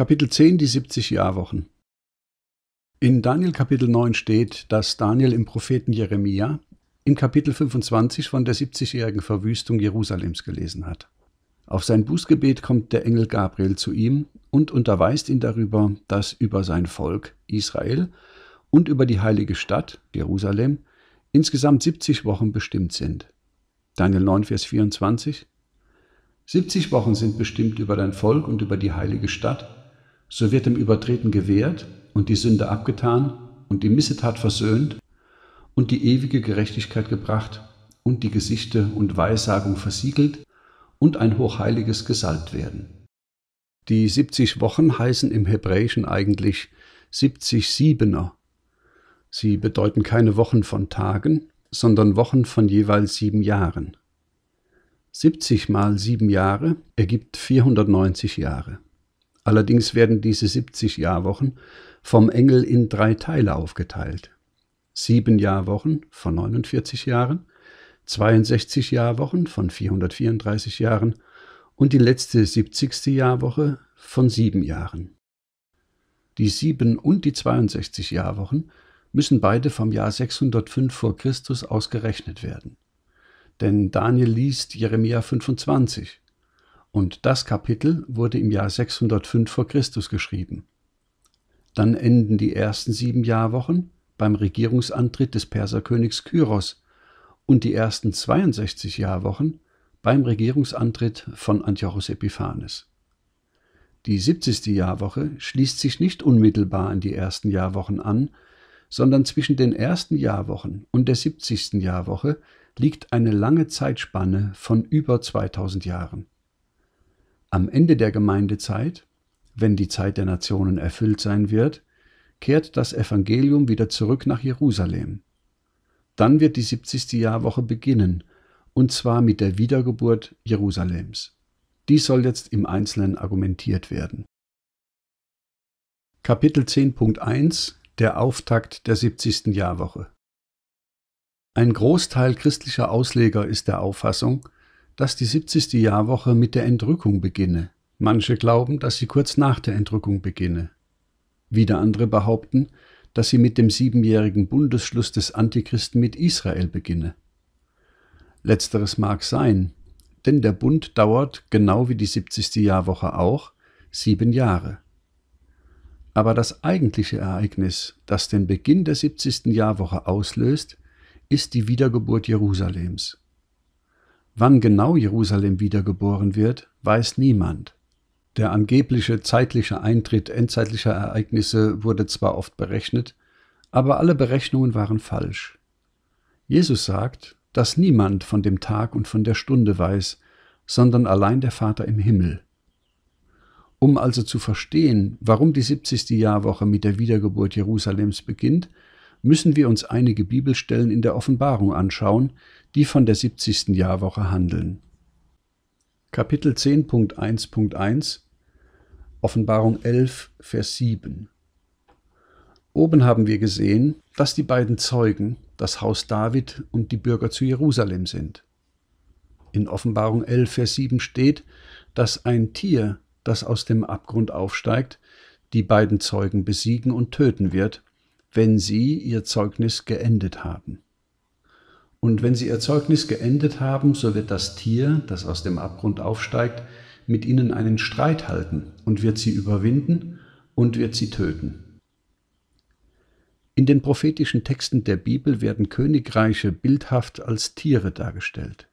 Kapitel 10, die 70 Jahrwochen. In Daniel Kapitel 9 steht, dass Daniel im Propheten Jeremia im Kapitel 25 von der 70-jährigen Verwüstung Jerusalems gelesen hat. Auf sein Bußgebet kommt der Engel Gabriel zu ihm und unterweist ihn darüber, dass über sein Volk Israel und über die heilige Stadt Jerusalem insgesamt 70 Wochen bestimmt sind. Daniel 9, Vers 24. 70 Wochen sind bestimmt über dein Volk und über die heilige Stadt, so wird dem Übertreten gewährt und die Sünde abgetan und die Missetat versöhnt und die ewige Gerechtigkeit gebracht und die Gesichte und Weissagung versiegelt und ein hochheiliges gesalbt werden. Die 70 Wochen heißen im Hebräischen eigentlich 70 Siebener. Sie bedeuten keine Wochen von Tagen, sondern Wochen von jeweils sieben Jahren. 70 mal sieben Jahre ergibt 490 Jahre. Allerdings werden diese 70 Jahrwochen vom Engel in drei Teile aufgeteilt. Sieben Jahrwochen von 49 Jahren, 62 Jahrwochen von 434 Jahren und die letzte 70. Jahrwoche von sieben Jahren. Die sieben und die 62 Jahrwochen müssen beide vom Jahr 605 vor Christus ausgerechnet werden. Denn Daniel liest Jeremia 25, und das Kapitel wurde im Jahr 605 vor Christus geschrieben. Dann enden die ersten sieben Jahrwochen beim Regierungsantritt des Perserkönigs Kyros und die ersten 62 Jahrwochen beim Regierungsantritt von Antiochus Epiphanes. Die 70. Jahrwoche schließt sich nicht unmittelbar an die ersten Jahrwochen an, sondern zwischen den ersten Jahrwochen und der 70. Jahrwoche liegt eine lange Zeitspanne von über 2000 Jahren. Am Ende der Gemeindezeit, wenn die Zeit der Nationen erfüllt sein wird, kehrt das Evangelium wieder zurück nach Jerusalem. Dann wird die 70. Jahrwoche beginnen, und zwar mit der Wiedergeburt Jerusalems. Dies soll jetzt im Einzelnen argumentiert werden. Kapitel 10.1 Der Auftakt der 70. Jahrwoche Ein Großteil christlicher Ausleger ist der Auffassung, dass die 70. Jahrwoche mit der Entrückung beginne. Manche glauben, dass sie kurz nach der Entrückung beginne. Wieder andere behaupten, dass sie mit dem siebenjährigen Bundesschluss des Antichristen mit Israel beginne. Letzteres mag sein, denn der Bund dauert, genau wie die 70. Jahrwoche auch, sieben Jahre. Aber das eigentliche Ereignis, das den Beginn der 70. Jahrwoche auslöst, ist die Wiedergeburt Jerusalems. Wann genau Jerusalem wiedergeboren wird, weiß niemand. Der angebliche zeitliche Eintritt endzeitlicher Ereignisse wurde zwar oft berechnet, aber alle Berechnungen waren falsch. Jesus sagt, dass niemand von dem Tag und von der Stunde weiß, sondern allein der Vater im Himmel. Um also zu verstehen, warum die 70. Jahrwoche mit der Wiedergeburt Jerusalems beginnt, müssen wir uns einige Bibelstellen in der Offenbarung anschauen, die von der 70. Jahrwoche handeln. Kapitel 10.1.1 Offenbarung 11, Vers 7 Oben haben wir gesehen, dass die beiden Zeugen das Haus David und die Bürger zu Jerusalem sind. In Offenbarung 11, Vers 7 steht, dass ein Tier, das aus dem Abgrund aufsteigt, die beiden Zeugen besiegen und töten wird, wenn sie ihr Zeugnis geendet haben. Und wenn sie ihr Zeugnis geendet haben, so wird das Tier, das aus dem Abgrund aufsteigt, mit ihnen einen Streit halten und wird sie überwinden und wird sie töten. In den prophetischen Texten der Bibel werden Königreiche bildhaft als Tiere dargestellt.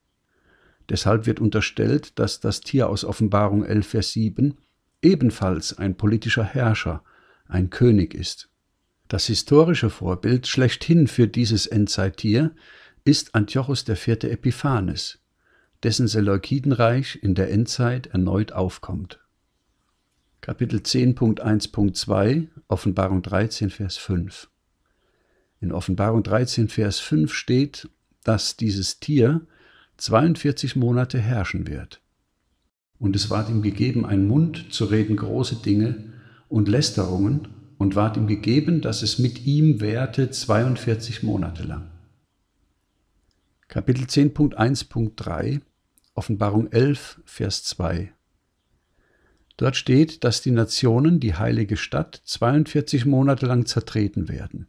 Deshalb wird unterstellt, dass das Tier aus Offenbarung 11, Vers 7 ebenfalls ein politischer Herrscher, ein König ist. Das historische Vorbild schlechthin für dieses Endzeittier ist Antiochos IV. Epiphanes, dessen Seleukidenreich in der Endzeit erneut aufkommt. Kapitel 10.1.2 Offenbarung 13, Vers 5 In Offenbarung 13, Vers 5 steht, dass dieses Tier 42 Monate herrschen wird. Und es ward ihm gegeben, ein Mund zu reden große Dinge und Lästerungen und ward ihm gegeben, dass es mit ihm währte 42 Monate lang. Kapitel 10.1.3 Offenbarung 11, Vers 2 Dort steht, dass die Nationen, die heilige Stadt, 42 Monate lang zertreten werden.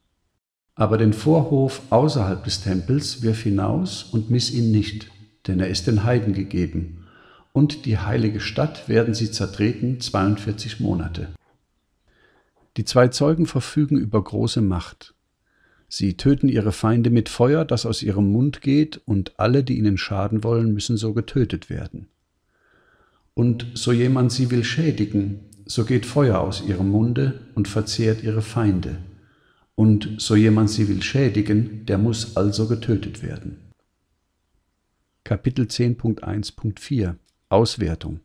Aber den Vorhof außerhalb des Tempels wirf hinaus und miss ihn nicht, denn er ist den Heiden gegeben. Und die heilige Stadt werden sie zertreten 42 Monate. Die zwei Zeugen verfügen über große Macht. Sie töten ihre Feinde mit Feuer, das aus ihrem Mund geht, und alle, die ihnen schaden wollen, müssen so getötet werden. Und so jemand sie will schädigen, so geht Feuer aus ihrem Munde und verzehrt ihre Feinde. Und so jemand sie will schädigen, der muss also getötet werden. Kapitel 10.1.4 Auswertung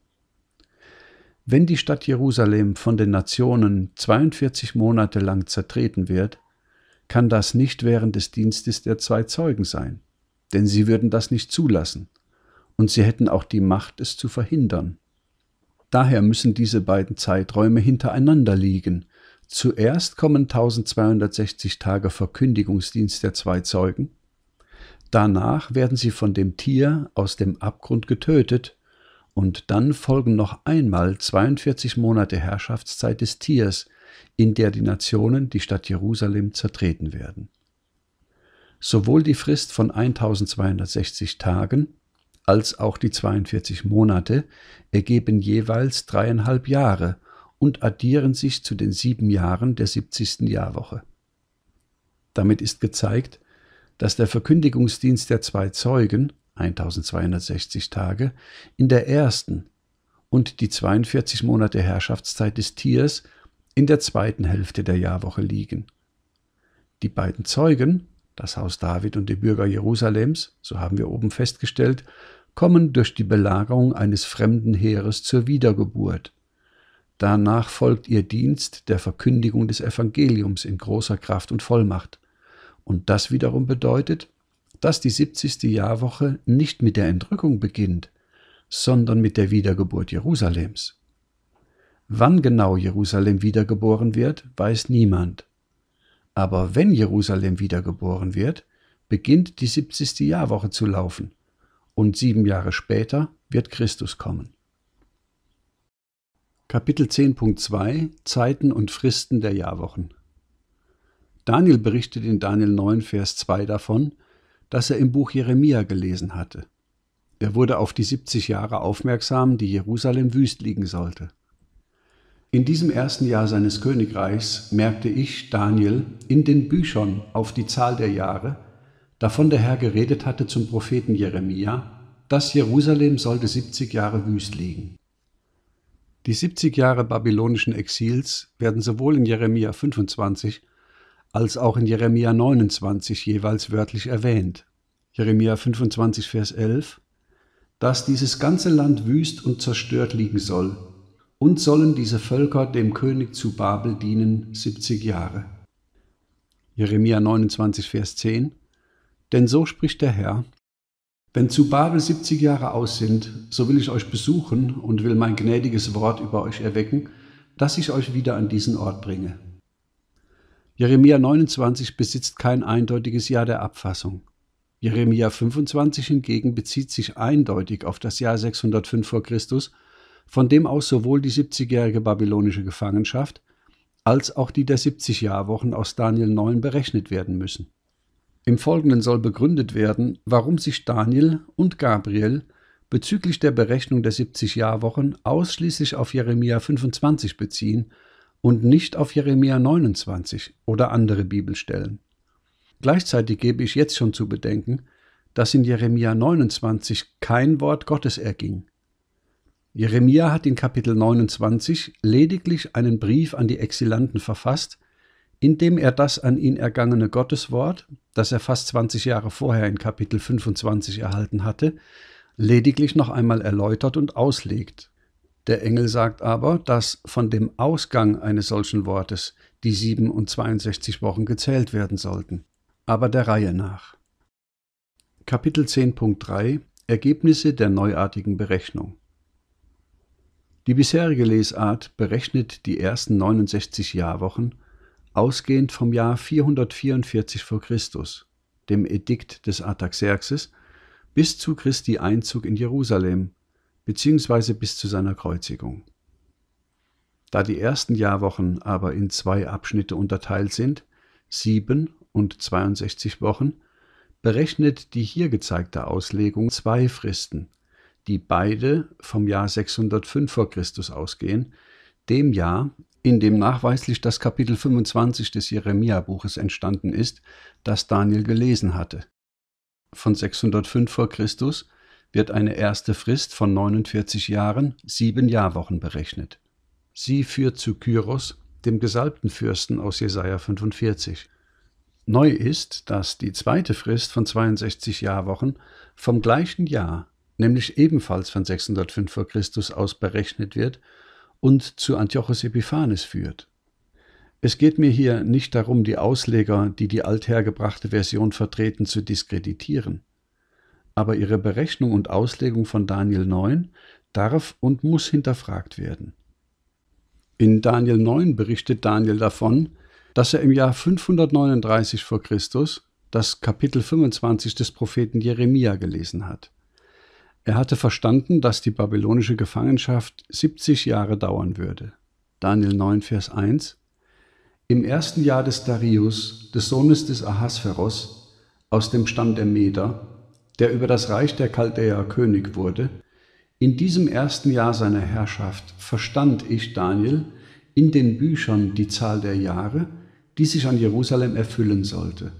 wenn die Stadt Jerusalem von den Nationen 42 Monate lang zertreten wird, kann das nicht während des Dienstes der zwei Zeugen sein, denn sie würden das nicht zulassen, und sie hätten auch die Macht, es zu verhindern. Daher müssen diese beiden Zeiträume hintereinander liegen. Zuerst kommen 1260 Tage Verkündigungsdienst der zwei Zeugen, danach werden sie von dem Tier aus dem Abgrund getötet und dann folgen noch einmal 42 Monate Herrschaftszeit des Tiers, in der die Nationen die Stadt Jerusalem zertreten werden. Sowohl die Frist von 1260 Tagen als auch die 42 Monate ergeben jeweils dreieinhalb Jahre und addieren sich zu den sieben Jahren der 70. Jahrwoche. Damit ist gezeigt, dass der Verkündigungsdienst der zwei Zeugen 1260 Tage, in der ersten und die 42 Monate Herrschaftszeit des Tiers in der zweiten Hälfte der Jahrwoche liegen. Die beiden Zeugen, das Haus David und die Bürger Jerusalems, so haben wir oben festgestellt, kommen durch die Belagerung eines fremden Heeres zur Wiedergeburt. Danach folgt ihr Dienst der Verkündigung des Evangeliums in großer Kraft und Vollmacht. Und das wiederum bedeutet, dass die 70. Jahrwoche nicht mit der Entrückung beginnt, sondern mit der Wiedergeburt Jerusalems. Wann genau Jerusalem wiedergeboren wird, weiß niemand. Aber wenn Jerusalem wiedergeboren wird, beginnt die 70. Jahrwoche zu laufen und sieben Jahre später wird Christus kommen. Kapitel 10.2 Zeiten und Fristen der Jahrwochen Daniel berichtet in Daniel 9, Vers 2 davon, das er im Buch Jeremia gelesen hatte. Er wurde auf die 70 Jahre aufmerksam, die Jerusalem wüst liegen sollte. In diesem ersten Jahr seines Königreichs merkte ich, Daniel, in den Büchern auf die Zahl der Jahre, davon der Herr geredet hatte zum Propheten Jeremia, dass Jerusalem sollte 70 Jahre wüst liegen. Die 70 Jahre babylonischen Exils werden sowohl in Jeremia 25 als auch in Jeremia 29 jeweils wörtlich erwähnt. Jeremia 25, Vers 11, dass dieses ganze Land wüst und zerstört liegen soll, und sollen diese Völker dem König zu Babel dienen 70 Jahre. Jeremia 29, Vers 10, denn so spricht der Herr, wenn zu Babel 70 Jahre aus sind, so will ich euch besuchen und will mein gnädiges Wort über euch erwecken, dass ich euch wieder an diesen Ort bringe. Jeremia 29 besitzt kein eindeutiges Jahr der Abfassung. Jeremia 25 hingegen bezieht sich eindeutig auf das Jahr 605 vor Christus, von dem aus sowohl die 70-jährige babylonische Gefangenschaft als auch die der 70 Jahrwochen aus Daniel 9 berechnet werden müssen. Im Folgenden soll begründet werden, warum sich Daniel und Gabriel bezüglich der Berechnung der 70 Jahrwochen ausschließlich auf Jeremia 25 beziehen und nicht auf Jeremia 29 oder andere Bibelstellen. Gleichzeitig gebe ich jetzt schon zu bedenken, dass in Jeremia 29 kein Wort Gottes erging. Jeremia hat in Kapitel 29 lediglich einen Brief an die Exilanten verfasst, in dem er das an ihn ergangene Gotteswort, das er fast 20 Jahre vorher in Kapitel 25 erhalten hatte, lediglich noch einmal erläutert und auslegt. Der Engel sagt aber, dass von dem Ausgang eines solchen Wortes die 67 Wochen gezählt werden sollten, aber der Reihe nach. Kapitel 10.3 Ergebnisse der neuartigen Berechnung Die bisherige Lesart berechnet die ersten 69 Jahrwochen ausgehend vom Jahr 444 v. Chr., dem Edikt des Artaxerxes, bis zu Christi Einzug in Jerusalem beziehungsweise bis zu seiner Kreuzigung. Da die ersten Jahrwochen aber in zwei Abschnitte unterteilt sind, sieben und 62 Wochen, berechnet die hier gezeigte Auslegung zwei Fristen, die beide vom Jahr 605 vor Christus ausgehen, dem Jahr, in dem nachweislich das Kapitel 25 des Jeremia-Buches entstanden ist, das Daniel gelesen hatte. Von 605 vor Christus wird eine erste Frist von 49 Jahren, sieben Jahrwochen berechnet. Sie führt zu Kyros, dem gesalbten Fürsten aus Jesaja 45. Neu ist, dass die zweite Frist von 62 Jahrwochen vom gleichen Jahr, nämlich ebenfalls von 605 vor Christus aus berechnet wird und zu Antiochos Epiphanes führt. Es geht mir hier nicht darum, die Ausleger, die die althergebrachte Version vertreten, zu diskreditieren aber ihre Berechnung und Auslegung von Daniel 9 darf und muss hinterfragt werden. In Daniel 9 berichtet Daniel davon, dass er im Jahr 539 vor Christus das Kapitel 25 des Propheten Jeremia gelesen hat. Er hatte verstanden, dass die babylonische Gefangenschaft 70 Jahre dauern würde. Daniel 9, Vers 1. Im ersten Jahr des Darius, des Sohnes des Ahasveros, aus dem Stamm der Meder, der über das Reich der Chaldäer König wurde, in diesem ersten Jahr seiner Herrschaft verstand ich, Daniel, in den Büchern die Zahl der Jahre, die sich an Jerusalem erfüllen sollte.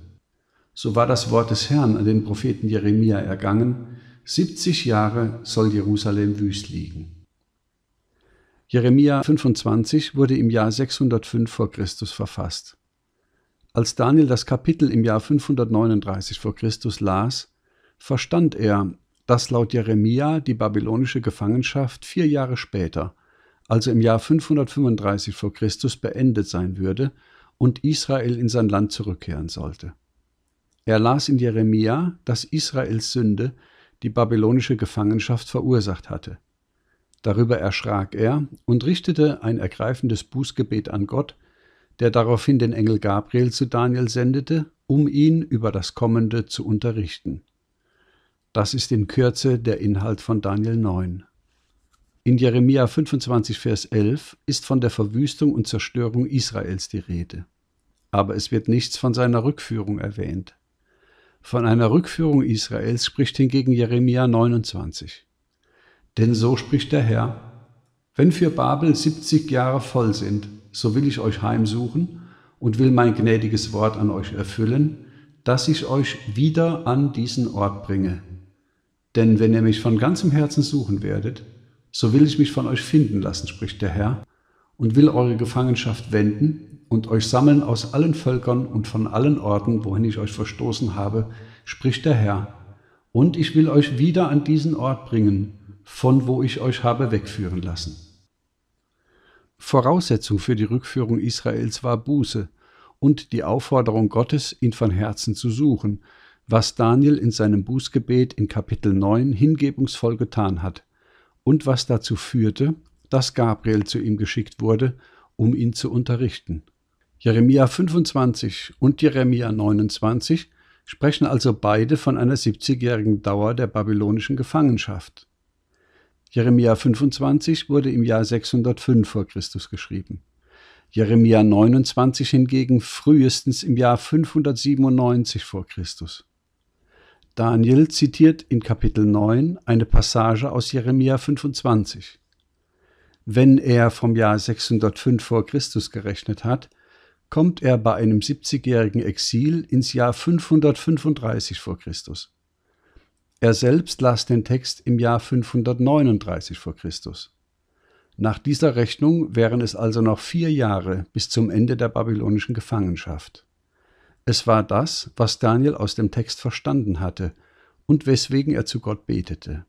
So war das Wort des Herrn an den Propheten Jeremia ergangen, 70 Jahre soll Jerusalem wüst liegen. Jeremia 25 wurde im Jahr 605 vor Christus verfasst. Als Daniel das Kapitel im Jahr 539 vor Christus las, verstand er, dass laut Jeremia die babylonische Gefangenschaft vier Jahre später, also im Jahr 535 vor Christus, beendet sein würde und Israel in sein Land zurückkehren sollte. Er las in Jeremia, dass Israels Sünde die babylonische Gefangenschaft verursacht hatte. Darüber erschrak er und richtete ein ergreifendes Bußgebet an Gott, der daraufhin den Engel Gabriel zu Daniel sendete, um ihn über das Kommende zu unterrichten. Das ist in Kürze der Inhalt von Daniel 9. In Jeremia 25, Vers 11 ist von der Verwüstung und Zerstörung Israels die Rede. Aber es wird nichts von seiner Rückführung erwähnt. Von einer Rückführung Israels spricht hingegen Jeremia 29. Denn so spricht der Herr, wenn für Babel 70 Jahre voll sind, so will ich euch heimsuchen und will mein gnädiges Wort an euch erfüllen, dass ich euch wieder an diesen Ort bringe, denn wenn ihr mich von ganzem Herzen suchen werdet, so will ich mich von euch finden lassen, spricht der Herr, und will eure Gefangenschaft wenden und euch sammeln aus allen Völkern und von allen Orten, wohin ich euch verstoßen habe, spricht der Herr. Und ich will euch wieder an diesen Ort bringen, von wo ich euch habe wegführen lassen. Voraussetzung für die Rückführung Israels war Buße und die Aufforderung Gottes, ihn von Herzen zu suchen, was Daniel in seinem Bußgebet in Kapitel 9 hingebungsvoll getan hat und was dazu führte, dass Gabriel zu ihm geschickt wurde, um ihn zu unterrichten. Jeremia 25 und Jeremia 29 sprechen also beide von einer 70-jährigen Dauer der babylonischen Gefangenschaft. Jeremia 25 wurde im Jahr 605 vor Christus geschrieben. Jeremia 29 hingegen frühestens im Jahr 597 vor Christus. Daniel zitiert in Kapitel 9 eine Passage aus Jeremia 25. Wenn er vom Jahr 605 vor Christus gerechnet hat, kommt er bei einem 70-jährigen Exil ins Jahr 535 vor Christus. Er selbst las den Text im Jahr 539 vor Christus. Nach dieser Rechnung wären es also noch vier Jahre bis zum Ende der babylonischen Gefangenschaft. Es war das, was Daniel aus dem Text verstanden hatte und weswegen er zu Gott betete.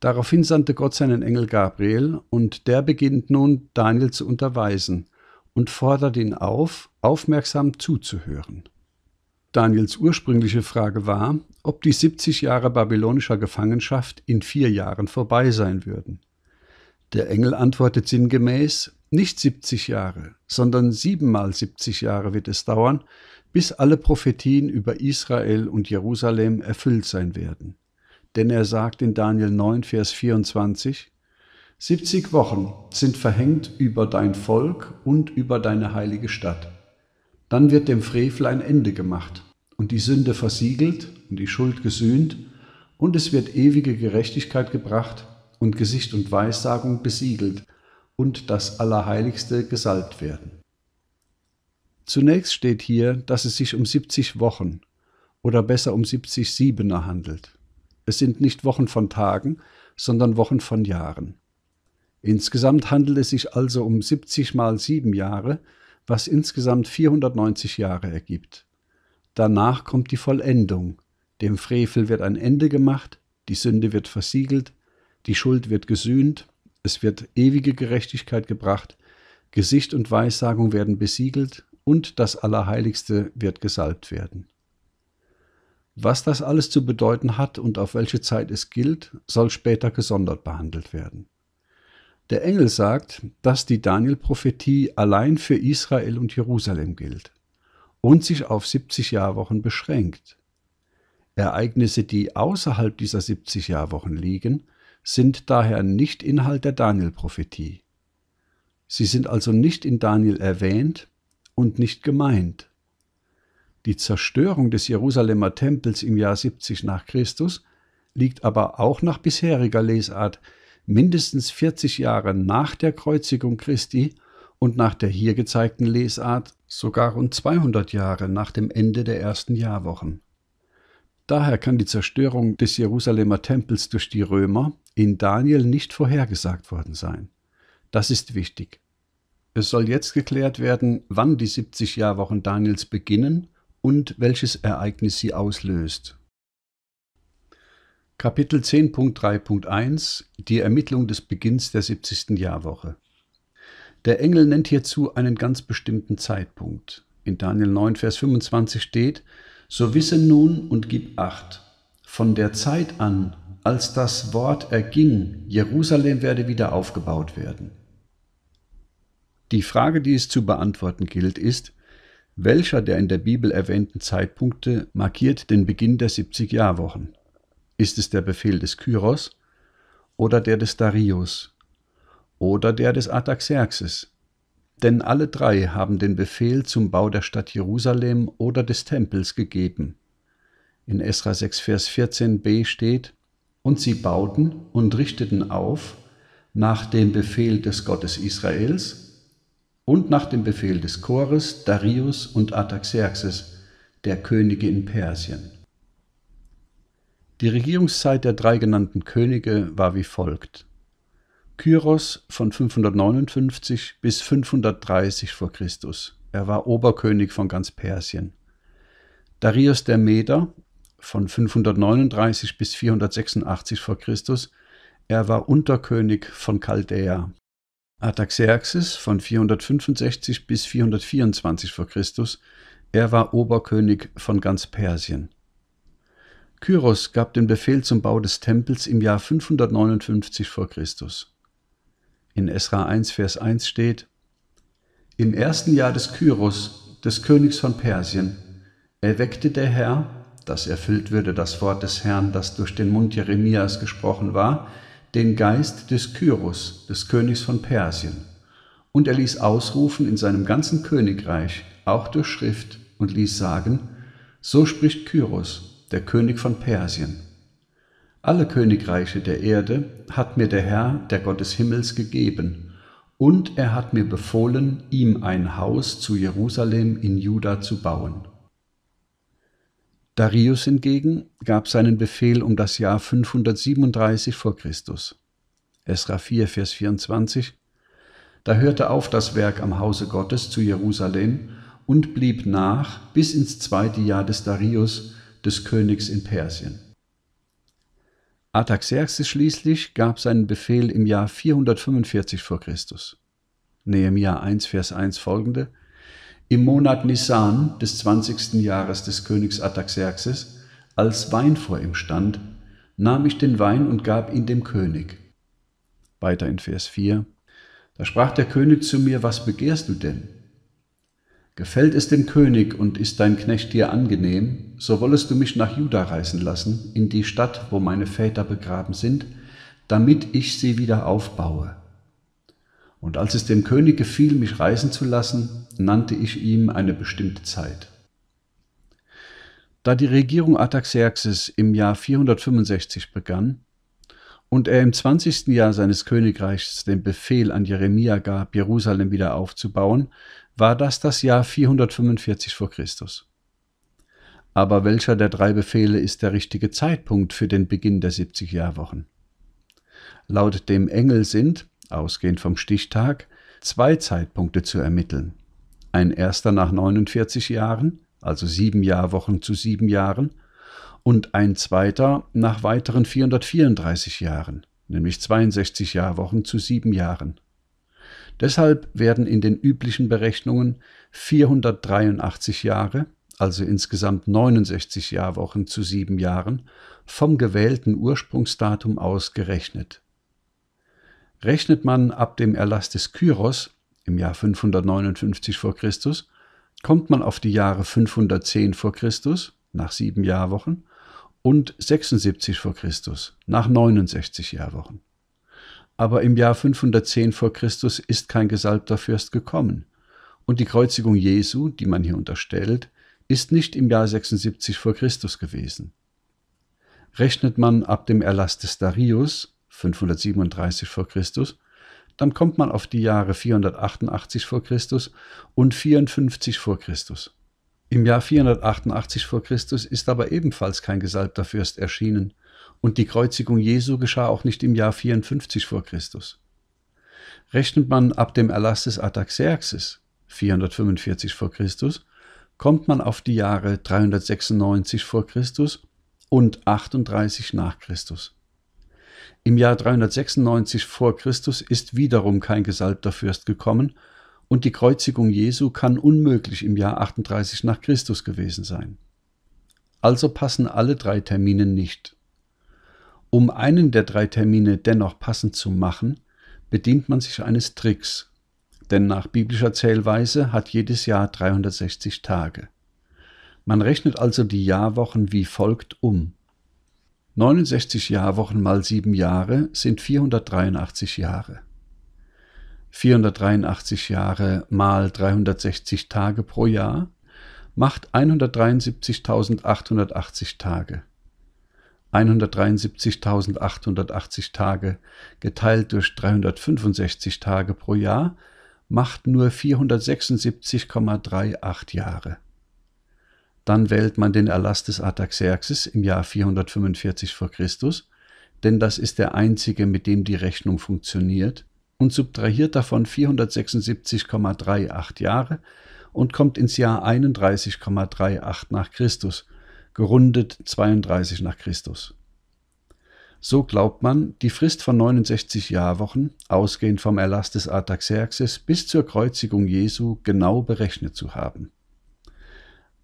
Daraufhin sandte Gott seinen Engel Gabriel, und der beginnt nun Daniel zu unterweisen und fordert ihn auf, aufmerksam zuzuhören. Daniels ursprüngliche Frage war, ob die 70 Jahre babylonischer Gefangenschaft in vier Jahren vorbei sein würden. Der Engel antwortet sinngemäß, nicht 70 Jahre, sondern siebenmal 70 Jahre wird es dauern, bis alle Prophetien über Israel und Jerusalem erfüllt sein werden. Denn er sagt in Daniel 9, Vers 24, 70 Wochen sind verhängt über dein Volk und über deine heilige Stadt. Dann wird dem Frevel ein Ende gemacht und die Sünde versiegelt und die Schuld gesühnt und es wird ewige Gerechtigkeit gebracht und Gesicht und Weissagung besiegelt und das Allerheiligste gesalbt werden. Zunächst steht hier, dass es sich um 70 Wochen oder besser um 70 Siebener handelt. Es sind nicht Wochen von Tagen, sondern Wochen von Jahren. Insgesamt handelt es sich also um 70 mal 7 Jahre, was insgesamt 490 Jahre ergibt. Danach kommt die Vollendung. Dem Frevel wird ein Ende gemacht, die Sünde wird versiegelt, die Schuld wird gesühnt es wird ewige Gerechtigkeit gebracht, Gesicht und Weissagung werden besiegelt und das Allerheiligste wird gesalbt werden. Was das alles zu bedeuten hat und auf welche Zeit es gilt, soll später gesondert behandelt werden. Der Engel sagt, dass die Daniel-Prophetie allein für Israel und Jerusalem gilt und sich auf 70 Jahrwochen beschränkt. Ereignisse, die außerhalb dieser 70 Jahrwochen liegen, sind daher nicht Inhalt der Daniel-Prophetie. Sie sind also nicht in Daniel erwähnt und nicht gemeint. Die Zerstörung des Jerusalemer Tempels im Jahr 70 nach Christus liegt aber auch nach bisheriger Lesart mindestens 40 Jahre nach der Kreuzigung Christi und nach der hier gezeigten Lesart sogar rund 200 Jahre nach dem Ende der ersten Jahrwochen. Daher kann die Zerstörung des Jerusalemer Tempels durch die Römer in Daniel nicht vorhergesagt worden sein. Das ist wichtig. Es soll jetzt geklärt werden, wann die 70 Jahrwochen Daniels beginnen und welches Ereignis sie auslöst. Kapitel 10.3.1 Die Ermittlung des Beginns der 70. Jahrwoche. Der Engel nennt hierzu einen ganz bestimmten Zeitpunkt. In Daniel 9, Vers 25 steht, So wisse nun und gib acht. Von der Zeit an, als das Wort erging, Jerusalem werde wieder aufgebaut werden. Die Frage, die es zu beantworten gilt, ist, welcher der in der Bibel erwähnten Zeitpunkte markiert den Beginn der 70 Jahrwochen? Ist es der Befehl des Kyros oder der des Darius oder der des Artaxerxes? Denn alle drei haben den Befehl zum Bau der Stadt Jerusalem oder des Tempels gegeben. In Esra 6 Vers 14b steht, und sie bauten und richteten auf nach dem Befehl des Gottes Israels und nach dem Befehl des Chores, Darius und Artaxerxes, der Könige in Persien. Die Regierungszeit der drei genannten Könige war wie folgt. Kyros von 559 bis 530 vor Christus. Er war Oberkönig von ganz Persien. Darius der Meder von 539 bis 486 v. Chr. Er war Unterkönig von Chaldäa. Artaxerxes von 465 bis 424 v. Chr. Er war Oberkönig von ganz Persien. Kyros gab den Befehl zum Bau des Tempels im Jahr 559 v. Chr. In Esra 1, Vers 1 steht: Im ersten Jahr des Kyros, des Königs von Persien, erweckte der Herr dass erfüllt würde das Wort des Herrn, das durch den Mund Jeremias gesprochen war, den Geist des Kyros, des Königs von Persien. Und er ließ ausrufen in seinem ganzen Königreich, auch durch Schrift, und ließ sagen, so spricht Kyros, der König von Persien. Alle Königreiche der Erde hat mir der Herr, der Gott des Himmels, gegeben, und er hat mir befohlen, ihm ein Haus zu Jerusalem in Juda zu bauen. Darius hingegen gab seinen Befehl um das Jahr 537 vor Christus. Esra 4, Vers 24. Da hörte auf das Werk am Hause Gottes zu Jerusalem und blieb nach bis ins zweite Jahr des Darius, des Königs in Persien. Artaxerxes schließlich gab seinen Befehl im Jahr 445 vor Christus. Nehemiah 1, Vers 1 folgende im Monat Nisan des 20. Jahres des Königs Artaxerxes, als Wein vor ihm stand, nahm ich den Wein und gab ihn dem König. Weiter in Vers 4. Da sprach der König zu mir, was begehrst du denn? Gefällt es dem König und ist dein Knecht dir angenehm, so wollest du mich nach Juda reisen lassen, in die Stadt, wo meine Väter begraben sind, damit ich sie wieder aufbaue. Und als es dem König gefiel, mich reisen zu lassen, nannte ich ihm eine bestimmte Zeit. Da die Regierung Ataxerxes im Jahr 465 begann und er im 20. Jahr seines Königreichs den Befehl an Jeremia gab, Jerusalem wieder aufzubauen, war das das Jahr 445 vor Christus. Aber welcher der drei Befehle ist der richtige Zeitpunkt für den Beginn der 70 Jahrwochen? Laut dem Engel sind, ausgehend vom Stichtag, zwei Zeitpunkte zu ermitteln. Ein erster nach 49 Jahren, also sieben Jahrwochen zu sieben Jahren, und ein zweiter nach weiteren 434 Jahren, nämlich 62 Jahrwochen zu sieben Jahren. Deshalb werden in den üblichen Berechnungen 483 Jahre, also insgesamt 69 Jahrwochen zu sieben Jahren, vom gewählten Ursprungsdatum ausgerechnet rechnet man ab dem Erlass des Kyros im Jahr 559 vor Christus, kommt man auf die Jahre 510 vor Christus nach sieben Jahrwochen und 76 vor Christus nach 69 Jahrwochen. Aber im Jahr 510 vor Christus ist kein gesalbter Fürst gekommen und die Kreuzigung Jesu, die man hier unterstellt, ist nicht im Jahr 76 vor Christus gewesen. Rechnet man ab dem Erlass des Darius 537 v. Chr., dann kommt man auf die Jahre 488 v. Chr. und 54 v. Chr. Im Jahr 488 v. Chr. ist aber ebenfalls kein gesalbter Fürst erschienen und die Kreuzigung Jesu geschah auch nicht im Jahr 54 v. Chr. Rechnet man ab dem Erlass des Ataxerxes 445 v. Chr., kommt man auf die Jahre 396 v. Chr. und 38 nach Christus. Im Jahr 396 vor Christus ist wiederum kein gesalbter Fürst gekommen und die Kreuzigung Jesu kann unmöglich im Jahr 38 nach Christus gewesen sein. Also passen alle drei Termine nicht. Um einen der drei Termine dennoch passend zu machen, bedient man sich eines Tricks, denn nach biblischer Zählweise hat jedes Jahr 360 Tage. Man rechnet also die Jahrwochen wie folgt um. 69 Jahrwochen mal 7 Jahre sind 483 Jahre. 483 Jahre mal 360 Tage pro Jahr macht 173.880 Tage. 173.880 Tage geteilt durch 365 Tage pro Jahr macht nur 476,38 Jahre. Dann wählt man den Erlass des Artaxerxes im Jahr 445 vor Christus, denn das ist der einzige, mit dem die Rechnung funktioniert, und subtrahiert davon 476,38 Jahre und kommt ins Jahr 31,38 nach Christus, gerundet 32 nach Christus. So glaubt man, die Frist von 69 Jahrwochen, ausgehend vom Erlass des Artaxerxes bis zur Kreuzigung Jesu, genau berechnet zu haben.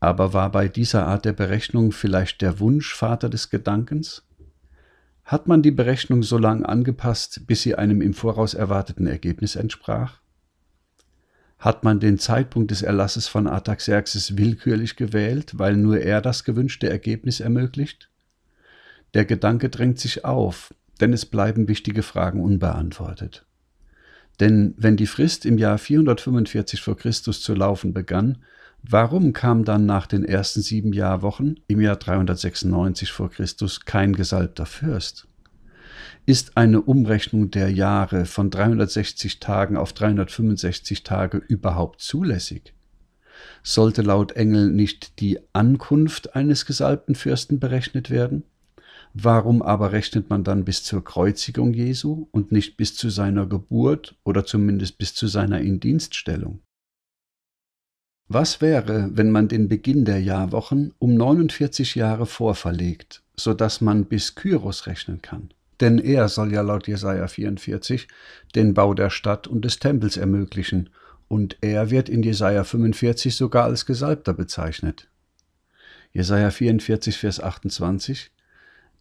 Aber war bei dieser Art der Berechnung vielleicht der Wunsch Vater des Gedankens? Hat man die Berechnung so lang angepasst, bis sie einem im Voraus erwarteten Ergebnis entsprach? Hat man den Zeitpunkt des Erlasses von Artaxerxes willkürlich gewählt, weil nur er das gewünschte Ergebnis ermöglicht? Der Gedanke drängt sich auf, denn es bleiben wichtige Fragen unbeantwortet. Denn wenn die Frist im Jahr 445 v. Chr. zu laufen begann, Warum kam dann nach den ersten sieben Jahrwochen im Jahr 396 vor Christus kein gesalbter Fürst? Ist eine Umrechnung der Jahre von 360 Tagen auf 365 Tage überhaupt zulässig? Sollte laut Engel nicht die Ankunft eines gesalbten Fürsten berechnet werden? Warum aber rechnet man dann bis zur Kreuzigung Jesu und nicht bis zu seiner Geburt oder zumindest bis zu seiner Indienststellung? Was wäre, wenn man den Beginn der Jahrwochen um 49 Jahre vorverlegt, so dass man bis Kyros rechnen kann? Denn er soll ja laut Jesaja 44 den Bau der Stadt und des Tempels ermöglichen, und er wird in Jesaja 45 sogar als Gesalbter bezeichnet. Jesaja 44, Vers 28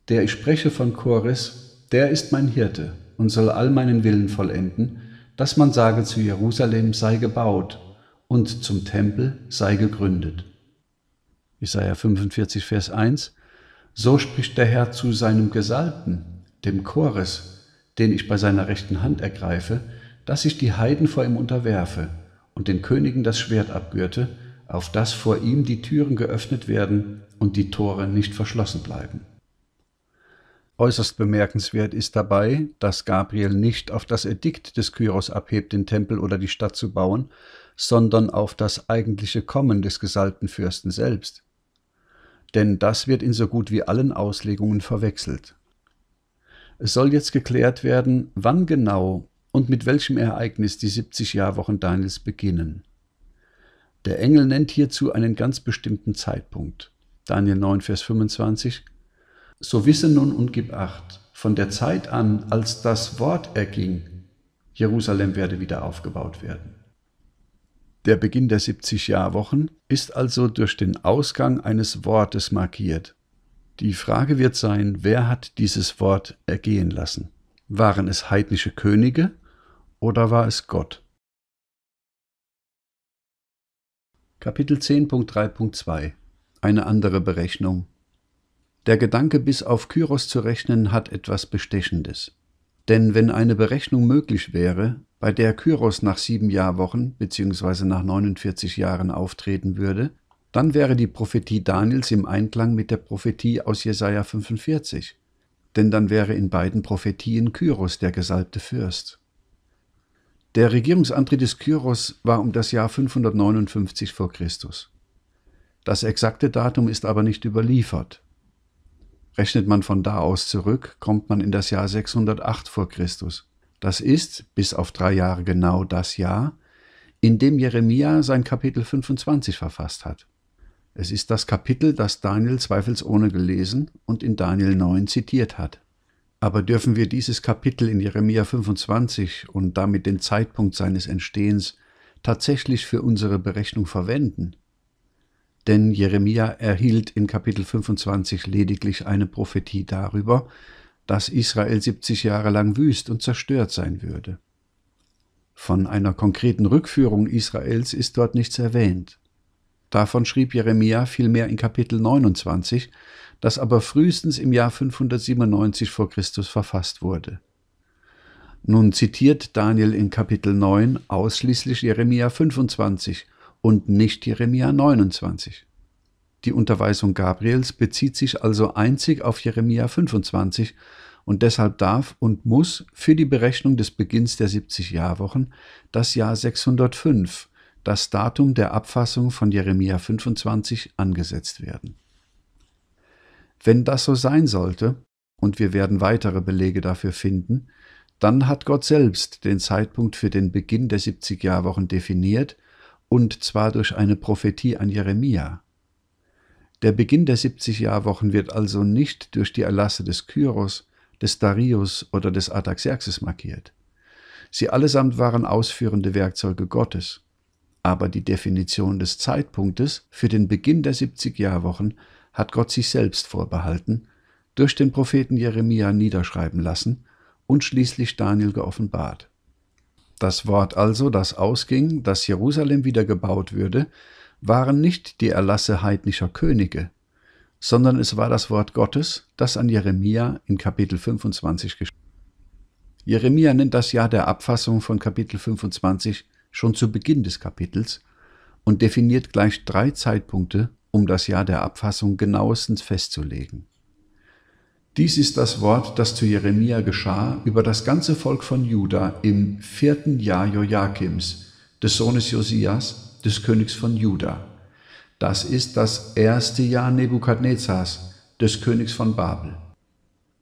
Der ich spreche von Choris, der ist mein Hirte und soll all meinen Willen vollenden, dass man sage zu Jerusalem sei gebaut und zum Tempel sei gegründet. Jesaja 45, Vers 1. So spricht der Herr zu seinem Gesalbten, dem Chores, den ich bei seiner rechten Hand ergreife, dass ich die Heiden vor ihm unterwerfe und den Königen das Schwert abgürte, auf das vor ihm die Türen geöffnet werden und die Tore nicht verschlossen bleiben. Äußerst bemerkenswert ist dabei, dass Gabriel nicht auf das Edikt des Kyros abhebt, den Tempel oder die Stadt zu bauen, sondern auf das eigentliche Kommen des gesalbten Fürsten selbst. Denn das wird in so gut wie allen Auslegungen verwechselt. Es soll jetzt geklärt werden, wann genau und mit welchem Ereignis die 70 Jahrwochen Daniels beginnen. Der Engel nennt hierzu einen ganz bestimmten Zeitpunkt. Daniel 9, Vers 25. So wisse nun und gib acht, von der Zeit an, als das Wort erging, Jerusalem werde wieder aufgebaut werden. Der Beginn der 70 Jahrwochen ist also durch den Ausgang eines Wortes markiert. Die Frage wird sein, wer hat dieses Wort ergehen lassen? Waren es heidnische Könige oder war es Gott? Kapitel 10.3.2 Eine andere Berechnung Der Gedanke, bis auf Kyros zu rechnen, hat etwas Bestechendes. Denn wenn eine Berechnung möglich wäre, bei der Kyros nach sieben Jahrwochen bzw. nach 49 Jahren auftreten würde, dann wäre die Prophetie Daniels im Einklang mit der Prophetie aus Jesaja 45. Denn dann wäre in beiden Prophetien Kyros der gesalbte Fürst. Der Regierungsantritt des Kyros war um das Jahr 559 v. Chr. Das exakte Datum ist aber nicht überliefert. Rechnet man von da aus zurück, kommt man in das Jahr 608 vor Christus. Das ist, bis auf drei Jahre genau, das Jahr, in dem Jeremia sein Kapitel 25 verfasst hat. Es ist das Kapitel, das Daniel zweifelsohne gelesen und in Daniel 9 zitiert hat. Aber dürfen wir dieses Kapitel in Jeremia 25 und damit den Zeitpunkt seines Entstehens tatsächlich für unsere Berechnung verwenden? denn Jeremia erhielt in Kapitel 25 lediglich eine Prophetie darüber, dass Israel 70 Jahre lang wüst und zerstört sein würde. Von einer konkreten Rückführung Israels ist dort nichts erwähnt. Davon schrieb Jeremia vielmehr in Kapitel 29, das aber frühestens im Jahr 597 vor Christus verfasst wurde. Nun zitiert Daniel in Kapitel 9 ausschließlich Jeremia 25 und nicht Jeremia 29. Die Unterweisung Gabriels bezieht sich also einzig auf Jeremia 25 und deshalb darf und muss für die Berechnung des Beginns der 70 Jahrwochen das Jahr 605, das Datum der Abfassung von Jeremia 25, angesetzt werden. Wenn das so sein sollte, und wir werden weitere Belege dafür finden, dann hat Gott selbst den Zeitpunkt für den Beginn der 70 Jahrwochen definiert, und zwar durch eine Prophetie an Jeremia. Der Beginn der 70 Jahrwochen wird also nicht durch die Erlasse des Kyros, des Darius oder des Artaxerxes markiert. Sie allesamt waren ausführende Werkzeuge Gottes. Aber die Definition des Zeitpunktes für den Beginn der 70 Jahrwochen hat Gott sich selbst vorbehalten, durch den Propheten Jeremia niederschreiben lassen und schließlich Daniel geoffenbart. Das Wort also, das ausging, dass Jerusalem wieder gebaut würde, waren nicht die Erlasse heidnischer Könige, sondern es war das Wort Gottes, das an Jeremia in Kapitel 25 geschah. Jeremia nennt das Jahr der Abfassung von Kapitel 25 schon zu Beginn des Kapitels und definiert gleich drei Zeitpunkte, um das Jahr der Abfassung genauestens festzulegen. Dies ist das Wort, das zu Jeremia geschah, über das ganze Volk von Juda im vierten Jahr Joachims, des Sohnes Josias, des Königs von Juda. Das ist das erste Jahr Nebukadnezars, des Königs von Babel.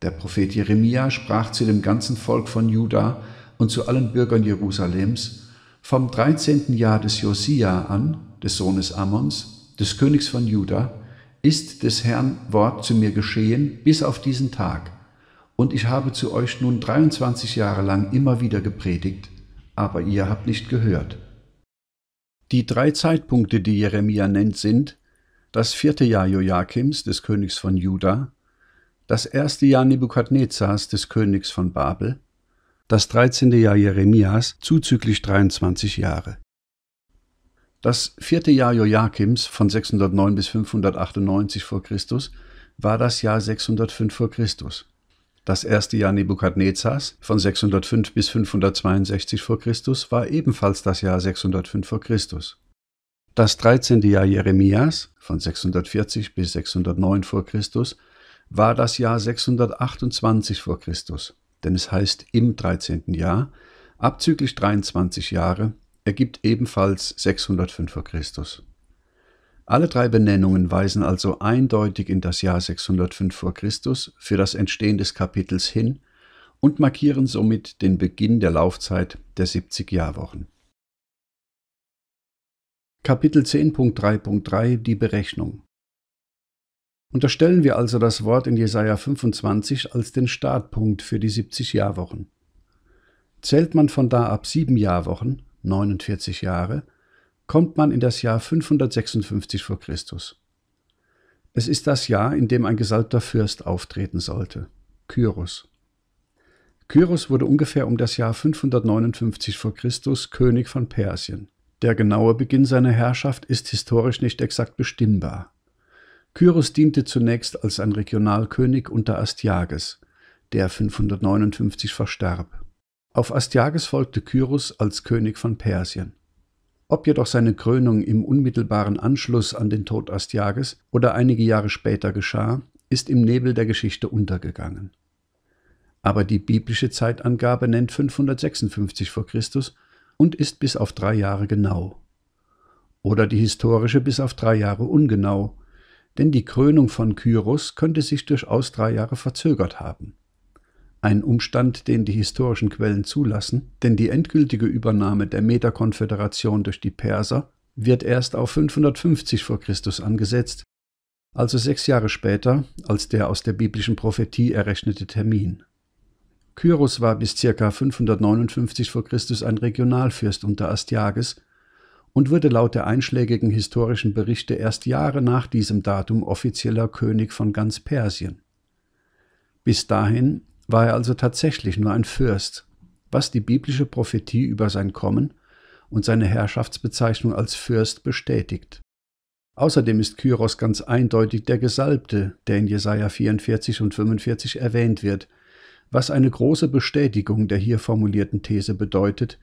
Der Prophet Jeremia sprach zu dem ganzen Volk von Juda und zu allen Bürgern Jerusalems vom dreizehnten Jahr des Josia an, des Sohnes Ammons, des Königs von Juda, ist des Herrn Wort zu mir geschehen bis auf diesen Tag. Und ich habe zu euch nun 23 Jahre lang immer wieder gepredigt, aber ihr habt nicht gehört. Die drei Zeitpunkte, die Jeremia nennt, sind das vierte Jahr Joachims, des Königs von Juda, das erste Jahr Nebukadnezars, des Königs von Babel, das dreizehnte Jahr Jeremias, zuzüglich 23 Jahre. Das vierte Jahr Joachims von 609 bis 598 vor Christus war das Jahr 605 vor Christus. Das erste Jahr Nebukadnezars von 605 bis 562 vor Christus war ebenfalls das Jahr 605 vor Christus. Das 13. Jahr Jeremias von 640 bis 609 vor Christus war das Jahr 628 vor Christus, denn es heißt im 13. Jahr, abzüglich 23 Jahre, ergibt ebenfalls 605 vor Christus. Alle drei Benennungen weisen also eindeutig in das Jahr 605 vor Christus für das Entstehen des Kapitels hin und markieren somit den Beginn der Laufzeit der 70 Jahrwochen. Kapitel 10.3.3 Die Berechnung Unterstellen wir also das Wort in Jesaja 25 als den Startpunkt für die 70 Jahrwochen. Zählt man von da ab sieben Jahrwochen, 49 Jahre, kommt man in das Jahr 556 vor Christus. Es ist das Jahr, in dem ein gesalbter Fürst auftreten sollte, Kyros. Kyros wurde ungefähr um das Jahr 559 vor Christus König von Persien. Der genaue Beginn seiner Herrschaft ist historisch nicht exakt bestimmbar. Kyros diente zunächst als ein Regionalkönig unter Astyages, der 559 verstarb. Auf Astyages folgte Kyros als König von Persien. Ob jedoch seine Krönung im unmittelbaren Anschluss an den Tod Astyages oder einige Jahre später geschah, ist im Nebel der Geschichte untergegangen. Aber die biblische Zeitangabe nennt 556 vor Christus und ist bis auf drei Jahre genau. Oder die historische bis auf drei Jahre ungenau, denn die Krönung von Kyros könnte sich durchaus drei Jahre verzögert haben ein Umstand, den die historischen Quellen zulassen, denn die endgültige Übernahme der Meterkonföderation durch die Perser wird erst auf 550 v. Chr. angesetzt, also sechs Jahre später als der aus der biblischen Prophetie errechnete Termin. Kyros war bis ca. 559 v. Chr. ein Regionalfürst unter Astyages und wurde laut der einschlägigen historischen Berichte erst Jahre nach diesem Datum offizieller König von ganz Persien. Bis dahin war er also tatsächlich nur ein Fürst, was die biblische Prophetie über sein Kommen und seine Herrschaftsbezeichnung als Fürst bestätigt. Außerdem ist Kyros ganz eindeutig der Gesalbte, der in Jesaja 44 und 45 erwähnt wird, was eine große Bestätigung der hier formulierten These bedeutet,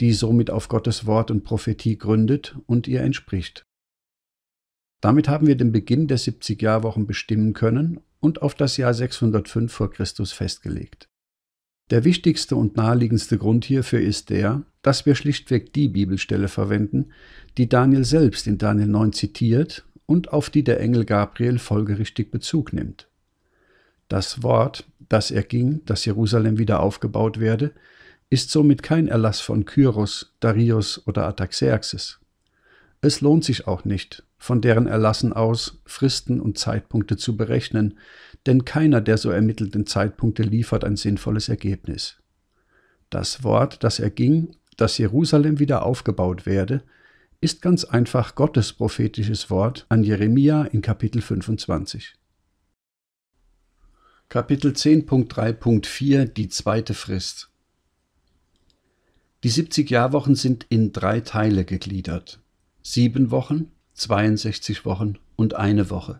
die somit auf Gottes Wort und Prophetie gründet und ihr entspricht. Damit haben wir den Beginn der 70-Jahrwochen bestimmen können und auf das Jahr 605 vor Christus festgelegt. Der wichtigste und naheliegendste Grund hierfür ist der, dass wir schlichtweg die Bibelstelle verwenden, die Daniel selbst in Daniel 9 zitiert und auf die der Engel Gabriel folgerichtig Bezug nimmt. Das Wort, das erging, dass Jerusalem wieder aufgebaut werde, ist somit kein Erlass von Kyros, Darius oder Ataxerxes. Es lohnt sich auch nicht, von deren Erlassen aus Fristen und Zeitpunkte zu berechnen, denn keiner der so ermittelten Zeitpunkte liefert ein sinnvolles Ergebnis. Das Wort, das erging, dass Jerusalem wieder aufgebaut werde, ist ganz einfach Gottes prophetisches Wort an Jeremia in Kapitel 25. Kapitel 10.3.4 Die zweite Frist Die 70 Jahrwochen sind in drei Teile gegliedert. Sieben Wochen, 62 Wochen und eine Woche.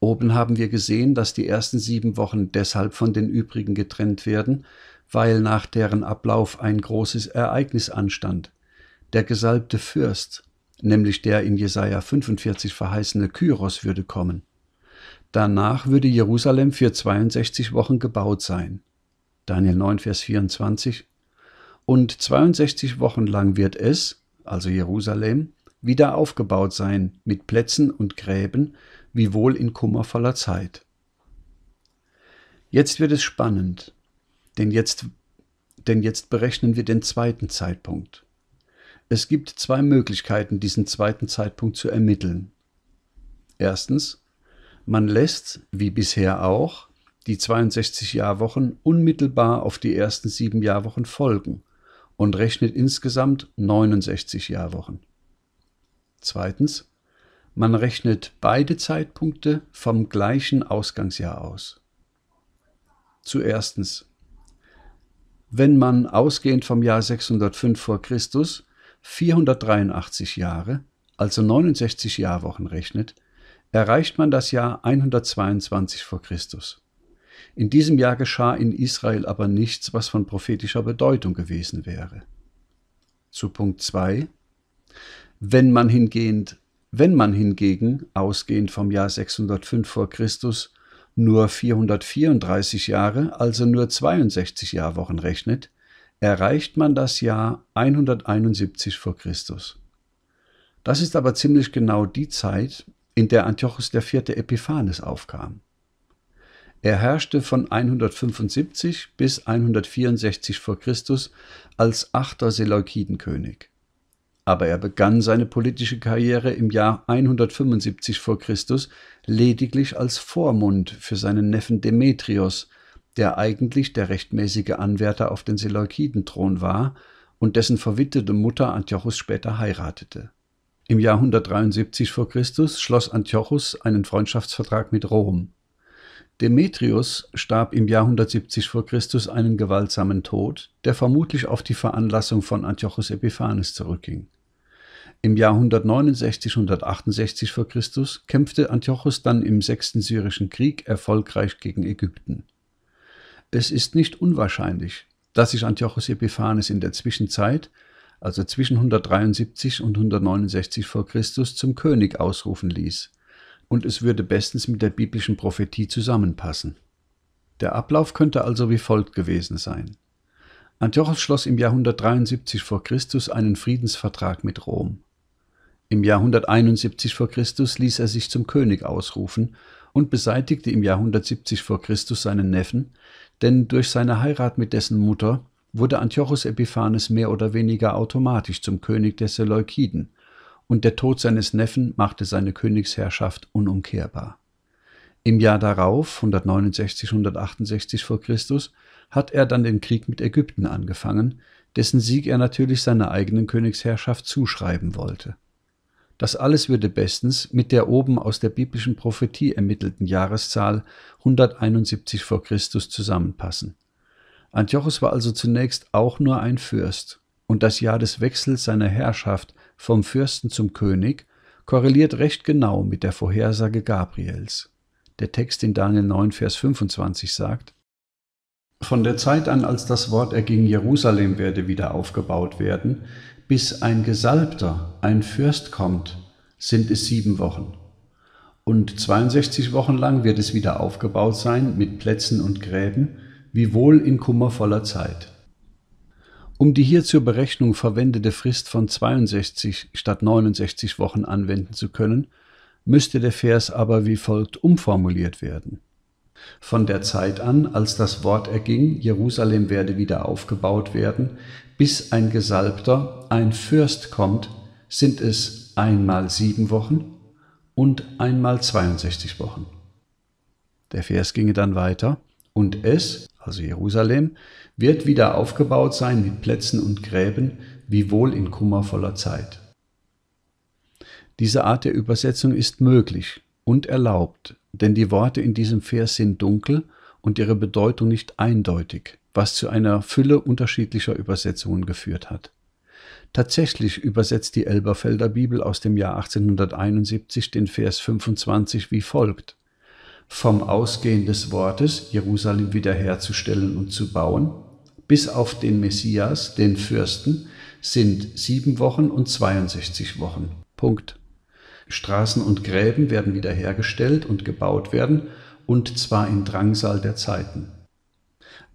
Oben haben wir gesehen, dass die ersten sieben Wochen deshalb von den übrigen getrennt werden, weil nach deren Ablauf ein großes Ereignis anstand. Der gesalbte Fürst, nämlich der in Jesaja 45 verheißene Kyros, würde kommen. Danach würde Jerusalem für 62 Wochen gebaut sein. Daniel 9, Vers 24. Und 62 Wochen lang wird es, also Jerusalem, wieder aufgebaut sein, mit Plätzen und Gräben, wiewohl in kummervoller Zeit. Jetzt wird es spannend, denn jetzt, denn jetzt berechnen wir den zweiten Zeitpunkt. Es gibt zwei Möglichkeiten, diesen zweiten Zeitpunkt zu ermitteln. Erstens, man lässt, wie bisher auch, die 62 Jahrwochen unmittelbar auf die ersten sieben Jahrwochen folgen und rechnet insgesamt 69 Jahrwochen. Zweitens, man rechnet beide Zeitpunkte vom gleichen Ausgangsjahr aus. Zuerstens, wenn man ausgehend vom Jahr 605 vor Christus 483 Jahre, also 69 Jahrwochen rechnet, erreicht man das Jahr 122 vor Christus. In diesem Jahr geschah in Israel aber nichts, was von prophetischer Bedeutung gewesen wäre. Zu Punkt 2. Wenn man hingehend, wenn man hingegen, ausgehend vom Jahr 605 vor Christus, nur 434 Jahre, also nur 62 Jahrwochen rechnet, erreicht man das Jahr 171 vor Christus. Das ist aber ziemlich genau die Zeit, in der Antiochus IV. Epiphanes aufkam. Er herrschte von 175 bis 164 vor Christus als achter Seleukidenkönig aber er begann seine politische Karriere im Jahr 175 v. Chr. lediglich als Vormund für seinen Neffen Demetrios, der eigentlich der rechtmäßige Anwärter auf den Seleukidenthron war und dessen verwitwete Mutter Antiochus später heiratete. Im Jahr 173 v. Chr. schloss Antiochus einen Freundschaftsvertrag mit Rom. Demetrius starb im Jahr 170 v. Chr. einen gewaltsamen Tod, der vermutlich auf die Veranlassung von Antiochus Epiphanes zurückging. Im Jahr 169-168 v. Chr. kämpfte Antiochos dann im Sechsten Syrischen Krieg erfolgreich gegen Ägypten. Es ist nicht unwahrscheinlich, dass sich Antiochos Epiphanes in der Zwischenzeit, also zwischen 173 und 169 v. Chr., zum König ausrufen ließ, und es würde bestens mit der biblischen Prophetie zusammenpassen. Der Ablauf könnte also wie folgt gewesen sein. Antiochos schloss im Jahr 173 v. Chr. einen Friedensvertrag mit Rom. Im Jahr 171 v. Chr. ließ er sich zum König ausrufen und beseitigte im Jahr 170 v. Chr. seinen Neffen, denn durch seine Heirat mit dessen Mutter wurde Antiochus Epiphanes mehr oder weniger automatisch zum König der Seleukiden, und der Tod seines Neffen machte seine Königsherrschaft unumkehrbar. Im Jahr darauf, 169-168 v. Chr., hat er dann den Krieg mit Ägypten angefangen, dessen Sieg er natürlich seiner eigenen Königsherrschaft zuschreiben wollte das alles würde bestens mit der oben aus der biblischen Prophetie ermittelten Jahreszahl 171 vor Christus zusammenpassen. Antiochus war also zunächst auch nur ein Fürst, und das Jahr des Wechsels seiner Herrschaft vom Fürsten zum König korreliert recht genau mit der Vorhersage Gabriels. Der Text in Daniel 9, Vers 25 sagt, Von der Zeit an, als das Wort erging, Jerusalem werde wieder aufgebaut werden, bis ein Gesalbter, ein Fürst kommt, sind es sieben Wochen. Und 62 Wochen lang wird es wieder aufgebaut sein mit Plätzen und Gräben, wiewohl in kummervoller Zeit. Um die hier zur Berechnung verwendete Frist von 62 statt 69 Wochen anwenden zu können, müsste der Vers aber wie folgt umformuliert werden. Von der Zeit an, als das Wort erging, Jerusalem werde wieder aufgebaut werden, bis ein Gesalbter, ein Fürst kommt, sind es einmal sieben Wochen und einmal 62 Wochen. Der Vers ginge dann weiter. Und es, also Jerusalem, wird wieder aufgebaut sein mit Plätzen und Gräben, wiewohl in kummervoller Zeit. Diese Art der Übersetzung ist möglich und erlaubt, denn die Worte in diesem Vers sind dunkel und ihre Bedeutung nicht eindeutig was zu einer Fülle unterschiedlicher Übersetzungen geführt hat. Tatsächlich übersetzt die Elberfelder Bibel aus dem Jahr 1871 den Vers 25 wie folgt. Vom Ausgehen des Wortes, Jerusalem wiederherzustellen und zu bauen, bis auf den Messias, den Fürsten, sind sieben Wochen und 62 Wochen. Punkt. Straßen und Gräben werden wiederhergestellt und gebaut werden, und zwar in Drangsal der Zeiten.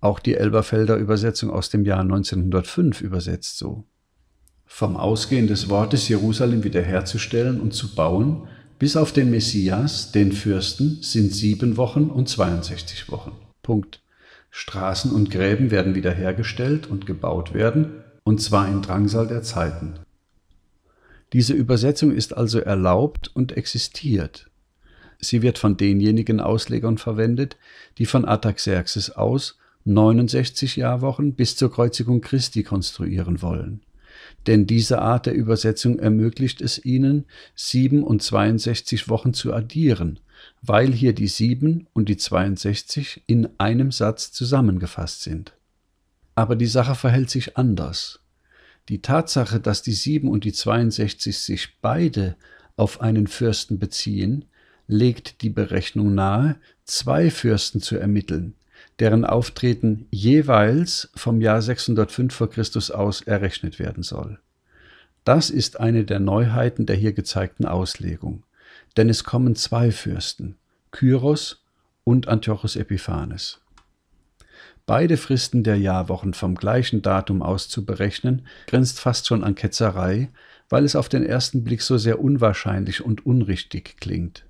Auch die Elberfelder Übersetzung aus dem Jahr 1905 übersetzt so. Vom Ausgehen des Wortes Jerusalem wiederherzustellen und zu bauen, bis auf den Messias, den Fürsten, sind sieben Wochen und 62 Wochen. Punkt. Straßen und Gräben werden wiederhergestellt und gebaut werden, und zwar in Drangsal der Zeiten. Diese Übersetzung ist also erlaubt und existiert. Sie wird von denjenigen Auslegern verwendet, die von Artaxerxes aus 69 Jahrwochen bis zur Kreuzigung Christi konstruieren wollen. Denn diese Art der Übersetzung ermöglicht es ihnen, 7 und 62 Wochen zu addieren, weil hier die 7 und die 62 in einem Satz zusammengefasst sind. Aber die Sache verhält sich anders. Die Tatsache, dass die 7 und die 62 sich beide auf einen Fürsten beziehen, legt die Berechnung nahe, zwei Fürsten zu ermitteln, deren Auftreten jeweils vom Jahr 605 vor Christus aus errechnet werden soll. Das ist eine der Neuheiten der hier gezeigten Auslegung, denn es kommen zwei Fürsten, Kyros und Antiochos Epiphanes. Beide Fristen der Jahrwochen vom gleichen Datum aus zu berechnen, grenzt fast schon an Ketzerei, weil es auf den ersten Blick so sehr unwahrscheinlich und unrichtig klingt.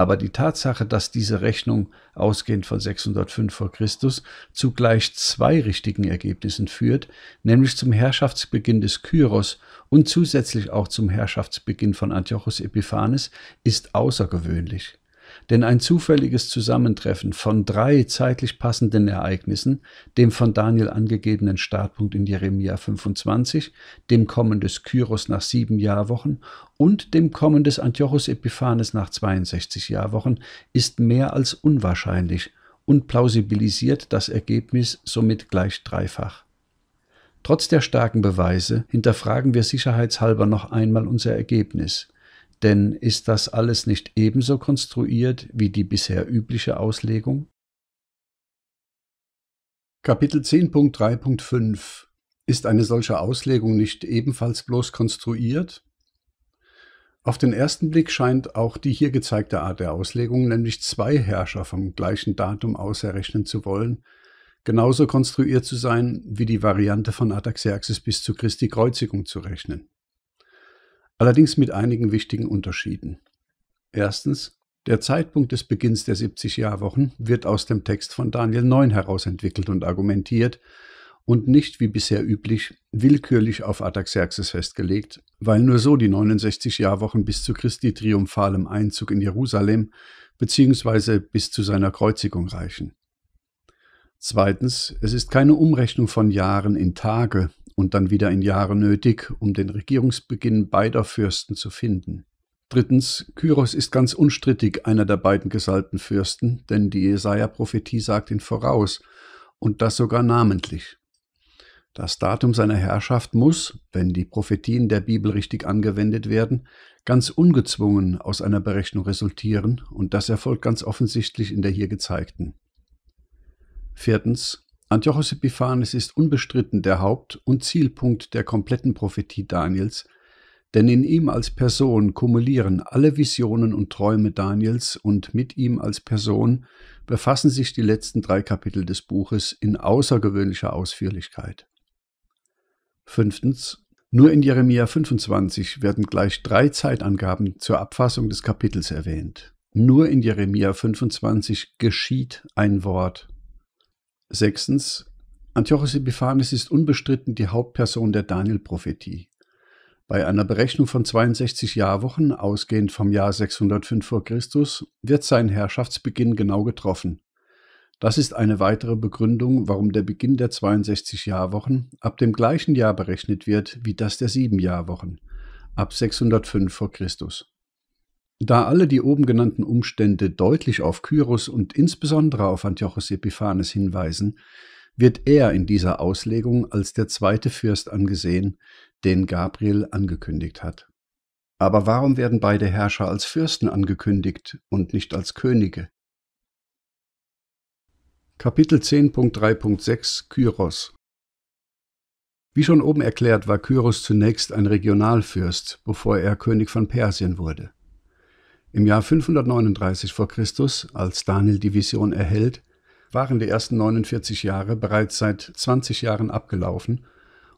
Aber die Tatsache, dass diese Rechnung ausgehend von 605 vor Christus zu gleich zwei richtigen Ergebnissen führt, nämlich zum Herrschaftsbeginn des Kyros und zusätzlich auch zum Herrschaftsbeginn von Antiochus Epiphanes, ist außergewöhnlich. Denn ein zufälliges Zusammentreffen von drei zeitlich passenden Ereignissen, dem von Daniel angegebenen Startpunkt in Jeremia 25, dem Kommen des Kyros nach sieben Jahrwochen und dem Kommen des Antiochus Epiphanes nach 62 Jahrwochen, ist mehr als unwahrscheinlich und plausibilisiert das Ergebnis somit gleich dreifach. Trotz der starken Beweise hinterfragen wir sicherheitshalber noch einmal unser Ergebnis. Denn ist das alles nicht ebenso konstruiert wie die bisher übliche Auslegung? Kapitel 10.3.5 Ist eine solche Auslegung nicht ebenfalls bloß konstruiert? Auf den ersten Blick scheint auch die hier gezeigte Art der Auslegung, nämlich zwei Herrscher vom gleichen Datum aus errechnen zu wollen, genauso konstruiert zu sein wie die Variante von Ataxerxes bis zu Christi Kreuzigung zu rechnen allerdings mit einigen wichtigen Unterschieden. Erstens, der Zeitpunkt des Beginns der 70-Jahrwochen wird aus dem Text von Daniel 9 heraus entwickelt und argumentiert und nicht wie bisher üblich willkürlich auf Ataxerxes festgelegt, weil nur so die 69 Jahrwochen bis zu Christi triumphalem Einzug in Jerusalem bzw. bis zu seiner Kreuzigung reichen. Zweitens, es ist keine Umrechnung von Jahren in Tage und dann wieder in Jahre nötig, um den Regierungsbeginn beider Fürsten zu finden. Drittens, Kyros ist ganz unstrittig einer der beiden gesalten Fürsten, denn die Jesaja-Prophetie sagt ihn voraus, und das sogar namentlich. Das Datum seiner Herrschaft muss, wenn die Prophetien der Bibel richtig angewendet werden, ganz ungezwungen aus einer Berechnung resultieren, und das erfolgt ganz offensichtlich in der hier gezeigten. Viertens, Antiochos Epiphanes ist unbestritten der Haupt- und Zielpunkt der kompletten Prophetie Daniels, denn in ihm als Person kumulieren alle Visionen und Träume Daniels und mit ihm als Person befassen sich die letzten drei Kapitel des Buches in außergewöhnlicher Ausführlichkeit. Fünftens. Nur in Jeremia 25 werden gleich drei Zeitangaben zur Abfassung des Kapitels erwähnt. Nur in Jeremia 25 geschieht ein Wort. Sechstens, Antiochus Epiphanes ist unbestritten die Hauptperson der Daniel-Prophetie. Bei einer Berechnung von 62 Jahrwochen, ausgehend vom Jahr 605 vor Christus, wird sein Herrschaftsbeginn genau getroffen. Das ist eine weitere Begründung, warum der Beginn der 62 Jahrwochen ab dem gleichen Jahr berechnet wird wie das der sieben Jahrwochen, ab 605 vor Christus. Da alle die oben genannten Umstände deutlich auf Kyros und insbesondere auf Antiochos Epiphanes hinweisen, wird er in dieser Auslegung als der zweite Fürst angesehen, den Gabriel angekündigt hat. Aber warum werden beide Herrscher als Fürsten angekündigt und nicht als Könige? Kapitel 10.3.6 Kyros Wie schon oben erklärt, war Kyros zunächst ein Regionalfürst, bevor er König von Persien wurde. Im Jahr 539 vor Christus, als Daniel die Vision erhält, waren die ersten 49 Jahre bereits seit 20 Jahren abgelaufen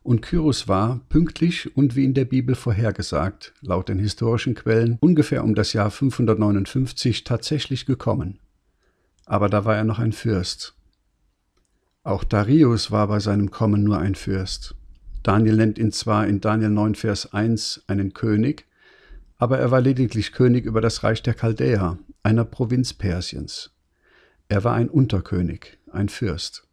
und Kyros war, pünktlich und wie in der Bibel vorhergesagt, laut den historischen Quellen ungefähr um das Jahr 559 tatsächlich gekommen. Aber da war er noch ein Fürst. Auch Darius war bei seinem Kommen nur ein Fürst. Daniel nennt ihn zwar in Daniel 9, Vers 1 einen König, aber er war lediglich König über das Reich der Chaldäer, einer Provinz Persiens. Er war ein Unterkönig, ein Fürst.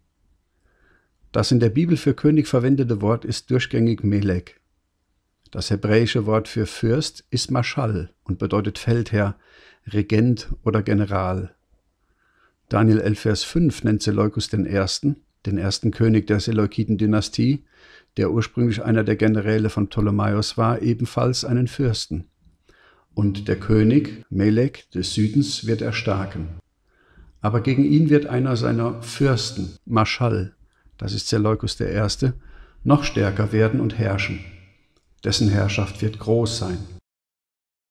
Das in der Bibel für König verwendete Wort ist durchgängig Melek. Das hebräische Wort für Fürst ist Maschall und bedeutet Feldherr, Regent oder General. Daniel 11, Vers 5 nennt Seleukus den Ersten, den ersten König der Seleukiden-Dynastie, der ursprünglich einer der Generäle von Ptolemaios war, ebenfalls einen Fürsten und der König, Melek des Südens, wird erstarken. Aber gegen ihn wird einer seiner Fürsten, Maschall, das ist Seleukus I., noch stärker werden und herrschen. Dessen Herrschaft wird groß sein.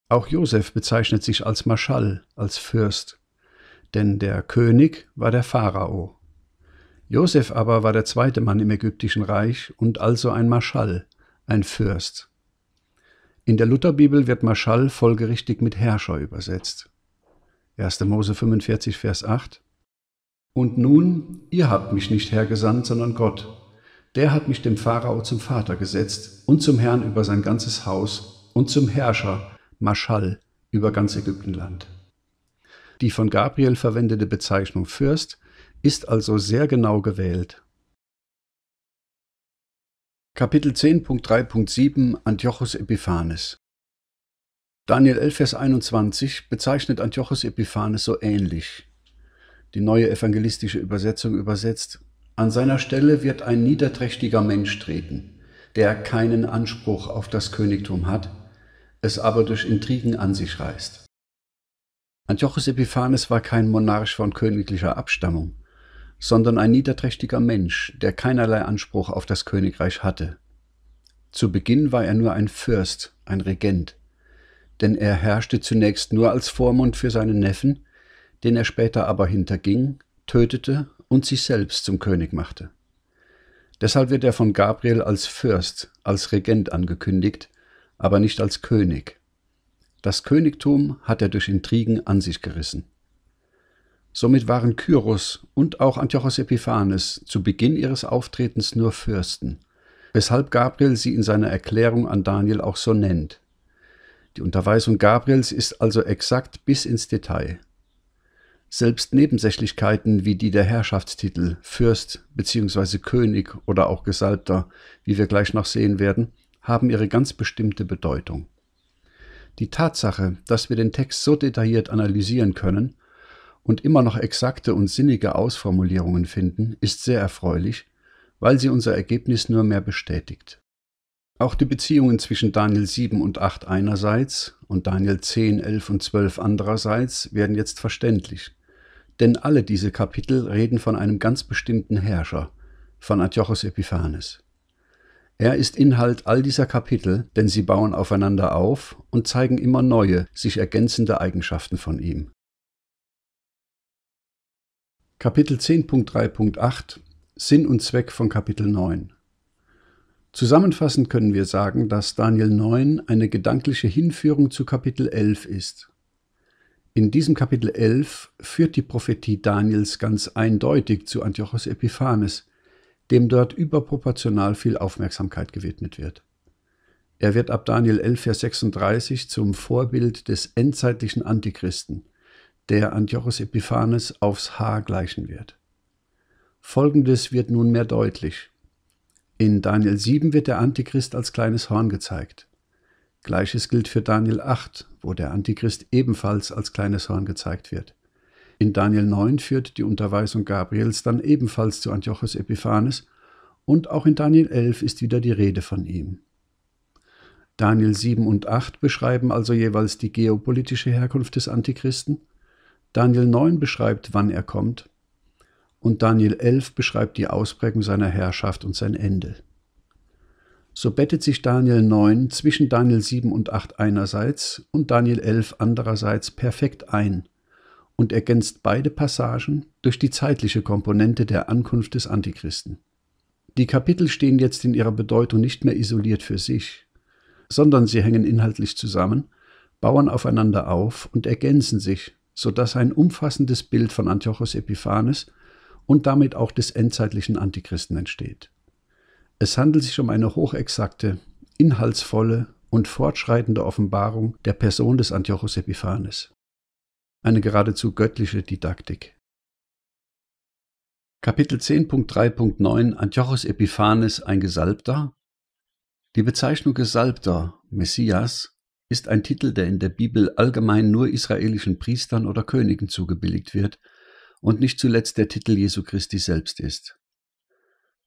Auch Josef bezeichnet sich als Maschall, als Fürst, denn der König war der Pharao. Josef aber war der zweite Mann im ägyptischen Reich und also ein Maschall, ein Fürst. In der Lutherbibel wird Marschall folgerichtig mit Herrscher übersetzt. 1. Mose 45, Vers 8. Und nun, ihr habt mich nicht hergesandt, sondern Gott. Der hat mich dem Pharao zum Vater gesetzt und zum Herrn über sein ganzes Haus und zum Herrscher, Marschall, über ganz Ägyptenland. Die von Gabriel verwendete Bezeichnung Fürst ist also sehr genau gewählt Kapitel 10.3.7 Antiochus Epiphanes Daniel 11, Vers 21 bezeichnet Antiochus Epiphanes so ähnlich. Die neue evangelistische Übersetzung übersetzt, an seiner Stelle wird ein niederträchtiger Mensch treten, der keinen Anspruch auf das Königtum hat, es aber durch Intrigen an sich reißt. Antiochus Epiphanes war kein Monarch von königlicher Abstammung sondern ein niederträchtiger Mensch, der keinerlei Anspruch auf das Königreich hatte. Zu Beginn war er nur ein Fürst, ein Regent, denn er herrschte zunächst nur als Vormund für seinen Neffen, den er später aber hinterging, tötete und sich selbst zum König machte. Deshalb wird er von Gabriel als Fürst, als Regent angekündigt, aber nicht als König. Das Königtum hat er durch Intrigen an sich gerissen. Somit waren Kyros und auch Antiochos Epiphanes zu Beginn ihres Auftretens nur Fürsten, weshalb Gabriel sie in seiner Erklärung an Daniel auch so nennt. Die Unterweisung Gabriels ist also exakt bis ins Detail. Selbst Nebensächlichkeiten wie die der Herrschaftstitel Fürst bzw. König oder auch Gesalbter, wie wir gleich noch sehen werden, haben ihre ganz bestimmte Bedeutung. Die Tatsache, dass wir den Text so detailliert analysieren können, und immer noch exakte und sinnige Ausformulierungen finden, ist sehr erfreulich, weil sie unser Ergebnis nur mehr bestätigt. Auch die Beziehungen zwischen Daniel 7 und 8 einerseits und Daniel 10, 11 und 12 andererseits werden jetzt verständlich. Denn alle diese Kapitel reden von einem ganz bestimmten Herrscher, von Antiochos Epiphanes. Er ist Inhalt all dieser Kapitel, denn sie bauen aufeinander auf und zeigen immer neue, sich ergänzende Eigenschaften von ihm. Kapitel 10.3.8 Sinn und Zweck von Kapitel 9 Zusammenfassend können wir sagen, dass Daniel 9 eine gedankliche Hinführung zu Kapitel 11 ist. In diesem Kapitel 11 führt die Prophetie Daniels ganz eindeutig zu Antiochos Epiphanes, dem dort überproportional viel Aufmerksamkeit gewidmet wird. Er wird ab Daniel 11, Vers 36 zum Vorbild des endzeitlichen Antichristen – der Antiochus Epiphanes aufs Haar gleichen wird. Folgendes wird nunmehr deutlich. In Daniel 7 wird der Antichrist als kleines Horn gezeigt. Gleiches gilt für Daniel 8, wo der Antichrist ebenfalls als kleines Horn gezeigt wird. In Daniel 9 führt die Unterweisung Gabriels dann ebenfalls zu Antiochus Epiphanes und auch in Daniel 11 ist wieder die Rede von ihm. Daniel 7 und 8 beschreiben also jeweils die geopolitische Herkunft des Antichristen Daniel 9 beschreibt, wann er kommt und Daniel 11 beschreibt die Ausprägung seiner Herrschaft und sein Ende. So bettet sich Daniel 9 zwischen Daniel 7 und 8 einerseits und Daniel 11 andererseits perfekt ein und ergänzt beide Passagen durch die zeitliche Komponente der Ankunft des Antichristen. Die Kapitel stehen jetzt in ihrer Bedeutung nicht mehr isoliert für sich, sondern sie hängen inhaltlich zusammen, bauen aufeinander auf und ergänzen sich, sodass ein umfassendes Bild von Antiochos Epiphanes und damit auch des endzeitlichen Antichristen entsteht. Es handelt sich um eine hochexakte, inhaltsvolle und fortschreitende Offenbarung der Person des Antiochos Epiphanes. Eine geradezu göttliche Didaktik. Kapitel 10.3.9 Antiochos Epiphanes, ein Gesalbter. Die Bezeichnung Gesalbter, Messias, ist ein Titel, der in der Bibel allgemein nur israelischen Priestern oder Königen zugebilligt wird und nicht zuletzt der Titel Jesu Christi selbst ist.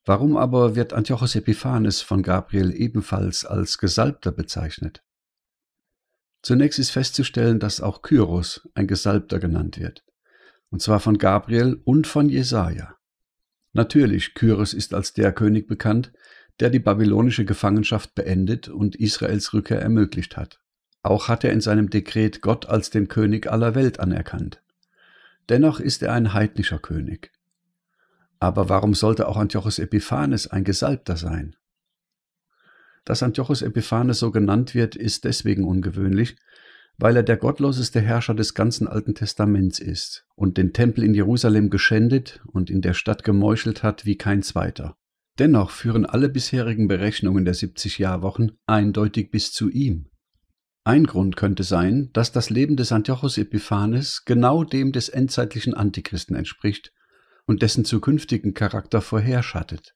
Warum aber wird Antiochos Epiphanes von Gabriel ebenfalls als Gesalbter bezeichnet? Zunächst ist festzustellen, dass auch Kyros ein Gesalbter genannt wird, und zwar von Gabriel und von Jesaja. Natürlich, Kyros ist als der König bekannt, der die babylonische Gefangenschaft beendet und Israels Rückkehr ermöglicht hat. Auch hat er in seinem Dekret Gott als den König aller Welt anerkannt. Dennoch ist er ein heidnischer König. Aber warum sollte auch Antiochos Epiphanes ein Gesalbter sein? Dass Antiochos Epiphanes so genannt wird, ist deswegen ungewöhnlich, weil er der gottloseste Herrscher des ganzen Alten Testaments ist und den Tempel in Jerusalem geschändet und in der Stadt gemeuchelt hat wie kein zweiter. Dennoch führen alle bisherigen Berechnungen der 70 Jahrwochen eindeutig bis zu ihm. Ein Grund könnte sein, dass das Leben des Antiochos Epiphanes genau dem des endzeitlichen Antichristen entspricht und dessen zukünftigen Charakter vorherschattet.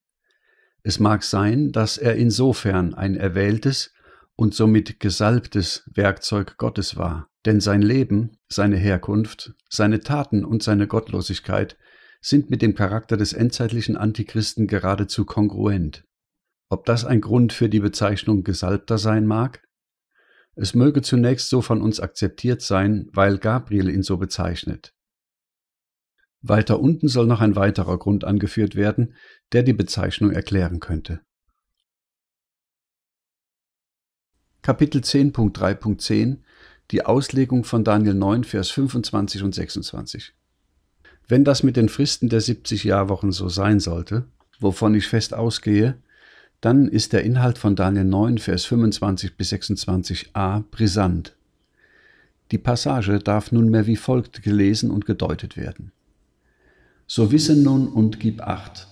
Es mag sein, dass er insofern ein erwähltes und somit gesalbtes Werkzeug Gottes war, denn sein Leben, seine Herkunft, seine Taten und seine Gottlosigkeit sind mit dem Charakter des endzeitlichen Antichristen geradezu kongruent. Ob das ein Grund für die Bezeichnung Gesalbter sein mag? Es möge zunächst so von uns akzeptiert sein, weil Gabriel ihn so bezeichnet. Weiter unten soll noch ein weiterer Grund angeführt werden, der die Bezeichnung erklären könnte. Kapitel 10.3.10 Die Auslegung von Daniel 9, Vers 25 und 26 Wenn das mit den Fristen der 70 Jahrwochen so sein sollte, wovon ich fest ausgehe, dann ist der Inhalt von Daniel 9, Vers 25 bis 26a brisant. Die Passage darf nunmehr wie folgt gelesen und gedeutet werden. So wisse nun und gib acht.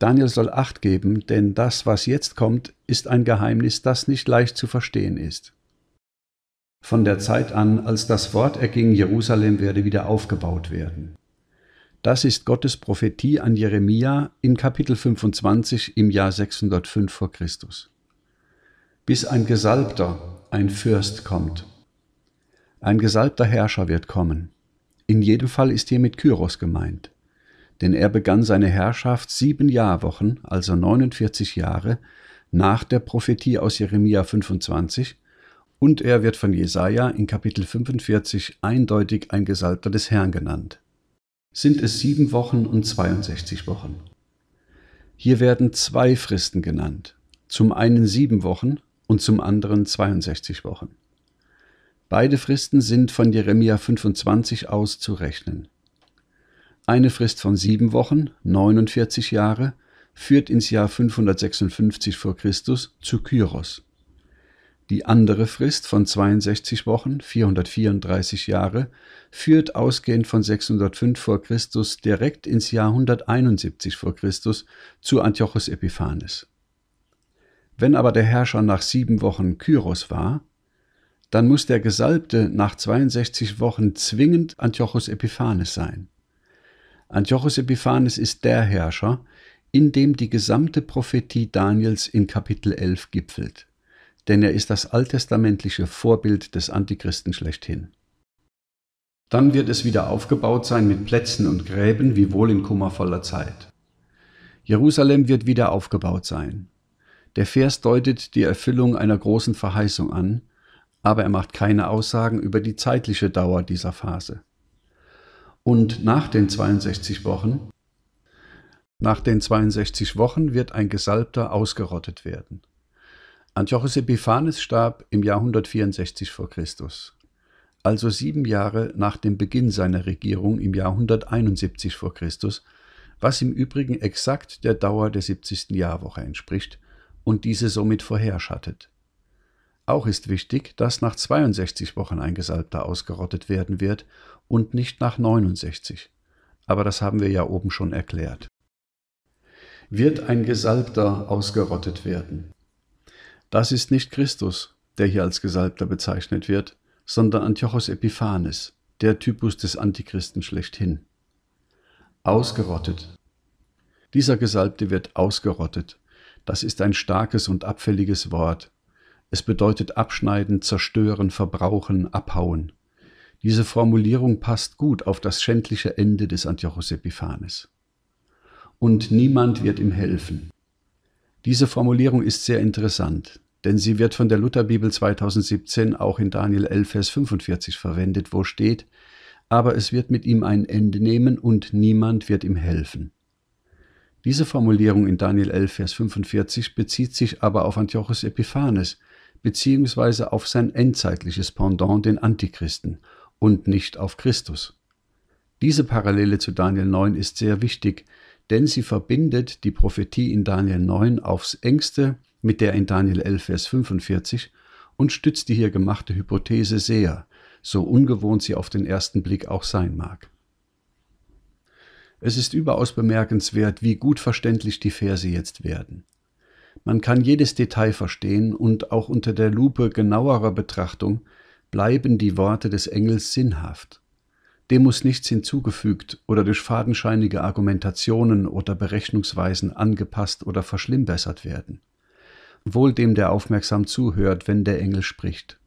Daniel soll acht geben, denn das, was jetzt kommt, ist ein Geheimnis, das nicht leicht zu verstehen ist. Von der Zeit an, als das Wort erging, Jerusalem werde wieder aufgebaut werden. Das ist Gottes Prophetie an Jeremia in Kapitel 25 im Jahr 605 vor Christus. Bis ein Gesalbter, ein Fürst kommt. Ein gesalbter Herrscher wird kommen. In jedem Fall ist hier mit Kyros gemeint. Denn er begann seine Herrschaft sieben Jahrwochen, also 49 Jahre, nach der Prophetie aus Jeremia 25 und er wird von Jesaja in Kapitel 45 eindeutig ein Gesalbter des Herrn genannt sind es sieben Wochen und 62 Wochen. Hier werden zwei Fristen genannt, zum einen sieben Wochen und zum anderen 62 Wochen. Beide Fristen sind von Jeremia 25 aus zu rechnen. Eine Frist von sieben Wochen, 49 Jahre, führt ins Jahr 556 vor Christus zu Kyros. Die andere Frist von 62 Wochen, 434 Jahre, führt ausgehend von 605 vor Christus direkt ins Jahr 171 vor Christus zu Antiochus Epiphanes. Wenn aber der Herrscher nach sieben Wochen Kyros war, dann muss der Gesalbte nach 62 Wochen zwingend Antiochus Epiphanes sein. Antiochus Epiphanes ist der Herrscher, in dem die gesamte Prophetie Daniels in Kapitel 11 gipfelt denn er ist das alttestamentliche Vorbild des Antichristen schlechthin. Dann wird es wieder aufgebaut sein mit Plätzen und Gräben, wie wohl in kummervoller Zeit. Jerusalem wird wieder aufgebaut sein. Der Vers deutet die Erfüllung einer großen Verheißung an, aber er macht keine Aussagen über die zeitliche Dauer dieser Phase. Und nach den 62 Wochen, nach den 62 Wochen wird ein Gesalbter ausgerottet werden. Antiochos Epiphanes starb im Jahr 164 v. Chr., also sieben Jahre nach dem Beginn seiner Regierung im Jahr 171 v. Chr., was im Übrigen exakt der Dauer der 70. Jahrwoche entspricht und diese somit vorherschattet. Auch ist wichtig, dass nach 62 Wochen ein Gesalbter ausgerottet werden wird und nicht nach 69. Aber das haben wir ja oben schon erklärt. Wird ein Gesalbter ausgerottet werden? Das ist nicht Christus, der hier als Gesalbter bezeichnet wird, sondern Antiochos Epiphanes, der Typus des Antichristen schlechthin. Ausgerottet. Dieser Gesalbte wird ausgerottet. Das ist ein starkes und abfälliges Wort. Es bedeutet abschneiden, zerstören, verbrauchen, abhauen. Diese Formulierung passt gut auf das schändliche Ende des Antiochos Epiphanes. Und niemand wird ihm helfen. Diese Formulierung ist sehr interessant, denn sie wird von der Lutherbibel 2017 auch in Daniel 11, Vers 45 verwendet, wo steht, aber es wird mit ihm ein Ende nehmen und niemand wird ihm helfen. Diese Formulierung in Daniel 11, Vers 45 bezieht sich aber auf Antiochus Epiphanes, beziehungsweise auf sein endzeitliches Pendant, den Antichristen, und nicht auf Christus. Diese Parallele zu Daniel 9 ist sehr wichtig, denn sie verbindet die Prophetie in Daniel 9 aufs engste mit der in Daniel 11, Vers 45 und stützt die hier gemachte Hypothese sehr, so ungewohnt sie auf den ersten Blick auch sein mag. Es ist überaus bemerkenswert, wie gut verständlich die Verse jetzt werden. Man kann jedes Detail verstehen und auch unter der Lupe genauerer Betrachtung bleiben die Worte des Engels sinnhaft. Dem muss nichts hinzugefügt oder durch fadenscheinige Argumentationen oder Berechnungsweisen angepasst oder verschlimmbessert werden. Wohl dem, der aufmerksam zuhört, wenn der Engel spricht.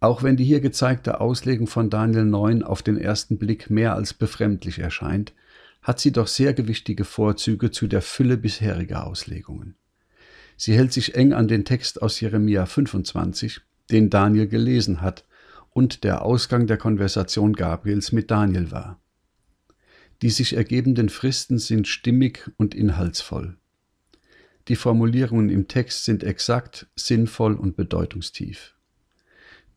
Auch wenn die hier gezeigte Auslegung von Daniel 9 auf den ersten Blick mehr als befremdlich erscheint, hat sie doch sehr gewichtige Vorzüge zu der Fülle bisheriger Auslegungen. Sie hält sich eng an den Text aus Jeremia 25, den Daniel gelesen hat, und der Ausgang der Konversation Gabriels mit Daniel war. Die sich ergebenden Fristen sind stimmig und inhaltsvoll. Die Formulierungen im Text sind exakt, sinnvoll und bedeutungstief.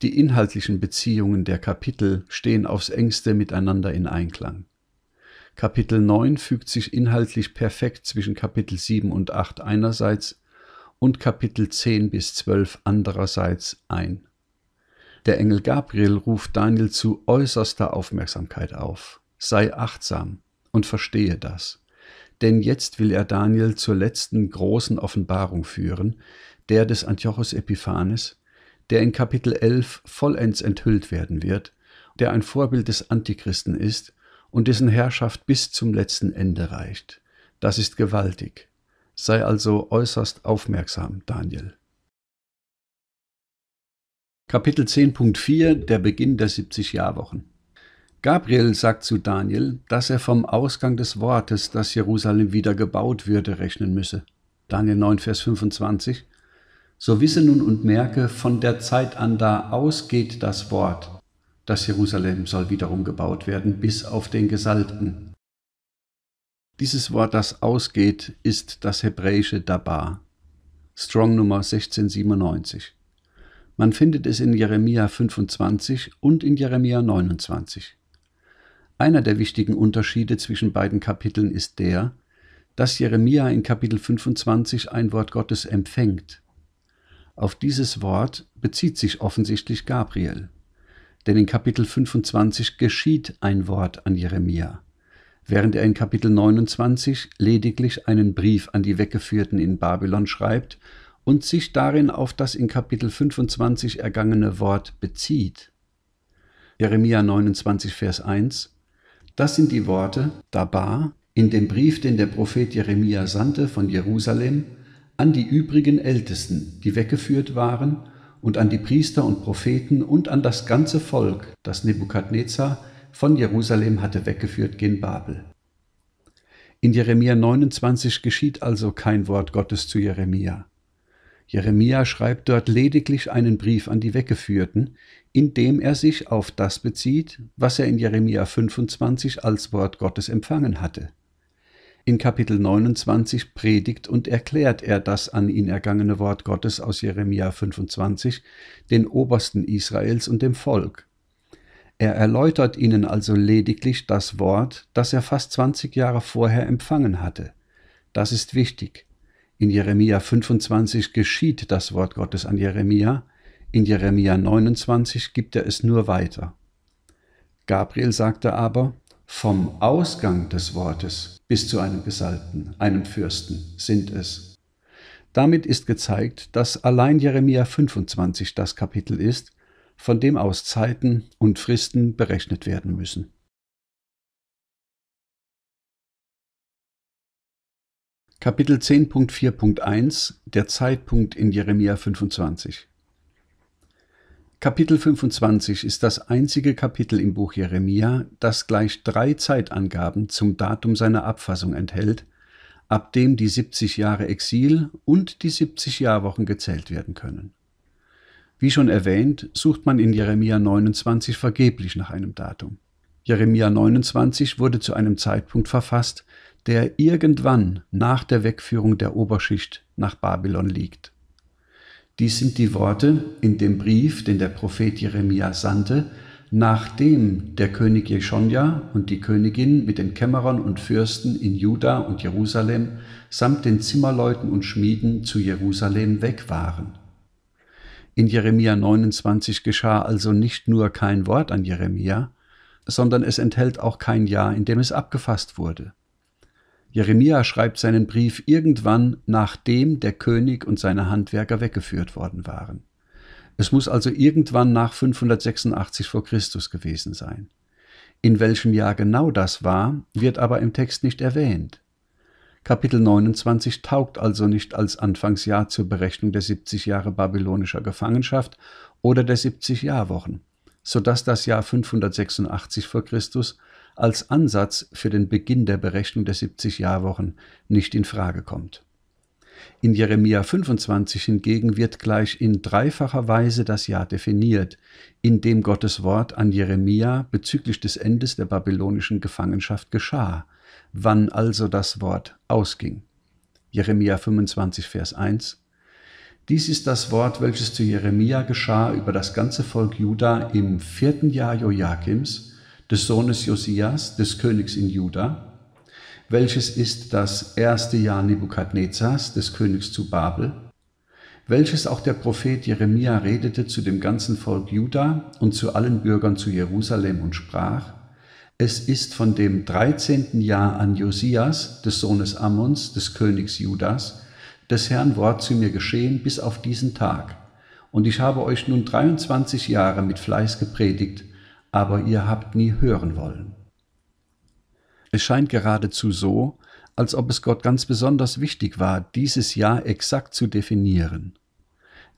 Die inhaltlichen Beziehungen der Kapitel stehen aufs engste miteinander in Einklang. Kapitel 9 fügt sich inhaltlich perfekt zwischen Kapitel 7 und 8 einerseits und Kapitel 10 bis 12 andererseits ein. Der Engel Gabriel ruft Daniel zu äußerster Aufmerksamkeit auf. Sei achtsam und verstehe das. Denn jetzt will er Daniel zur letzten großen Offenbarung führen, der des Antiochus Epiphanes, der in Kapitel 11 vollends enthüllt werden wird, der ein Vorbild des Antichristen ist und dessen Herrschaft bis zum letzten Ende reicht. Das ist gewaltig. Sei also äußerst aufmerksam, Daniel. Kapitel 10.4 Der Beginn der 70 Jahrwochen. Gabriel sagt zu Daniel, dass er vom Ausgang des Wortes, dass Jerusalem wieder gebaut würde, rechnen müsse. Daniel 9, Vers 25. So wisse nun und merke, von der Zeit an da ausgeht das Wort, das Jerusalem soll wiederum gebaut werden, bis auf den Gesalbten. Dieses Wort, das ausgeht, ist das hebräische Dabar. Strong Nummer 1697. Man findet es in Jeremia 25 und in Jeremia 29. Einer der wichtigen Unterschiede zwischen beiden Kapiteln ist der, dass Jeremia in Kapitel 25 ein Wort Gottes empfängt. Auf dieses Wort bezieht sich offensichtlich Gabriel. Denn in Kapitel 25 geschieht ein Wort an Jeremia, während er in Kapitel 29 lediglich einen Brief an die Weggeführten in Babylon schreibt und sich darin auf das in Kapitel 25 ergangene Wort bezieht. Jeremia 29, Vers 1 Das sind die Worte Dabar in dem Brief, den der Prophet Jeremia sandte von Jerusalem an die übrigen Ältesten, die weggeführt waren, und an die Priester und Propheten und an das ganze Volk, das Nebukadnezar von Jerusalem hatte weggeführt gen Babel. In Jeremia 29 geschieht also kein Wort Gottes zu Jeremia. Jeremia schreibt dort lediglich einen Brief an die Weggeführten, in dem er sich auf das bezieht, was er in Jeremia 25 als Wort Gottes empfangen hatte. In Kapitel 29 predigt und erklärt er das an ihn ergangene Wort Gottes aus Jeremia 25 den Obersten Israels und dem Volk. Er erläutert ihnen also lediglich das Wort, das er fast 20 Jahre vorher empfangen hatte. Das ist wichtig. In Jeremia 25 geschieht das Wort Gottes an Jeremia, in Jeremia 29 gibt er es nur weiter. Gabriel sagte aber, vom Ausgang des Wortes bis zu einem Gesalten, einem Fürsten sind es. Damit ist gezeigt, dass allein Jeremia 25 das Kapitel ist, von dem aus Zeiten und Fristen berechnet werden müssen. Kapitel 10.4.1 Der Zeitpunkt in Jeremia 25 Kapitel 25 ist das einzige Kapitel im Buch Jeremia, das gleich drei Zeitangaben zum Datum seiner Abfassung enthält, ab dem die 70 Jahre Exil und die 70 Jahrwochen gezählt werden können. Wie schon erwähnt, sucht man in Jeremia 29 vergeblich nach einem Datum. Jeremia 29 wurde zu einem Zeitpunkt verfasst, der irgendwann nach der Wegführung der Oberschicht nach Babylon liegt. Dies sind die Worte in dem Brief, den der Prophet Jeremia sandte, nachdem der König Jeschonja und die Königin mit den Kämmerern und Fürsten in Juda und Jerusalem samt den Zimmerleuten und Schmieden zu Jerusalem weg waren. In Jeremia 29 geschah also nicht nur kein Wort an Jeremia, sondern es enthält auch kein Jahr, in dem es abgefasst wurde. Jeremia schreibt seinen Brief irgendwann, nachdem der König und seine Handwerker weggeführt worden waren. Es muss also irgendwann nach 586 vor Christus gewesen sein. In welchem Jahr genau das war, wird aber im Text nicht erwähnt. Kapitel 29 taugt also nicht als Anfangsjahr zur Berechnung der 70 Jahre babylonischer Gefangenschaft oder der 70 Jahrwochen, sodass das Jahr 586 vor Christus als Ansatz für den Beginn der Berechnung der 70 Jahrwochen nicht in Frage kommt. In Jeremia 25 hingegen wird gleich in dreifacher Weise das Jahr definiert, in dem Gottes Wort an Jeremia bezüglich des Endes der babylonischen Gefangenschaft geschah, wann also das Wort ausging. Jeremia 25, Vers 1. Dies ist das Wort, welches zu Jeremia geschah über das ganze Volk Juda im vierten Jahr Joachims, des Sohnes Josias, des Königs in Juda, welches ist das erste Jahr Nebukadnezars, des Königs zu Babel, welches auch der Prophet Jeremia redete zu dem ganzen Volk Juda und zu allen Bürgern zu Jerusalem und sprach, es ist von dem dreizehnten Jahr an Josias, des Sohnes Ammons, des Königs Judas, des Herrn Wort zu mir geschehen bis auf diesen Tag. Und ich habe euch nun 23 Jahre mit Fleiß gepredigt, aber ihr habt nie hören wollen. Es scheint geradezu so, als ob es Gott ganz besonders wichtig war, dieses Jahr exakt zu definieren.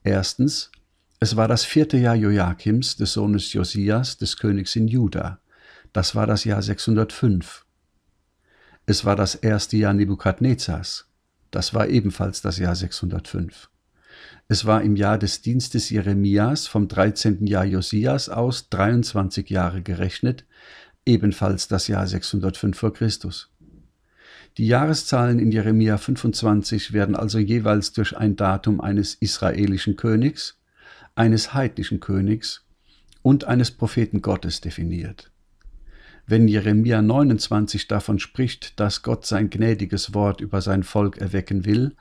Erstens, es war das vierte Jahr Joachims, des Sohnes Josias, des Königs in Juda. Das war das Jahr 605. Es war das erste Jahr Nebukadnezars. Das war ebenfalls das Jahr 605. Es war im Jahr des Dienstes Jeremias vom 13. Jahr Josias aus 23 Jahre gerechnet, ebenfalls das Jahr 605 vor Christus. Die Jahreszahlen in Jeremia 25 werden also jeweils durch ein Datum eines israelischen Königs, eines heidnischen Königs und eines Propheten Gottes definiert wenn Jeremia 29 davon spricht, dass Gott sein gnädiges Wort über sein Volk erwecken will,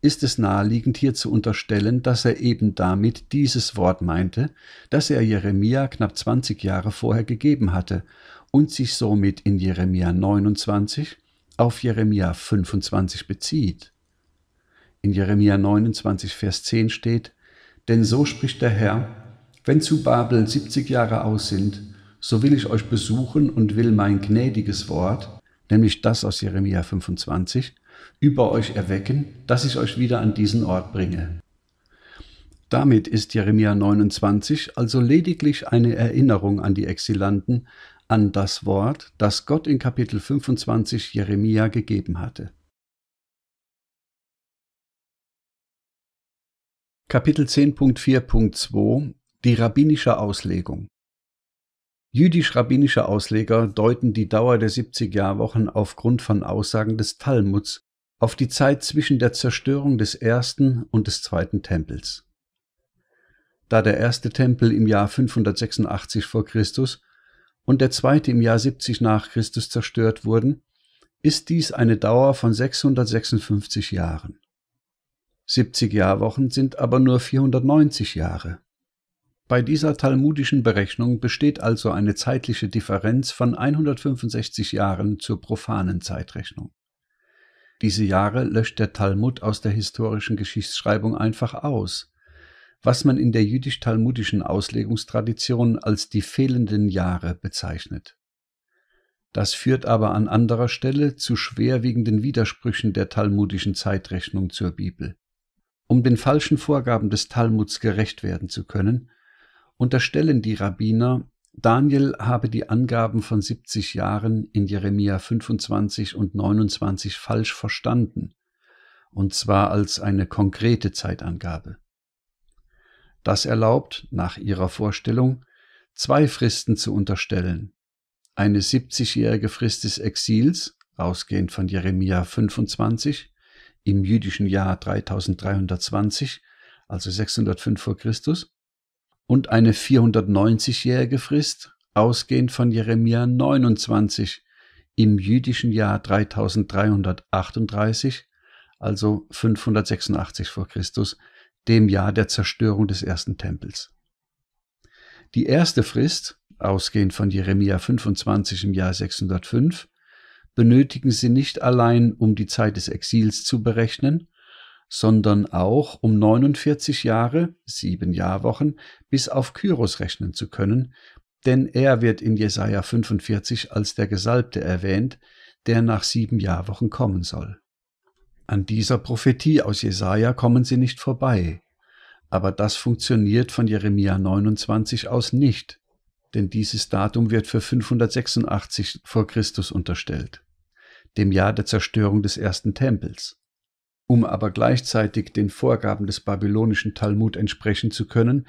ist es naheliegend hier zu unterstellen, dass er eben damit dieses Wort meinte, das er Jeremia knapp 20 Jahre vorher gegeben hatte und sich somit in Jeremia 29 auf Jeremia 25 bezieht. In Jeremia 29, Vers 10 steht, Denn so spricht der Herr, wenn zu Babel 70 Jahre aus sind, so will ich euch besuchen und will mein gnädiges Wort, nämlich das aus Jeremia 25, über euch erwecken, dass ich euch wieder an diesen Ort bringe. Damit ist Jeremia 29 also lediglich eine Erinnerung an die Exilanten an das Wort, das Gott in Kapitel 25 Jeremia gegeben hatte. Kapitel 10.4.2 Die rabbinische Auslegung Jüdisch-rabbinische Ausleger deuten die Dauer der 70 Jahrwochen aufgrund von Aussagen des Talmuds auf die Zeit zwischen der Zerstörung des ersten und des zweiten Tempels. Da der erste Tempel im Jahr 586 vor Christus und der zweite im Jahr 70 nach Christus zerstört wurden, ist dies eine Dauer von 656 Jahren. 70 Jahrwochen sind aber nur 490 Jahre. Bei dieser talmudischen Berechnung besteht also eine zeitliche Differenz von 165 Jahren zur profanen Zeitrechnung. Diese Jahre löscht der Talmud aus der historischen Geschichtsschreibung einfach aus, was man in der jüdisch-talmudischen Auslegungstradition als die fehlenden Jahre bezeichnet. Das führt aber an anderer Stelle zu schwerwiegenden Widersprüchen der talmudischen Zeitrechnung zur Bibel. Um den falschen Vorgaben des Talmuds gerecht werden zu können, unterstellen die Rabbiner, Daniel habe die Angaben von 70 Jahren in Jeremia 25 und 29 falsch verstanden, und zwar als eine konkrete Zeitangabe. Das erlaubt, nach ihrer Vorstellung, zwei Fristen zu unterstellen. Eine 70-jährige Frist des Exils, ausgehend von Jeremia 25, im jüdischen Jahr 3320, also 605 vor Christus, und eine 490-jährige Frist, ausgehend von Jeremia 29 im jüdischen Jahr 3338, also 586 vor Christus, dem Jahr der Zerstörung des ersten Tempels. Die erste Frist, ausgehend von Jeremia 25 im Jahr 605, benötigen sie nicht allein, um die Zeit des Exils zu berechnen, sondern auch um 49 Jahre, sieben Jahrwochen, bis auf Kyros rechnen zu können, denn er wird in Jesaja 45 als der Gesalbte erwähnt, der nach sieben Jahrwochen kommen soll. An dieser Prophetie aus Jesaja kommen sie nicht vorbei, aber das funktioniert von Jeremia 29 aus nicht, denn dieses Datum wird für 586 vor Christus unterstellt, dem Jahr der Zerstörung des ersten Tempels um aber gleichzeitig den Vorgaben des babylonischen Talmud entsprechen zu können,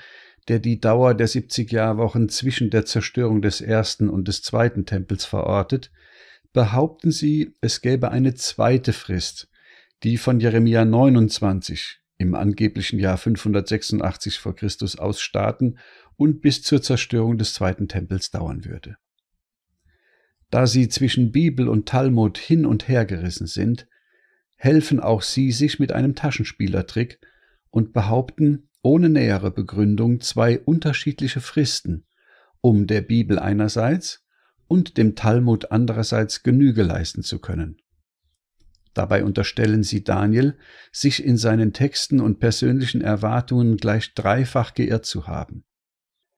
der die Dauer der 70 Jahrwochen zwischen der Zerstörung des ersten und des zweiten Tempels verortet, behaupten sie, es gäbe eine zweite Frist, die von Jeremia 29 im angeblichen Jahr 586 v. Chr. ausstarten und bis zur Zerstörung des zweiten Tempels dauern würde. Da sie zwischen Bibel und Talmud hin und her gerissen sind, helfen auch sie sich mit einem Taschenspielertrick und behaupten ohne nähere Begründung zwei unterschiedliche Fristen, um der Bibel einerseits und dem Talmud andererseits Genüge leisten zu können. Dabei unterstellen sie Daniel, sich in seinen Texten und persönlichen Erwartungen gleich dreifach geirrt zu haben.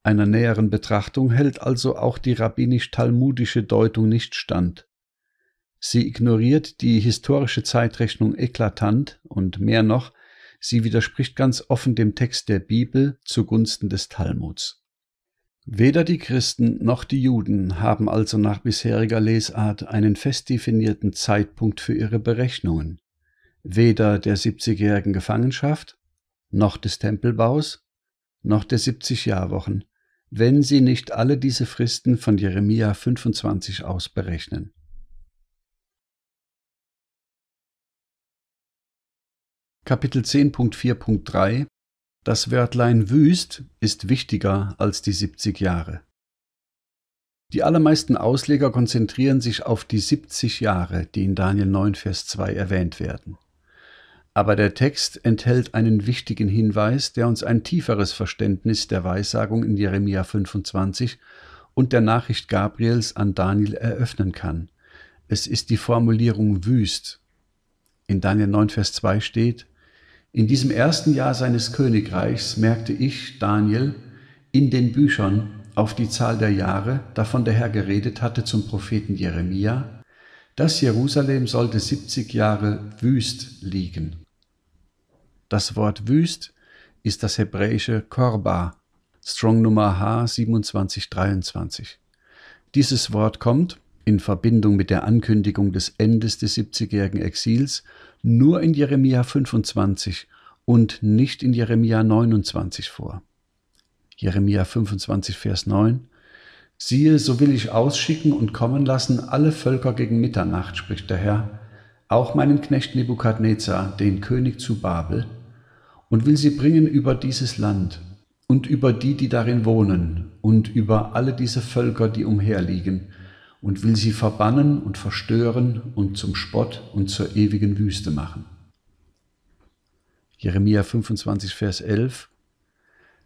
Einer näheren Betrachtung hält also auch die rabbinisch-talmudische Deutung nicht stand, Sie ignoriert die historische Zeitrechnung eklatant und mehr noch, sie widerspricht ganz offen dem Text der Bibel zugunsten des Talmuds. Weder die Christen noch die Juden haben also nach bisheriger Lesart einen fest definierten Zeitpunkt für ihre Berechnungen, weder der 70-jährigen Gefangenschaft, noch des Tempelbaus, noch der 70-Jahrwochen, wenn sie nicht alle diese Fristen von Jeremia 25 aus berechnen. Kapitel 10.4.3 Das Wörtlein wüst ist wichtiger als die 70 Jahre. Die allermeisten Ausleger konzentrieren sich auf die 70 Jahre, die in Daniel 9, Vers 2 erwähnt werden. Aber der Text enthält einen wichtigen Hinweis, der uns ein tieferes Verständnis der Weissagung in Jeremia 25 und der Nachricht Gabriels an Daniel eröffnen kann. Es ist die Formulierung wüst. In Daniel 9, Vers 2 steht, in diesem ersten Jahr seines Königreichs merkte ich, Daniel, in den Büchern auf die Zahl der Jahre, davon der Herr geredet hatte zum Propheten Jeremia, dass Jerusalem sollte 70 Jahre wüst liegen. Das Wort wüst ist das hebräische Korba, Strong Nummer H2723. Dieses Wort kommt, in Verbindung mit der Ankündigung des Endes des 70-jährigen Exils nur in Jeremia 25 und nicht in Jeremia 29 vor. Jeremia 25, Vers 9. Siehe, so will ich ausschicken und kommen lassen alle Völker gegen Mitternacht, spricht der Herr, auch meinen Knecht Nebukadnezar, den König zu Babel, und will sie bringen über dieses Land und über die, die darin wohnen, und über alle diese Völker, die umherliegen, und will sie verbannen und verstören und zum Spott und zur ewigen Wüste machen. Jeremia 25, Vers 11,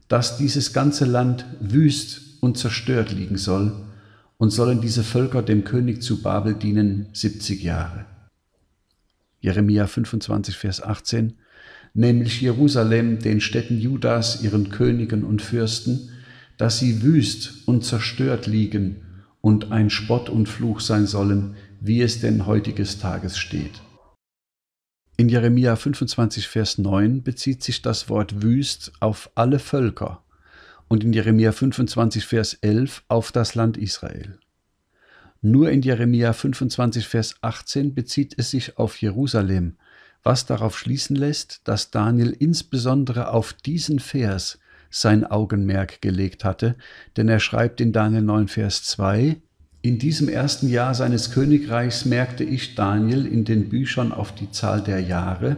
dass dieses ganze Land wüst und zerstört liegen soll, und sollen diese Völker dem König zu Babel dienen 70 Jahre. Jeremia 25, Vers 18, nämlich Jerusalem, den Städten Judas, ihren Königen und Fürsten, dass sie wüst und zerstört liegen und ein Spott und Fluch sein sollen, wie es denn heutiges Tages steht. In Jeremia 25, Vers 9 bezieht sich das Wort wüst auf alle Völker und in Jeremia 25, Vers 11 auf das Land Israel. Nur in Jeremia 25, Vers 18 bezieht es sich auf Jerusalem, was darauf schließen lässt, dass Daniel insbesondere auf diesen Vers sein Augenmerk gelegt hatte, denn er schreibt in Daniel 9, Vers 2, in diesem ersten Jahr seines Königreichs merkte ich Daniel in den Büchern auf die Zahl der Jahre,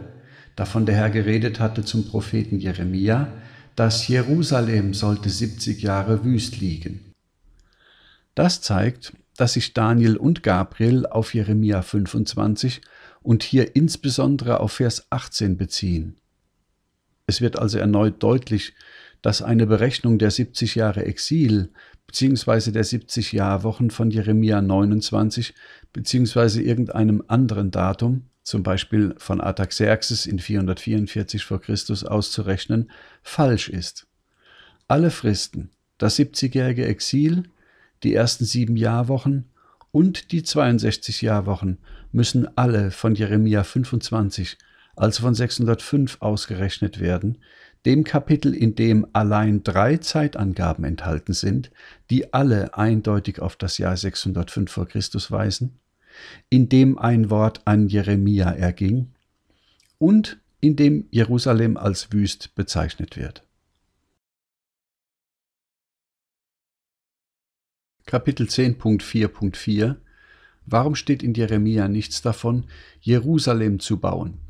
davon der Herr geredet hatte zum Propheten Jeremia, dass Jerusalem sollte 70 Jahre wüst liegen. Das zeigt, dass sich Daniel und Gabriel auf Jeremia 25 und hier insbesondere auf Vers 18 beziehen. Es wird also erneut deutlich, dass eine Berechnung der 70 Jahre Exil bzw. der 70 Jahrwochen von Jeremia 29 bzw. irgendeinem anderen Datum, zum Beispiel von Artaxerxes in 444 v. Chr. auszurechnen, falsch ist. Alle Fristen, das 70-jährige Exil, die ersten sieben Jahrwochen und die 62 Jahrwochen müssen alle von Jeremia 25, also von 605 ausgerechnet werden, dem Kapitel, in dem allein drei Zeitangaben enthalten sind, die alle eindeutig auf das Jahr 605 vor Christus weisen, in dem ein Wort an Jeremia erging und in dem Jerusalem als wüst bezeichnet wird. Kapitel 10.4.4 Warum steht in Jeremia nichts davon, Jerusalem zu bauen?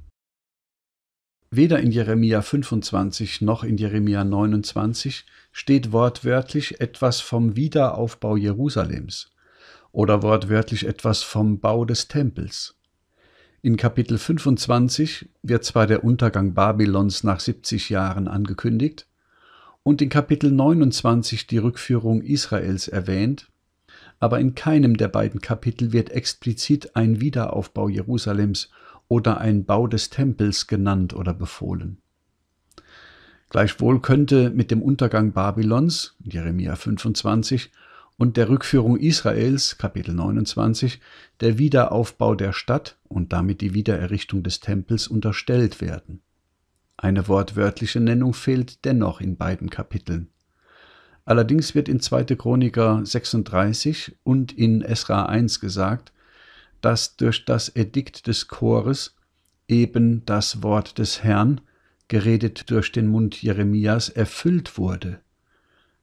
Weder in Jeremia 25 noch in Jeremia 29 steht wortwörtlich etwas vom Wiederaufbau Jerusalems oder wortwörtlich etwas vom Bau des Tempels. In Kapitel 25 wird zwar der Untergang Babylons nach 70 Jahren angekündigt und in Kapitel 29 die Rückführung Israels erwähnt, aber in keinem der beiden Kapitel wird explizit ein Wiederaufbau Jerusalems oder ein Bau des Tempels genannt oder befohlen. Gleichwohl könnte mit dem Untergang Babylons, Jeremia 25, und der Rückführung Israels, Kapitel 29, der Wiederaufbau der Stadt und damit die Wiedererrichtung des Tempels unterstellt werden. Eine wortwörtliche Nennung fehlt dennoch in beiden Kapiteln. Allerdings wird in 2. Chroniker 36 und in Esra 1 gesagt, dass durch das Edikt des Chores eben das Wort des Herrn, geredet durch den Mund Jeremias, erfüllt wurde.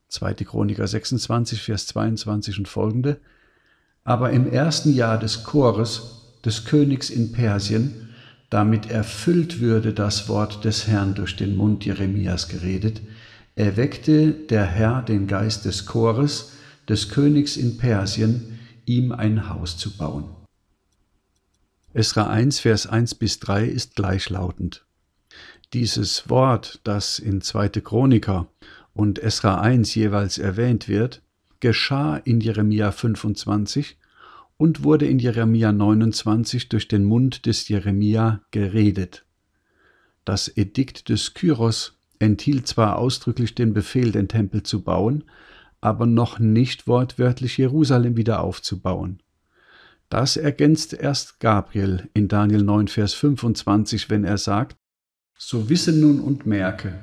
2. Chroniker 26, Vers 22 und folgende. Aber im ersten Jahr des Chores des Königs in Persien, damit erfüllt würde das Wort des Herrn durch den Mund Jeremias geredet, erweckte der Herr den Geist des Chores des Königs in Persien, ihm ein Haus zu bauen. Esra 1, Vers 1 bis 3 ist gleichlautend. Dieses Wort, das in 2. Chroniker und Esra 1 jeweils erwähnt wird, geschah in Jeremia 25 und wurde in Jeremia 29 durch den Mund des Jeremia geredet. Das Edikt des Kyros enthielt zwar ausdrücklich den Befehl, den Tempel zu bauen, aber noch nicht wortwörtlich Jerusalem wieder aufzubauen. Das ergänzt erst Gabriel in Daniel 9, Vers 25, wenn er sagt, So wisse nun und merke,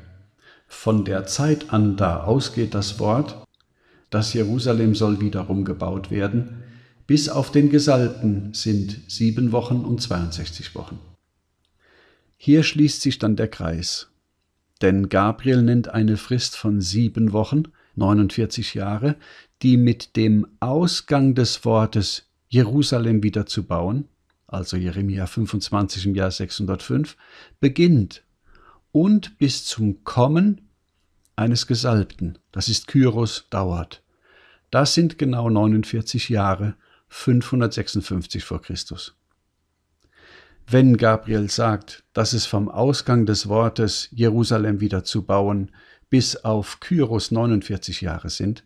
von der Zeit an da ausgeht das Wort, das Jerusalem soll wiederum gebaut werden, bis auf den Gesalten sind sieben Wochen und 62 Wochen. Hier schließt sich dann der Kreis, denn Gabriel nennt eine Frist von sieben Wochen, 49 Jahre, die mit dem Ausgang des Wortes Jerusalem wieder zu bauen, also Jeremia 25 im Jahr 605, beginnt und bis zum Kommen eines Gesalbten, das ist Kyros, dauert. Das sind genau 49 Jahre, 556 vor Christus. Wenn Gabriel sagt, dass es vom Ausgang des Wortes Jerusalem wieder zu bauen bis auf Kyros 49 Jahre sind,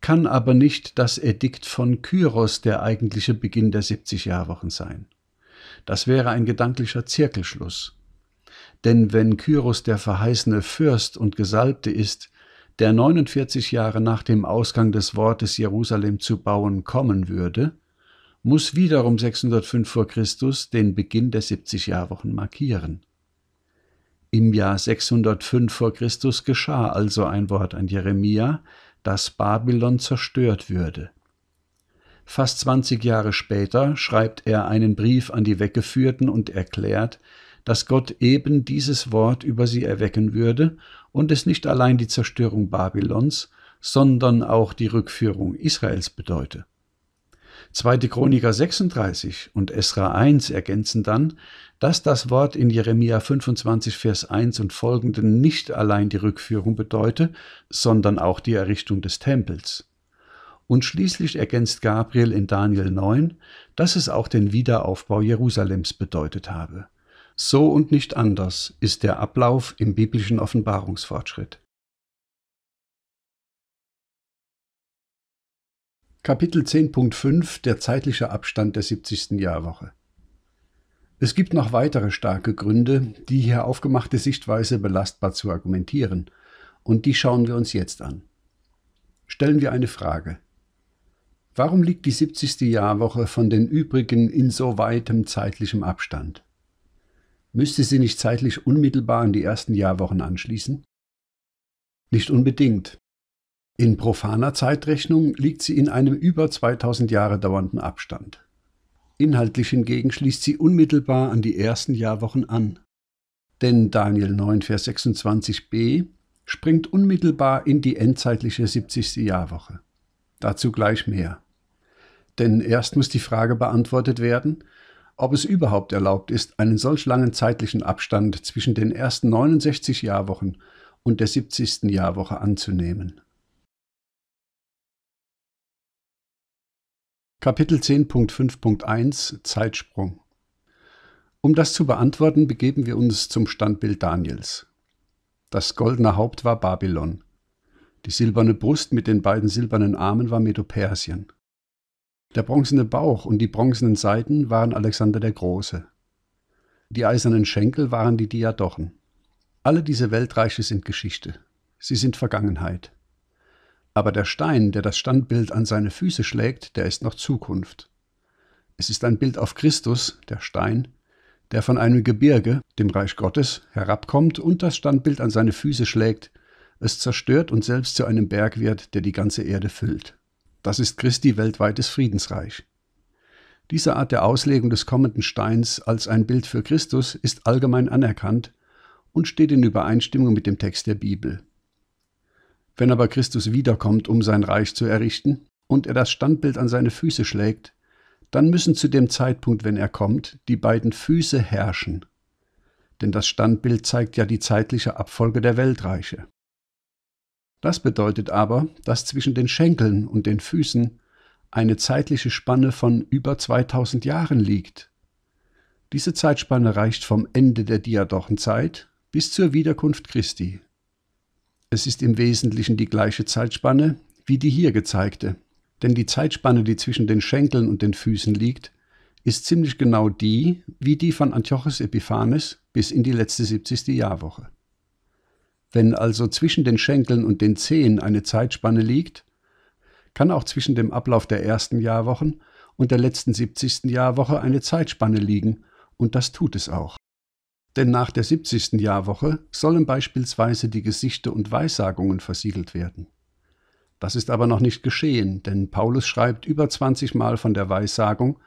kann aber nicht das Edikt von Kyros der eigentliche Beginn der 70-Jahrwochen sein. Das wäre ein gedanklicher Zirkelschluss. Denn wenn Kyros der verheißene Fürst und Gesalbte ist, der 49 Jahre nach dem Ausgang des Wortes Jerusalem zu bauen kommen würde, muss wiederum 605 vor Christus den Beginn der 70-Jahrwochen markieren. Im Jahr 605 vor Christus geschah also ein Wort an Jeremia, dass Babylon zerstört würde. Fast 20 Jahre später schreibt er einen Brief an die Weggeführten und erklärt, dass Gott eben dieses Wort über sie erwecken würde und es nicht allein die Zerstörung Babylons, sondern auch die Rückführung Israels bedeute. 2. Chroniker 36 und Esra 1 ergänzen dann, dass das Wort in Jeremia 25, Vers 1 und folgenden nicht allein die Rückführung bedeute, sondern auch die Errichtung des Tempels. Und schließlich ergänzt Gabriel in Daniel 9, dass es auch den Wiederaufbau Jerusalems bedeutet habe. So und nicht anders ist der Ablauf im biblischen Offenbarungsfortschritt. Kapitel 10.5 Der zeitliche Abstand der 70. Jahrwoche. Es gibt noch weitere starke Gründe, die hier aufgemachte Sichtweise belastbar zu argumentieren, und die schauen wir uns jetzt an. Stellen wir eine Frage. Warum liegt die 70. Jahrwoche von den übrigen in so weitem zeitlichem Abstand? Müsste sie nicht zeitlich unmittelbar an die ersten Jahrwochen anschließen? Nicht unbedingt. In profaner Zeitrechnung liegt sie in einem über 2000 Jahre dauernden Abstand. Inhaltlich hingegen schließt sie unmittelbar an die ersten Jahrwochen an. Denn Daniel 9, Vers 26b springt unmittelbar in die endzeitliche 70. Jahrwoche. Dazu gleich mehr. Denn erst muss die Frage beantwortet werden, ob es überhaupt erlaubt ist, einen solch langen zeitlichen Abstand zwischen den ersten 69 Jahrwochen und der 70. Jahrwoche anzunehmen. Kapitel 10.5.1 Zeitsprung Um das zu beantworten, begeben wir uns zum Standbild Daniels. Das goldene Haupt war Babylon. Die silberne Brust mit den beiden silbernen Armen war Medopersien. Der bronzene Bauch und die bronzenen Seiten waren Alexander der Große. Die eisernen Schenkel waren die Diadochen. Alle diese Weltreiche sind Geschichte. Sie sind Vergangenheit. Aber der Stein, der das Standbild an seine Füße schlägt, der ist noch Zukunft. Es ist ein Bild auf Christus, der Stein, der von einem Gebirge, dem Reich Gottes, herabkommt und das Standbild an seine Füße schlägt, es zerstört und selbst zu einem Berg wird, der die ganze Erde füllt. Das ist Christi weltweites Friedensreich. Diese Art der Auslegung des kommenden Steins als ein Bild für Christus ist allgemein anerkannt und steht in Übereinstimmung mit dem Text der Bibel. Wenn aber Christus wiederkommt, um sein Reich zu errichten, und er das Standbild an seine Füße schlägt, dann müssen zu dem Zeitpunkt, wenn er kommt, die beiden Füße herrschen. Denn das Standbild zeigt ja die zeitliche Abfolge der Weltreiche. Das bedeutet aber, dass zwischen den Schenkeln und den Füßen eine zeitliche Spanne von über 2000 Jahren liegt. Diese Zeitspanne reicht vom Ende der Diadochenzeit bis zur Wiederkunft Christi, es ist im Wesentlichen die gleiche Zeitspanne wie die hier gezeigte, denn die Zeitspanne, die zwischen den Schenkeln und den Füßen liegt, ist ziemlich genau die wie die von Antiochus Epiphanes bis in die letzte 70. Jahrwoche. Wenn also zwischen den Schenkeln und den Zehen eine Zeitspanne liegt, kann auch zwischen dem Ablauf der ersten Jahrwochen und der letzten 70. Jahrwoche eine Zeitspanne liegen, und das tut es auch denn nach der 70. Jahrwoche sollen beispielsweise die Gesichte und Weissagungen versiegelt werden. Das ist aber noch nicht geschehen, denn Paulus schreibt über 20 Mal von der Weissagung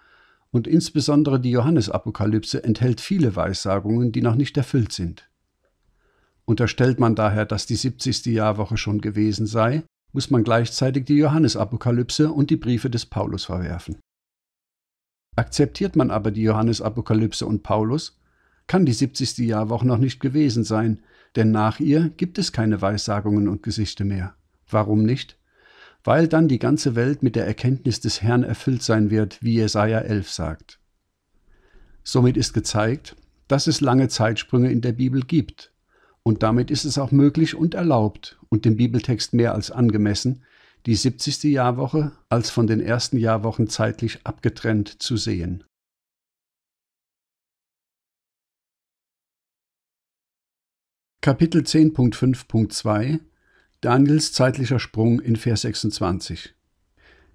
und insbesondere die Johannesapokalypse enthält viele Weissagungen, die noch nicht erfüllt sind. Unterstellt man daher, dass die 70. Jahrwoche schon gewesen sei, muss man gleichzeitig die Johannesapokalypse und die Briefe des Paulus verwerfen. Akzeptiert man aber die Johannesapokalypse und Paulus, kann die 70. Jahrwoche noch nicht gewesen sein, denn nach ihr gibt es keine Weissagungen und Gesichte mehr. Warum nicht? Weil dann die ganze Welt mit der Erkenntnis des Herrn erfüllt sein wird, wie Jesaja 11 sagt. Somit ist gezeigt, dass es lange Zeitsprünge in der Bibel gibt. Und damit ist es auch möglich und erlaubt und dem Bibeltext mehr als angemessen, die 70. Jahrwoche als von den ersten Jahrwochen zeitlich abgetrennt zu sehen. Kapitel 10.5.2 Daniels zeitlicher Sprung in Vers 26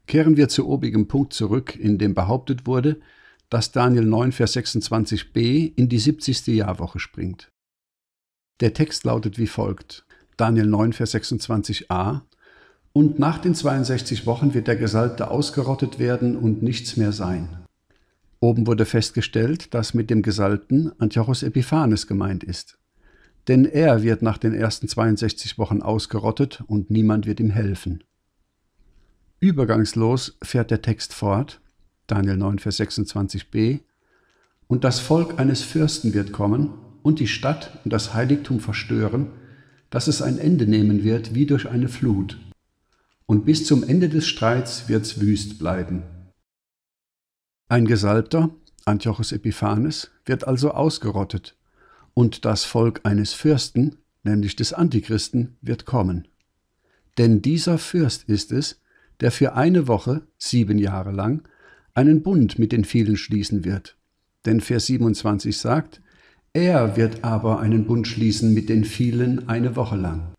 Kehren wir zu obigem Punkt zurück, in dem behauptet wurde, dass Daniel 9, Vers 26b in die 70. Jahrwoche springt. Der Text lautet wie folgt: Daniel 9, Vers 26a. Und nach den 62 Wochen wird der Gesalbte ausgerottet werden und nichts mehr sein. Oben wurde festgestellt, dass mit dem Gesalbten Antiochos Epiphanes gemeint ist. Denn er wird nach den ersten 62 Wochen ausgerottet und niemand wird ihm helfen. Übergangslos fährt der Text fort, Daniel 9, Vers 26b, und das Volk eines Fürsten wird kommen und die Stadt und das Heiligtum verstören, dass es ein Ende nehmen wird wie durch eine Flut. Und bis zum Ende des Streits wird's wüst bleiben. Ein Gesalbter, Antiochus Epiphanes, wird also ausgerottet, und das Volk eines Fürsten, nämlich des Antichristen, wird kommen. Denn dieser Fürst ist es, der für eine Woche, sieben Jahre lang, einen Bund mit den vielen schließen wird. Denn Vers 27 sagt, er wird aber einen Bund schließen mit den vielen eine Woche lang.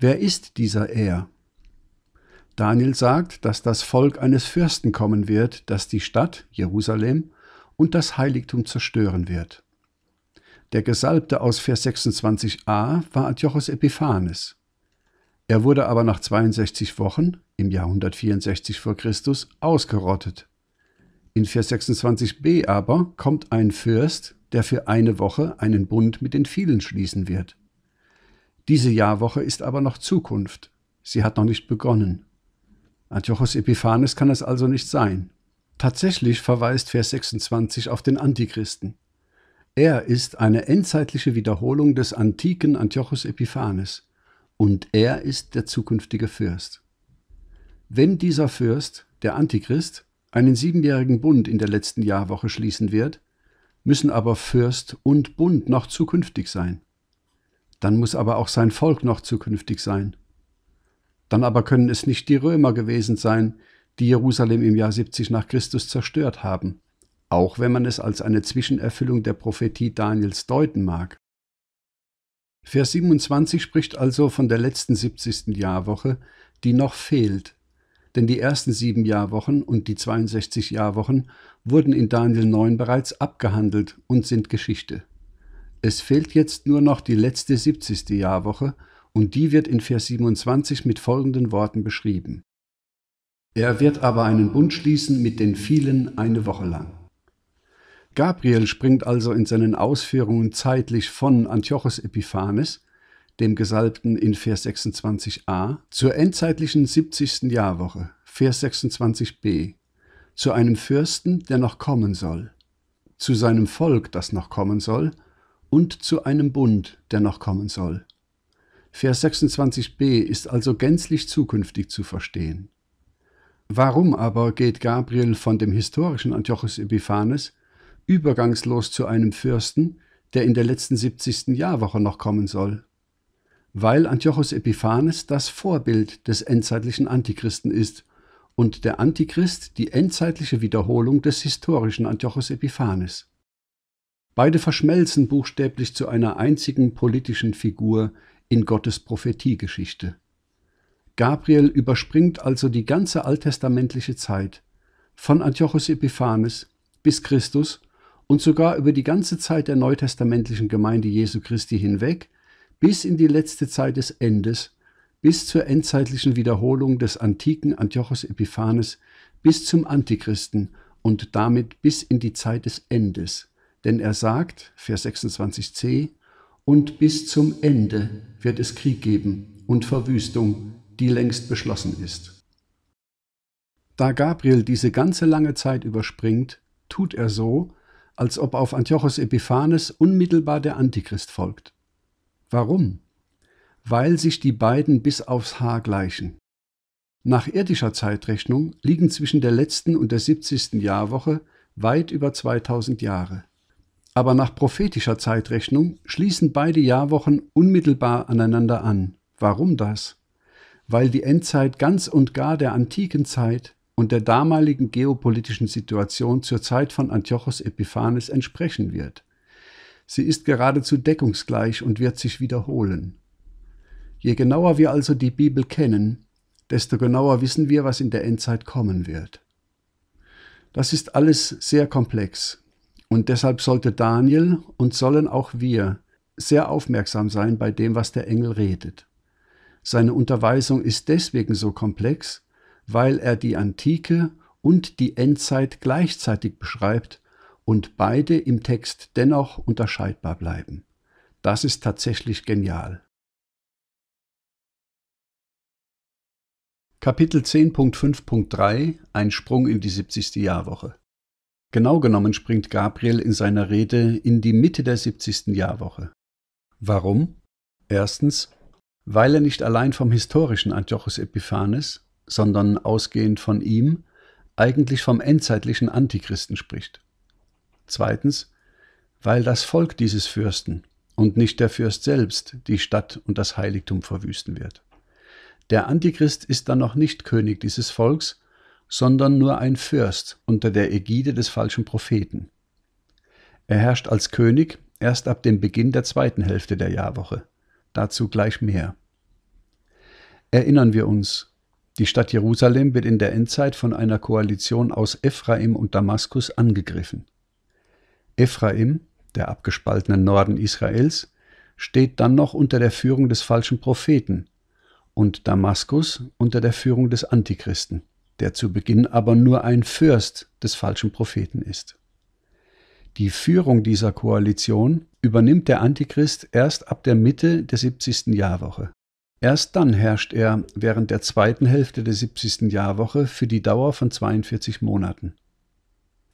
Wer ist dieser Er? Daniel sagt, dass das Volk eines Fürsten kommen wird, das die Stadt, Jerusalem, und das Heiligtum zerstören wird. Der Gesalbte aus Vers 26a war Antiochos Epiphanes. Er wurde aber nach 62 Wochen, im Jahr 164 vor Christus ausgerottet. In Vers 26b aber kommt ein Fürst, der für eine Woche einen Bund mit den vielen schließen wird. Diese Jahrwoche ist aber noch Zukunft. Sie hat noch nicht begonnen. Antiochos Epiphanes kann es also nicht sein. Tatsächlich verweist Vers 26 auf den Antichristen. Er ist eine endzeitliche Wiederholung des antiken Antiochus Epiphanes und er ist der zukünftige Fürst. Wenn dieser Fürst, der Antichrist, einen siebenjährigen Bund in der letzten Jahrwoche schließen wird, müssen aber Fürst und Bund noch zukünftig sein. Dann muss aber auch sein Volk noch zukünftig sein. Dann aber können es nicht die Römer gewesen sein, die Jerusalem im Jahr 70 nach Christus zerstört haben, auch wenn man es als eine Zwischenerfüllung der Prophetie Daniels deuten mag. Vers 27 spricht also von der letzten 70. Jahrwoche, die noch fehlt, denn die ersten sieben Jahrwochen und die 62 Jahrwochen wurden in Daniel 9 bereits abgehandelt und sind Geschichte. Es fehlt jetzt nur noch die letzte 70. Jahrwoche und die wird in Vers 27 mit folgenden Worten beschrieben. Er wird aber einen Bund schließen mit den vielen eine Woche lang. Gabriel springt also in seinen Ausführungen zeitlich von Antiochos Epiphanes, dem Gesalbten in Vers 26a, zur endzeitlichen 70. Jahrwoche, Vers 26b, zu einem Fürsten, der noch kommen soll, zu seinem Volk, das noch kommen soll, und zu einem Bund, der noch kommen soll. Vers 26b ist also gänzlich zukünftig zu verstehen. Warum aber geht Gabriel von dem historischen Antiochus Epiphanes übergangslos zu einem Fürsten, der in der letzten 70. Jahrwoche noch kommen soll. Weil Antiochus Epiphanes das Vorbild des endzeitlichen Antichristen ist und der Antichrist die endzeitliche Wiederholung des historischen Antiochus Epiphanes. Beide verschmelzen buchstäblich zu einer einzigen politischen Figur in Gottes Prophetiegeschichte. Gabriel überspringt also die ganze alttestamentliche Zeit, von Antiochus Epiphanes bis Christus und sogar über die ganze Zeit der neutestamentlichen Gemeinde Jesu Christi hinweg, bis in die letzte Zeit des Endes, bis zur endzeitlichen Wiederholung des antiken Antiochos Epiphanes, bis zum Antichristen und damit bis in die Zeit des Endes. Denn er sagt, Vers 26c, und bis zum Ende wird es Krieg geben und Verwüstung, die längst beschlossen ist. Da Gabriel diese ganze lange Zeit überspringt, tut er so, als ob auf Antiochos Epiphanes unmittelbar der Antichrist folgt. Warum? Weil sich die beiden bis aufs Haar gleichen. Nach irdischer Zeitrechnung liegen zwischen der letzten und der 70. Jahrwoche weit über 2000 Jahre. Aber nach prophetischer Zeitrechnung schließen beide Jahrwochen unmittelbar aneinander an. Warum das? Weil die Endzeit ganz und gar der antiken Zeit, und der damaligen geopolitischen Situation zur Zeit von Antiochos Epiphanes entsprechen wird. Sie ist geradezu deckungsgleich und wird sich wiederholen. Je genauer wir also die Bibel kennen, desto genauer wissen wir, was in der Endzeit kommen wird. Das ist alles sehr komplex und deshalb sollte Daniel und sollen auch wir sehr aufmerksam sein bei dem, was der Engel redet. Seine Unterweisung ist deswegen so komplex, weil er die Antike und die Endzeit gleichzeitig beschreibt und beide im Text dennoch unterscheidbar bleiben. Das ist tatsächlich genial. Kapitel 10.5.3 Ein Sprung in die 70. Jahrwoche. Genau genommen springt Gabriel in seiner Rede in die Mitte der 70. Jahrwoche. Warum? Erstens, weil er nicht allein vom historischen Antiochus Epiphanes, sondern ausgehend von ihm, eigentlich vom endzeitlichen Antichristen spricht. Zweitens, weil das Volk dieses Fürsten und nicht der Fürst selbst die Stadt und das Heiligtum verwüsten wird. Der Antichrist ist dann noch nicht König dieses Volks, sondern nur ein Fürst unter der Ägide des falschen Propheten. Er herrscht als König erst ab dem Beginn der zweiten Hälfte der Jahrwoche. Dazu gleich mehr. Erinnern wir uns, die Stadt Jerusalem wird in der Endzeit von einer Koalition aus Ephraim und Damaskus angegriffen. Ephraim, der abgespaltene Norden Israels, steht dann noch unter der Führung des falschen Propheten und Damaskus unter der Führung des Antichristen, der zu Beginn aber nur ein Fürst des falschen Propheten ist. Die Führung dieser Koalition übernimmt der Antichrist erst ab der Mitte der 70. Jahrwoche. Erst dann herrscht er während der zweiten Hälfte der 70. Jahrwoche für die Dauer von 42 Monaten.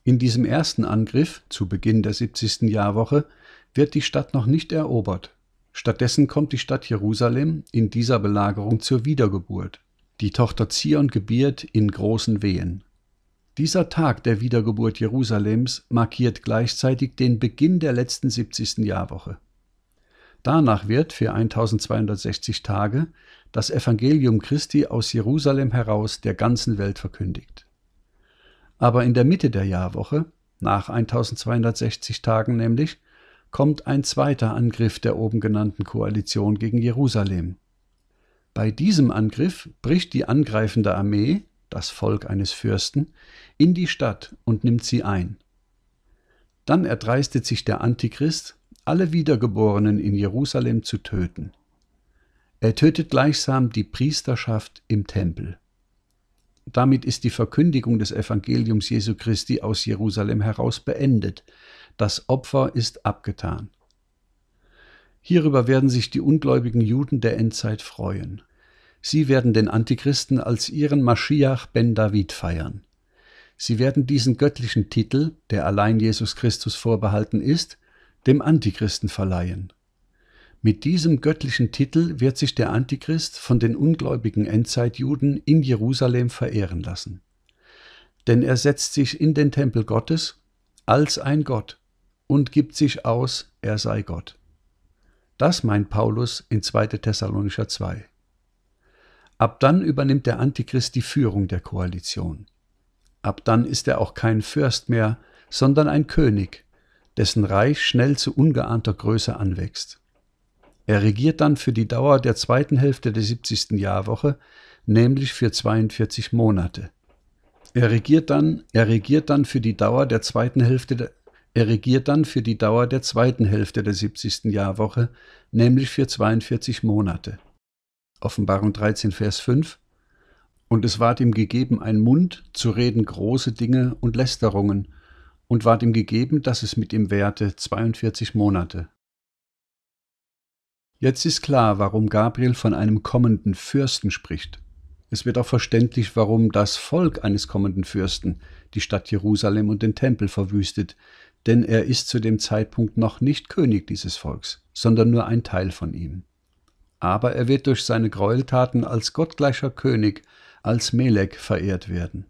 In diesem ersten Angriff, zu Beginn der 70. Jahrwoche, wird die Stadt noch nicht erobert. Stattdessen kommt die Stadt Jerusalem in dieser Belagerung zur Wiedergeburt. Die Tochter Zion gebiert in großen Wehen. Dieser Tag der Wiedergeburt Jerusalems markiert gleichzeitig den Beginn der letzten 70. Jahrwoche. Danach wird für 1260 Tage das Evangelium Christi aus Jerusalem heraus der ganzen Welt verkündigt. Aber in der Mitte der Jahrwoche, nach 1260 Tagen nämlich, kommt ein zweiter Angriff der oben genannten Koalition gegen Jerusalem. Bei diesem Angriff bricht die angreifende Armee, das Volk eines Fürsten, in die Stadt und nimmt sie ein. Dann erdreistet sich der Antichrist, alle Wiedergeborenen in Jerusalem zu töten. Er tötet gleichsam die Priesterschaft im Tempel. Damit ist die Verkündigung des Evangeliums Jesu Christi aus Jerusalem heraus beendet. Das Opfer ist abgetan. Hierüber werden sich die ungläubigen Juden der Endzeit freuen. Sie werden den Antichristen als ihren Maschiach ben David feiern. Sie werden diesen göttlichen Titel, der allein Jesus Christus vorbehalten ist, dem Antichristen verleihen. Mit diesem göttlichen Titel wird sich der Antichrist von den ungläubigen Endzeitjuden in Jerusalem verehren lassen. Denn er setzt sich in den Tempel Gottes als ein Gott und gibt sich aus, er sei Gott. Das meint Paulus in 2. Thessalonicher 2. Ab dann übernimmt der Antichrist die Führung der Koalition. Ab dann ist er auch kein Fürst mehr, sondern ein König, dessen Reich schnell zu ungeahnter Größe anwächst. Er regiert dann für die Dauer der zweiten Hälfte der 70. Jahrwoche, nämlich für 42 Monate. Er regiert dann, er regiert dann für die Dauer der zweiten Hälfte der, er regiert dann für die Dauer der zweiten Hälfte der 70. Jahrwoche, nämlich für 42 Monate. Offenbarung 13, Vers 5. Und es ward ihm gegeben ein Mund, zu reden große Dinge und Lästerungen und ward ihm gegeben, dass es mit ihm währte 42 Monate. Jetzt ist klar, warum Gabriel von einem kommenden Fürsten spricht. Es wird auch verständlich, warum das Volk eines kommenden Fürsten die Stadt Jerusalem und den Tempel verwüstet, denn er ist zu dem Zeitpunkt noch nicht König dieses Volks, sondern nur ein Teil von ihm. Aber er wird durch seine Gräueltaten als gottgleicher König, als Melek verehrt werden.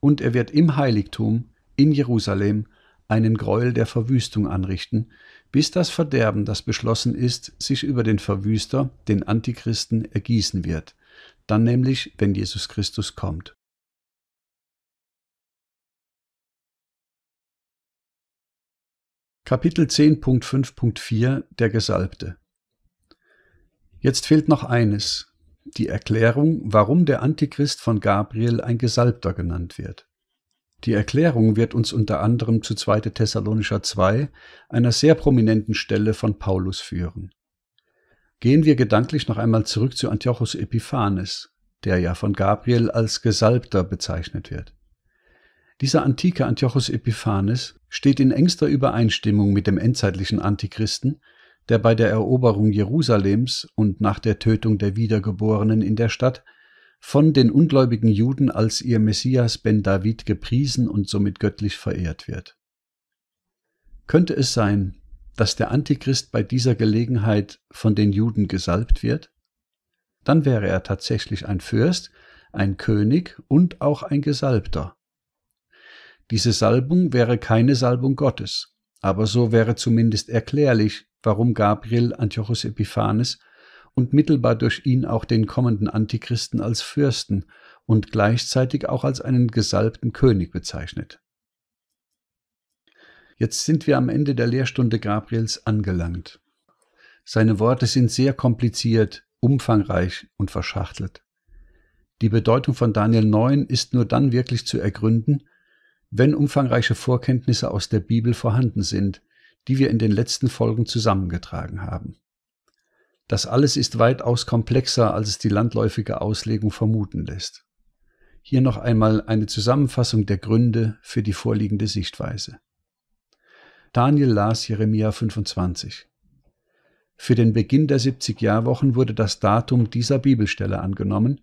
Und er wird im Heiligtum, in Jerusalem einen Gräuel der Verwüstung anrichten, bis das Verderben, das beschlossen ist, sich über den Verwüster, den Antichristen, ergießen wird, dann nämlich, wenn Jesus Christus kommt. Kapitel 10.5.4 Der Gesalbte Jetzt fehlt noch eines, die Erklärung, warum der Antichrist von Gabriel ein Gesalbter genannt wird. Die Erklärung wird uns unter anderem zu 2. Thessalonischer 2, einer sehr prominenten Stelle von Paulus führen. Gehen wir gedanklich noch einmal zurück zu Antiochus Epiphanes, der ja von Gabriel als Gesalbter bezeichnet wird. Dieser antike Antiochus Epiphanes steht in engster Übereinstimmung mit dem endzeitlichen Antichristen, der bei der Eroberung Jerusalems und nach der Tötung der Wiedergeborenen in der Stadt von den ungläubigen Juden als ihr Messias ben David gepriesen und somit göttlich verehrt wird. Könnte es sein, dass der Antichrist bei dieser Gelegenheit von den Juden gesalbt wird? Dann wäre er tatsächlich ein Fürst, ein König und auch ein Gesalbter. Diese Salbung wäre keine Salbung Gottes, aber so wäre zumindest erklärlich, warum Gabriel Antiochus Epiphanes und mittelbar durch ihn auch den kommenden Antichristen als Fürsten und gleichzeitig auch als einen gesalbten König bezeichnet. Jetzt sind wir am Ende der Lehrstunde Gabriels angelangt. Seine Worte sind sehr kompliziert, umfangreich und verschachtelt. Die Bedeutung von Daniel 9 ist nur dann wirklich zu ergründen, wenn umfangreiche Vorkenntnisse aus der Bibel vorhanden sind, die wir in den letzten Folgen zusammengetragen haben. Das alles ist weitaus komplexer, als es die landläufige Auslegung vermuten lässt. Hier noch einmal eine Zusammenfassung der Gründe für die vorliegende Sichtweise. Daniel las Jeremia 25. Für den Beginn der 70 Jahrwochen wurde das Datum dieser Bibelstelle angenommen,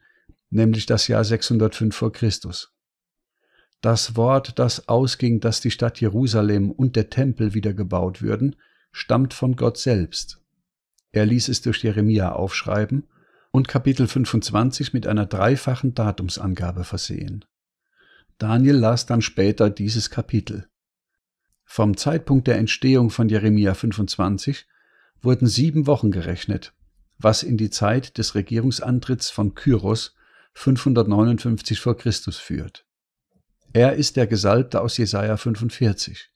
nämlich das Jahr 605 vor Christus. Das Wort, das ausging, dass die Stadt Jerusalem und der Tempel wiedergebaut würden, stammt von Gott selbst. Er ließ es durch Jeremia aufschreiben und Kapitel 25 mit einer dreifachen Datumsangabe versehen. Daniel las dann später dieses Kapitel. Vom Zeitpunkt der Entstehung von Jeremia 25 wurden sieben Wochen gerechnet, was in die Zeit des Regierungsantritts von Kyros 559 vor Christus führt. Er ist der Gesalbte aus Jesaja 45.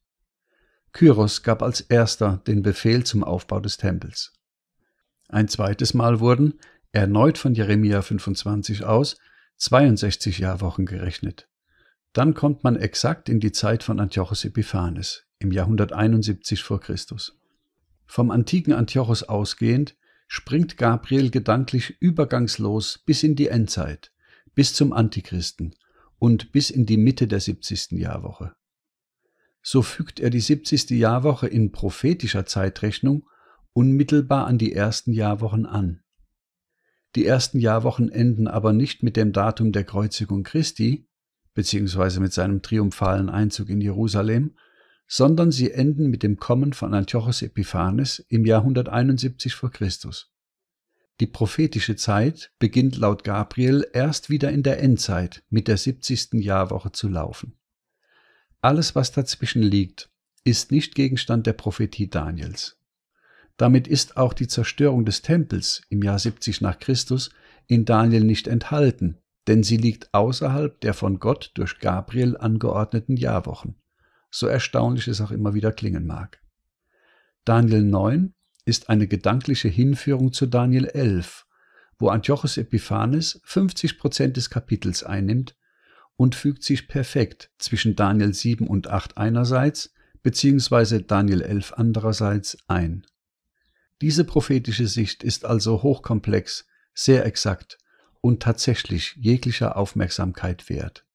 Kyros gab als erster den Befehl zum Aufbau des Tempels. Ein zweites Mal wurden, erneut von Jeremia 25 aus, 62 Jahrwochen gerechnet. Dann kommt man exakt in die Zeit von Antiochos Epiphanes im Jahr 171 vor Christus. Vom antiken Antiochos ausgehend springt Gabriel gedanklich übergangslos bis in die Endzeit, bis zum Antichristen und bis in die Mitte der 70. Jahrwoche. So fügt er die 70. Jahrwoche in prophetischer Zeitrechnung unmittelbar an die ersten Jahrwochen an. Die ersten Jahrwochen enden aber nicht mit dem Datum der Kreuzigung Christi, beziehungsweise mit seinem triumphalen Einzug in Jerusalem, sondern sie enden mit dem Kommen von Antiochos Epiphanes im Jahr 171 vor Christus. Die prophetische Zeit beginnt laut Gabriel erst wieder in der Endzeit mit der 70. Jahrwoche zu laufen. Alles, was dazwischen liegt, ist nicht Gegenstand der Prophetie Daniels. Damit ist auch die Zerstörung des Tempels im Jahr 70 nach Christus in Daniel nicht enthalten, denn sie liegt außerhalb der von Gott durch Gabriel angeordneten Jahrwochen, so erstaunlich es auch immer wieder klingen mag. Daniel 9 ist eine gedankliche Hinführung zu Daniel 11, wo Antiochus Epiphanes 50 Prozent des Kapitels einnimmt und fügt sich perfekt zwischen Daniel 7 und 8 einerseits beziehungsweise Daniel 11 andererseits ein. Diese prophetische Sicht ist also hochkomplex, sehr exakt und tatsächlich jeglicher Aufmerksamkeit wert.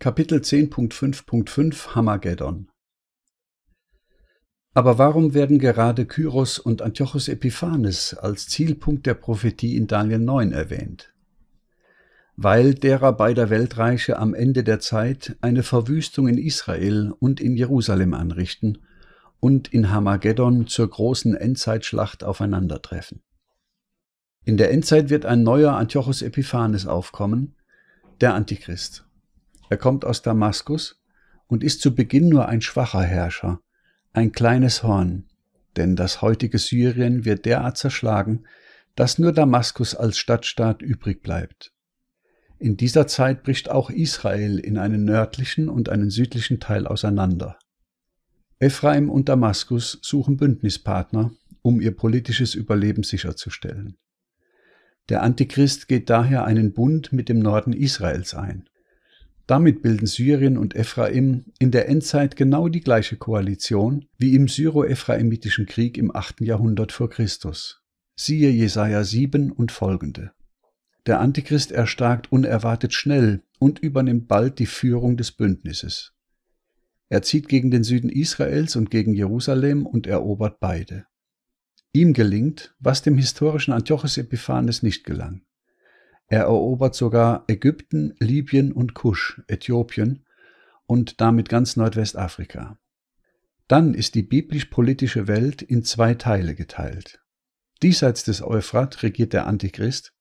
Kapitel 10.5.5 Hamageddon Aber warum werden gerade Kyros und Antiochus Epiphanes als Zielpunkt der Prophetie in Daniel 9 erwähnt? weil derer beider Weltreiche am Ende der Zeit eine Verwüstung in Israel und in Jerusalem anrichten und in Hamageddon zur großen Endzeitschlacht aufeinandertreffen. In der Endzeit wird ein neuer Antiochus Epiphanes aufkommen, der Antichrist. Er kommt aus Damaskus und ist zu Beginn nur ein schwacher Herrscher, ein kleines Horn, denn das heutige Syrien wird derart zerschlagen, dass nur Damaskus als Stadtstaat übrig bleibt. In dieser Zeit bricht auch Israel in einen nördlichen und einen südlichen Teil auseinander. Ephraim und Damaskus suchen Bündnispartner, um ihr politisches Überleben sicherzustellen. Der Antichrist geht daher einen Bund mit dem Norden Israels ein. Damit bilden Syrien und Ephraim in der Endzeit genau die gleiche Koalition wie im syro-ephraimitischen Krieg im 8. Jahrhundert vor Christus. Siehe Jesaja 7 und folgende. Der Antichrist erstarkt unerwartet schnell und übernimmt bald die Führung des Bündnisses. Er zieht gegen den Süden Israels und gegen Jerusalem und erobert beide. Ihm gelingt, was dem historischen Antiochus Epiphanes nicht gelang. Er erobert sogar Ägypten, Libyen und Kusch, Äthiopien und damit ganz Nordwestafrika. Dann ist die biblisch-politische Welt in zwei Teile geteilt. Diesseits des Euphrat regiert der Antichrist,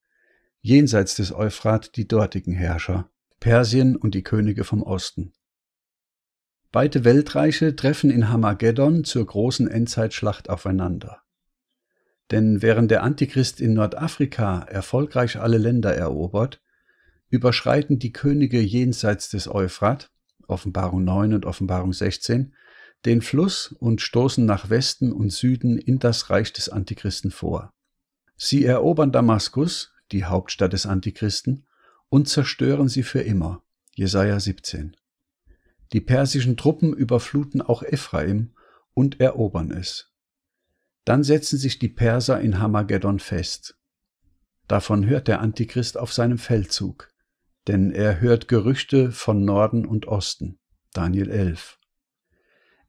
jenseits des Euphrat die dortigen Herrscher, Persien und die Könige vom Osten. Beide Weltreiche treffen in Hamageddon zur großen Endzeitschlacht aufeinander. Denn während der Antichrist in Nordafrika erfolgreich alle Länder erobert, überschreiten die Könige jenseits des Euphrat, Offenbarung 9 und Offenbarung 16, den Fluss und stoßen nach Westen und Süden in das Reich des Antichristen vor. Sie erobern Damaskus, die Hauptstadt des Antichristen, und zerstören sie für immer. Jesaja 17. Die persischen Truppen überfluten auch Ephraim und erobern es. Dann setzen sich die Perser in Hamageddon fest. Davon hört der Antichrist auf seinem Feldzug, denn er hört Gerüchte von Norden und Osten. Daniel 11.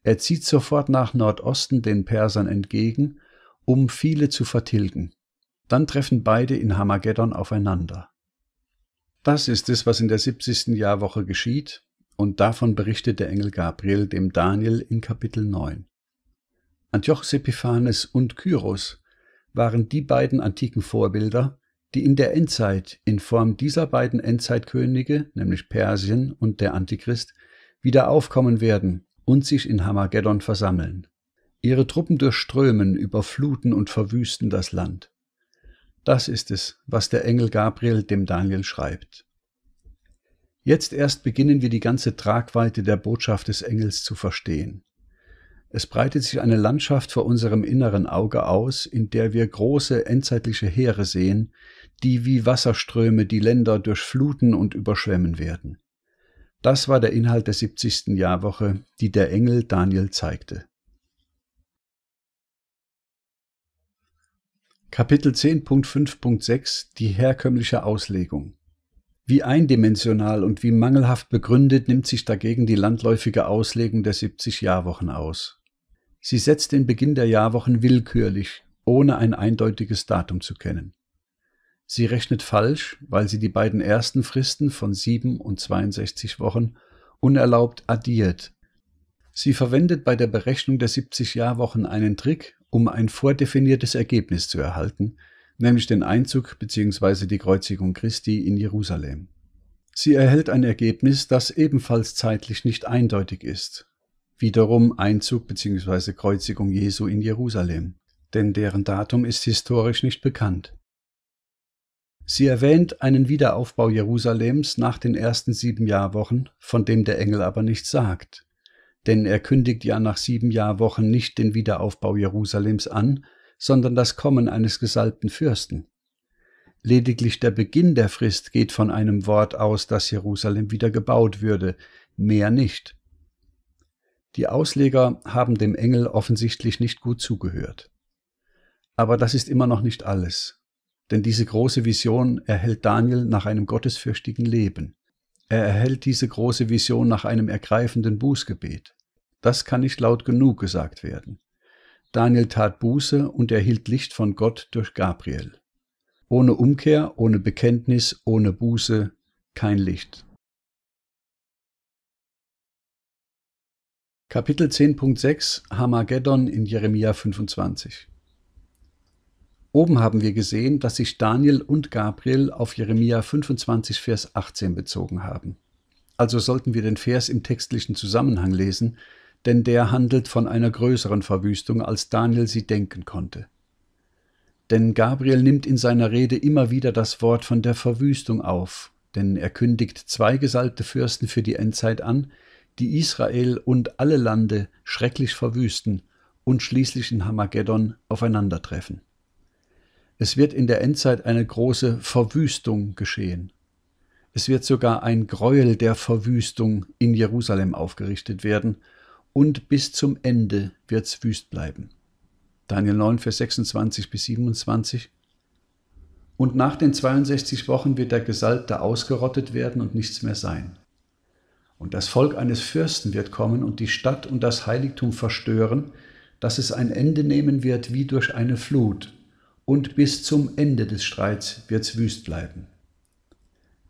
Er zieht sofort nach Nordosten den Persern entgegen, um viele zu vertilgen. Dann treffen beide in Hamageddon aufeinander. Das ist es, was in der 70. Jahrwoche geschieht, und davon berichtet der Engel Gabriel dem Daniel in Kapitel 9. Antiochos Epiphanes und Kyros waren die beiden antiken Vorbilder, die in der Endzeit in Form dieser beiden Endzeitkönige, nämlich Persien und der Antichrist, wieder aufkommen werden und sich in Hamageddon versammeln. Ihre Truppen durchströmen, überfluten und verwüsten das Land. Das ist es, was der Engel Gabriel dem Daniel schreibt. Jetzt erst beginnen wir die ganze Tragweite der Botschaft des Engels zu verstehen. Es breitet sich eine Landschaft vor unserem inneren Auge aus, in der wir große endzeitliche Heere sehen, die wie Wasserströme die Länder durchfluten und überschwemmen werden. Das war der Inhalt der 70. Jahrwoche, die der Engel Daniel zeigte. Kapitel 10.5.6 Die herkömmliche Auslegung Wie eindimensional und wie mangelhaft begründet nimmt sich dagegen die landläufige Auslegung der 70 Jahrwochen aus. Sie setzt den Beginn der Jahrwochen willkürlich, ohne ein eindeutiges Datum zu kennen. Sie rechnet falsch, weil sie die beiden ersten Fristen von 7 und 62 Wochen unerlaubt addiert. Sie verwendet bei der Berechnung der 70 Jahrwochen einen Trick, um ein vordefiniertes Ergebnis zu erhalten, nämlich den Einzug bzw. die Kreuzigung Christi in Jerusalem. Sie erhält ein Ergebnis, das ebenfalls zeitlich nicht eindeutig ist. Wiederum Einzug bzw. Kreuzigung Jesu in Jerusalem, denn deren Datum ist historisch nicht bekannt. Sie erwähnt einen Wiederaufbau Jerusalems nach den ersten sieben Jahrwochen, von dem der Engel aber nichts sagt. Denn er kündigt ja nach sieben Jahrwochen nicht den Wiederaufbau Jerusalems an, sondern das Kommen eines gesalbten Fürsten. Lediglich der Beginn der Frist geht von einem Wort aus, dass Jerusalem wieder gebaut würde, mehr nicht. Die Ausleger haben dem Engel offensichtlich nicht gut zugehört. Aber das ist immer noch nicht alles, denn diese große Vision erhält Daniel nach einem gottesfürchtigen Leben. Er erhält diese große Vision nach einem ergreifenden Bußgebet. Das kann nicht laut genug gesagt werden. Daniel tat Buße und erhielt Licht von Gott durch Gabriel. Ohne Umkehr, ohne Bekenntnis, ohne Buße kein Licht. Kapitel 10.6 Hamageddon in Jeremia 25 Oben haben wir gesehen, dass sich Daniel und Gabriel auf Jeremia 25, Vers 18 bezogen haben. Also sollten wir den Vers im textlichen Zusammenhang lesen, denn der handelt von einer größeren Verwüstung, als Daniel sie denken konnte. Denn Gabriel nimmt in seiner Rede immer wieder das Wort von der Verwüstung auf, denn er kündigt zwei gesalbte Fürsten für die Endzeit an, die Israel und alle Lande schrecklich verwüsten und schließlich in Hamageddon aufeinandertreffen. Es wird in der Endzeit eine große Verwüstung geschehen. Es wird sogar ein Gräuel der Verwüstung in Jerusalem aufgerichtet werden und bis zum Ende wird's wüst bleiben. Daniel 9, Vers 26 bis 27. Und nach den 62 Wochen wird der Gesalbte ausgerottet werden und nichts mehr sein. Und das Volk eines Fürsten wird kommen und die Stadt und das Heiligtum verstören, dass es ein Ende nehmen wird wie durch eine Flut und bis zum Ende des Streits wird's wüst bleiben.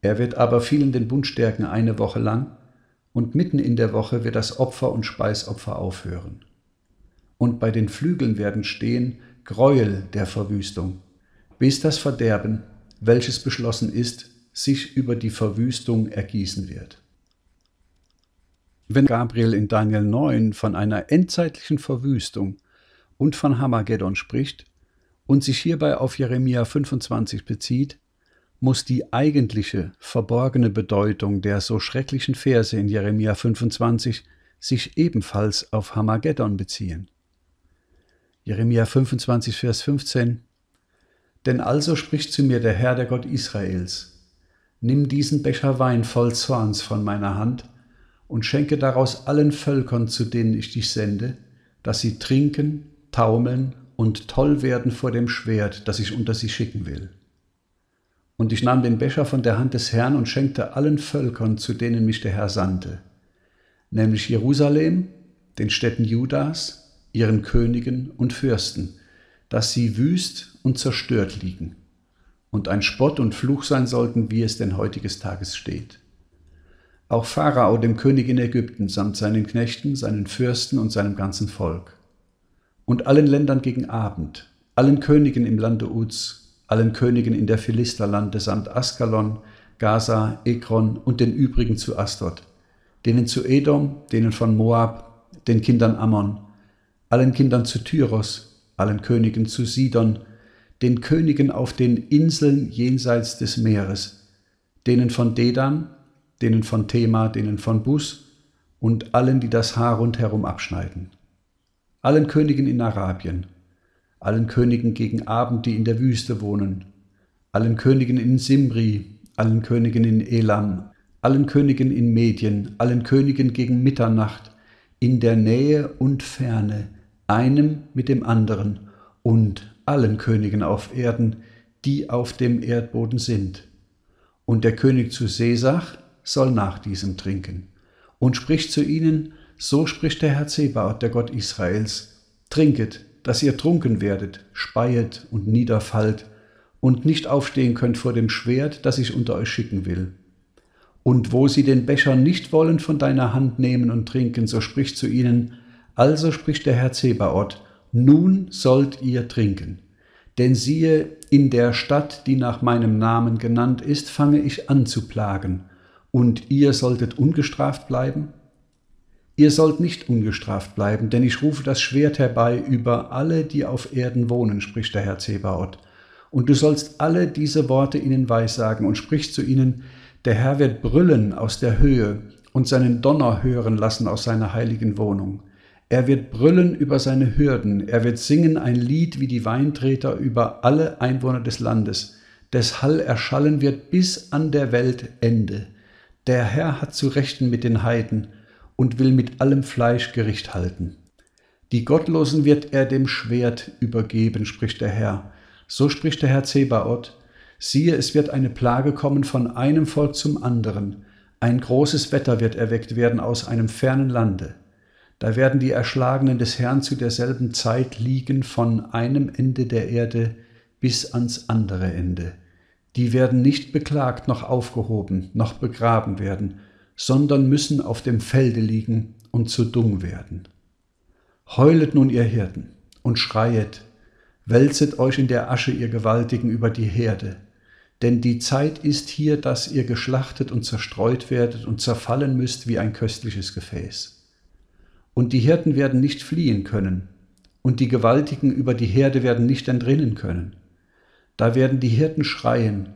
Er wird aber vielen den Bund stärken eine Woche lang, und mitten in der Woche wird das Opfer und Speisopfer aufhören. Und bei den Flügeln werden stehen Gräuel der Verwüstung, bis das Verderben, welches beschlossen ist, sich über die Verwüstung ergießen wird. Wenn Gabriel in Daniel 9 von einer endzeitlichen Verwüstung und von Hamageddon spricht, und sich hierbei auf Jeremia 25 bezieht, muss die eigentliche, verborgene Bedeutung der so schrecklichen Verse in Jeremia 25 sich ebenfalls auf Hamageddon beziehen. Jeremia 25, Vers 15 Denn also spricht zu mir der Herr, der Gott Israels, nimm diesen Becher Wein voll Zorns von meiner Hand und schenke daraus allen Völkern, zu denen ich dich sende, dass sie trinken, taumeln und toll werden vor dem Schwert, das ich unter sie schicken will. Und ich nahm den Becher von der Hand des Herrn und schenkte allen Völkern, zu denen mich der Herr sandte, nämlich Jerusalem, den Städten Judas, ihren Königen und Fürsten, dass sie wüst und zerstört liegen und ein Spott und Fluch sein sollten, wie es denn heutiges Tages steht. Auch Pharao, dem König in Ägypten, samt seinen Knechten, seinen Fürsten und seinem ganzen Volk und allen Ländern gegen Abend, allen Königen im Lande Uz, allen Königen in der Philisterlande samt Askalon, Gaza, Ekron und den übrigen zu Astod, denen zu Edom, denen von Moab, den Kindern Ammon, allen Kindern zu Tyros, allen Königen zu Sidon, den Königen auf den Inseln jenseits des Meeres, denen von Dedan, denen von Thema, denen von Bus und allen, die das Haar rundherum abschneiden allen Königen in Arabien, allen Königen gegen Abend, die in der Wüste wohnen, allen Königen in Simri, allen Königen in Elam, allen Königen in Medien, allen Königen gegen Mitternacht, in der Nähe und Ferne, einem mit dem anderen und allen Königen auf Erden, die auf dem Erdboden sind. Und der König zu Sesach soll nach diesem trinken und spricht zu ihnen, so spricht der Herr Zebaoth, der Gott Israels, trinket, dass ihr trunken werdet, speiet und niederfallt und nicht aufstehen könnt vor dem Schwert, das ich unter euch schicken will. Und wo sie den Becher nicht wollen von deiner Hand nehmen und trinken, so sprich zu ihnen, also spricht der Herr Zebaoth, nun sollt ihr trinken. Denn siehe, in der Stadt, die nach meinem Namen genannt ist, fange ich an zu plagen, und ihr solltet ungestraft bleiben? Ihr sollt nicht ungestraft bleiben, denn ich rufe das Schwert herbei über alle, die auf Erden wohnen, spricht der Herr Zebaoth. Und du sollst alle diese Worte ihnen weissagen und sprich zu ihnen, der Herr wird brüllen aus der Höhe und seinen Donner hören lassen aus seiner heiligen Wohnung. Er wird brüllen über seine Hürden, er wird singen ein Lied wie die Weintreter über alle Einwohner des Landes, des Hall erschallen wird bis an der Welt Ende. Der Herr hat zu Rechten mit den Heiden und will mit allem Fleisch Gericht halten. Die Gottlosen wird er dem Schwert übergeben, spricht der Herr. So spricht der Herr Zebaoth. Siehe, es wird eine Plage kommen von einem Volk zum anderen. Ein großes Wetter wird erweckt werden aus einem fernen Lande. Da werden die Erschlagenen des Herrn zu derselben Zeit liegen von einem Ende der Erde bis ans andere Ende. Die werden nicht beklagt noch aufgehoben noch begraben werden, sondern müssen auf dem Felde liegen und zu Dung werden. Heulet nun ihr Hirten und schreiet, wälzet euch in der Asche ihr Gewaltigen über die Herde, denn die Zeit ist hier, dass ihr geschlachtet und zerstreut werdet und zerfallen müsst wie ein köstliches Gefäß. Und die Hirten werden nicht fliehen können, und die Gewaltigen über die Herde werden nicht entrinnen können. Da werden die Hirten schreien,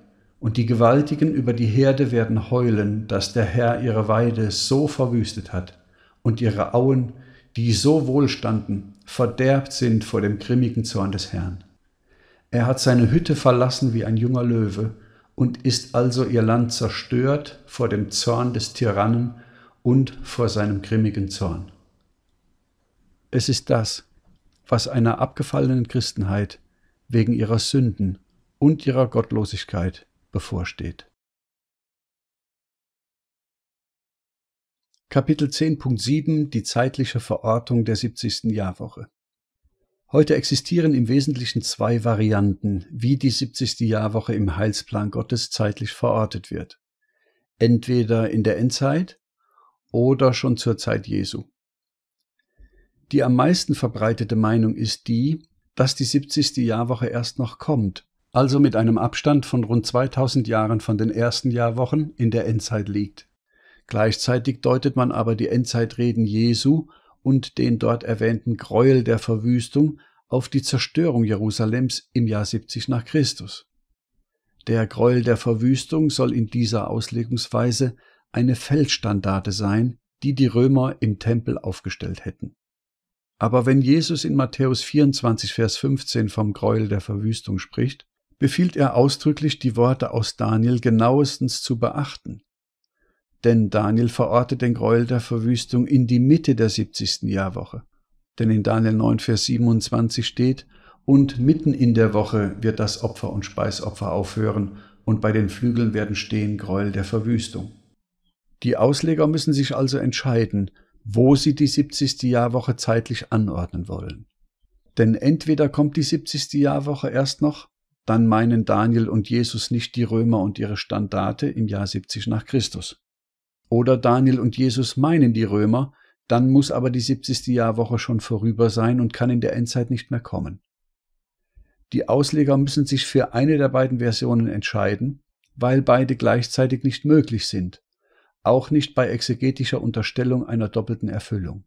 und die Gewaltigen über die Herde werden heulen, dass der Herr ihre Weide so verwüstet hat und ihre Auen, die so wohlstanden, verderbt sind vor dem grimmigen Zorn des Herrn. Er hat seine Hütte verlassen wie ein junger Löwe und ist also ihr Land zerstört vor dem Zorn des Tyrannen und vor seinem grimmigen Zorn. Es ist das, was einer abgefallenen Christenheit wegen ihrer Sünden und ihrer Gottlosigkeit bevorsteht. Kapitel 10.7 Die zeitliche Verortung der 70. Jahrwoche Heute existieren im Wesentlichen zwei Varianten, wie die 70. Jahrwoche im Heilsplan Gottes zeitlich verortet wird. Entweder in der Endzeit oder schon zur Zeit Jesu. Die am meisten verbreitete Meinung ist die, dass die 70. Jahrwoche erst noch kommt also mit einem Abstand von rund 2000 Jahren von den ersten Jahrwochen, in der Endzeit liegt. Gleichzeitig deutet man aber die Endzeitreden Jesu und den dort erwähnten Gräuel der Verwüstung auf die Zerstörung Jerusalems im Jahr 70 nach Christus. Der Gräuel der Verwüstung soll in dieser Auslegungsweise eine Feldstandarte sein, die die Römer im Tempel aufgestellt hätten. Aber wenn Jesus in Matthäus 24, Vers 15 vom Gräuel der Verwüstung spricht, befiehlt er ausdrücklich, die Worte aus Daniel genauestens zu beachten. Denn Daniel verortet den Gräuel der Verwüstung in die Mitte der 70. Jahrwoche. Denn in Daniel 9, Vers 27 steht, und mitten in der Woche wird das Opfer und Speisopfer aufhören, und bei den Flügeln werden stehen Gräuel der Verwüstung. Die Ausleger müssen sich also entscheiden, wo sie die 70. Jahrwoche zeitlich anordnen wollen. Denn entweder kommt die 70. Jahrwoche erst noch dann meinen Daniel und Jesus nicht die Römer und ihre Standarte im Jahr 70 nach Christus. Oder Daniel und Jesus meinen die Römer, dann muss aber die 70. Jahrwoche schon vorüber sein und kann in der Endzeit nicht mehr kommen. Die Ausleger müssen sich für eine der beiden Versionen entscheiden, weil beide gleichzeitig nicht möglich sind, auch nicht bei exegetischer Unterstellung einer doppelten Erfüllung.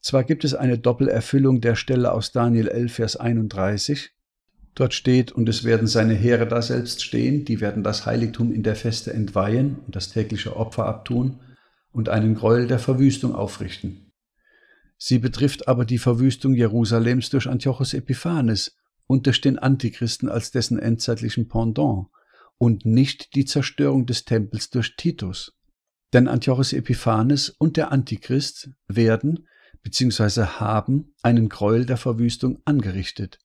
Zwar gibt es eine Doppelerfüllung der Stelle aus Daniel 11, Vers 31, Dort steht, und es werden seine Heere daselbst stehen, die werden das Heiligtum in der Feste entweihen und das tägliche Opfer abtun und einen Gräuel der Verwüstung aufrichten. Sie betrifft aber die Verwüstung Jerusalems durch Antiochus Epiphanes und durch den Antichristen als dessen endzeitlichen Pendant und nicht die Zerstörung des Tempels durch Titus. Denn Antiochus Epiphanes und der Antichrist werden bzw. haben einen Gräuel der Verwüstung angerichtet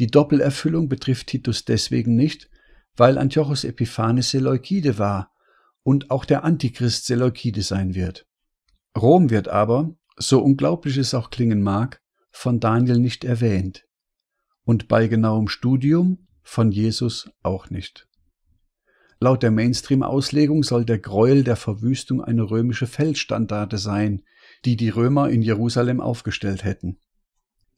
die Doppelerfüllung betrifft Titus deswegen nicht, weil Antiochos Epiphanes Seleukide war und auch der Antichrist Seleukide sein wird. Rom wird aber, so unglaublich es auch klingen mag, von Daniel nicht erwähnt und bei genauem Studium von Jesus auch nicht. Laut der Mainstream-Auslegung soll der Gräuel der Verwüstung eine römische Feldstandarte sein, die die Römer in Jerusalem aufgestellt hätten.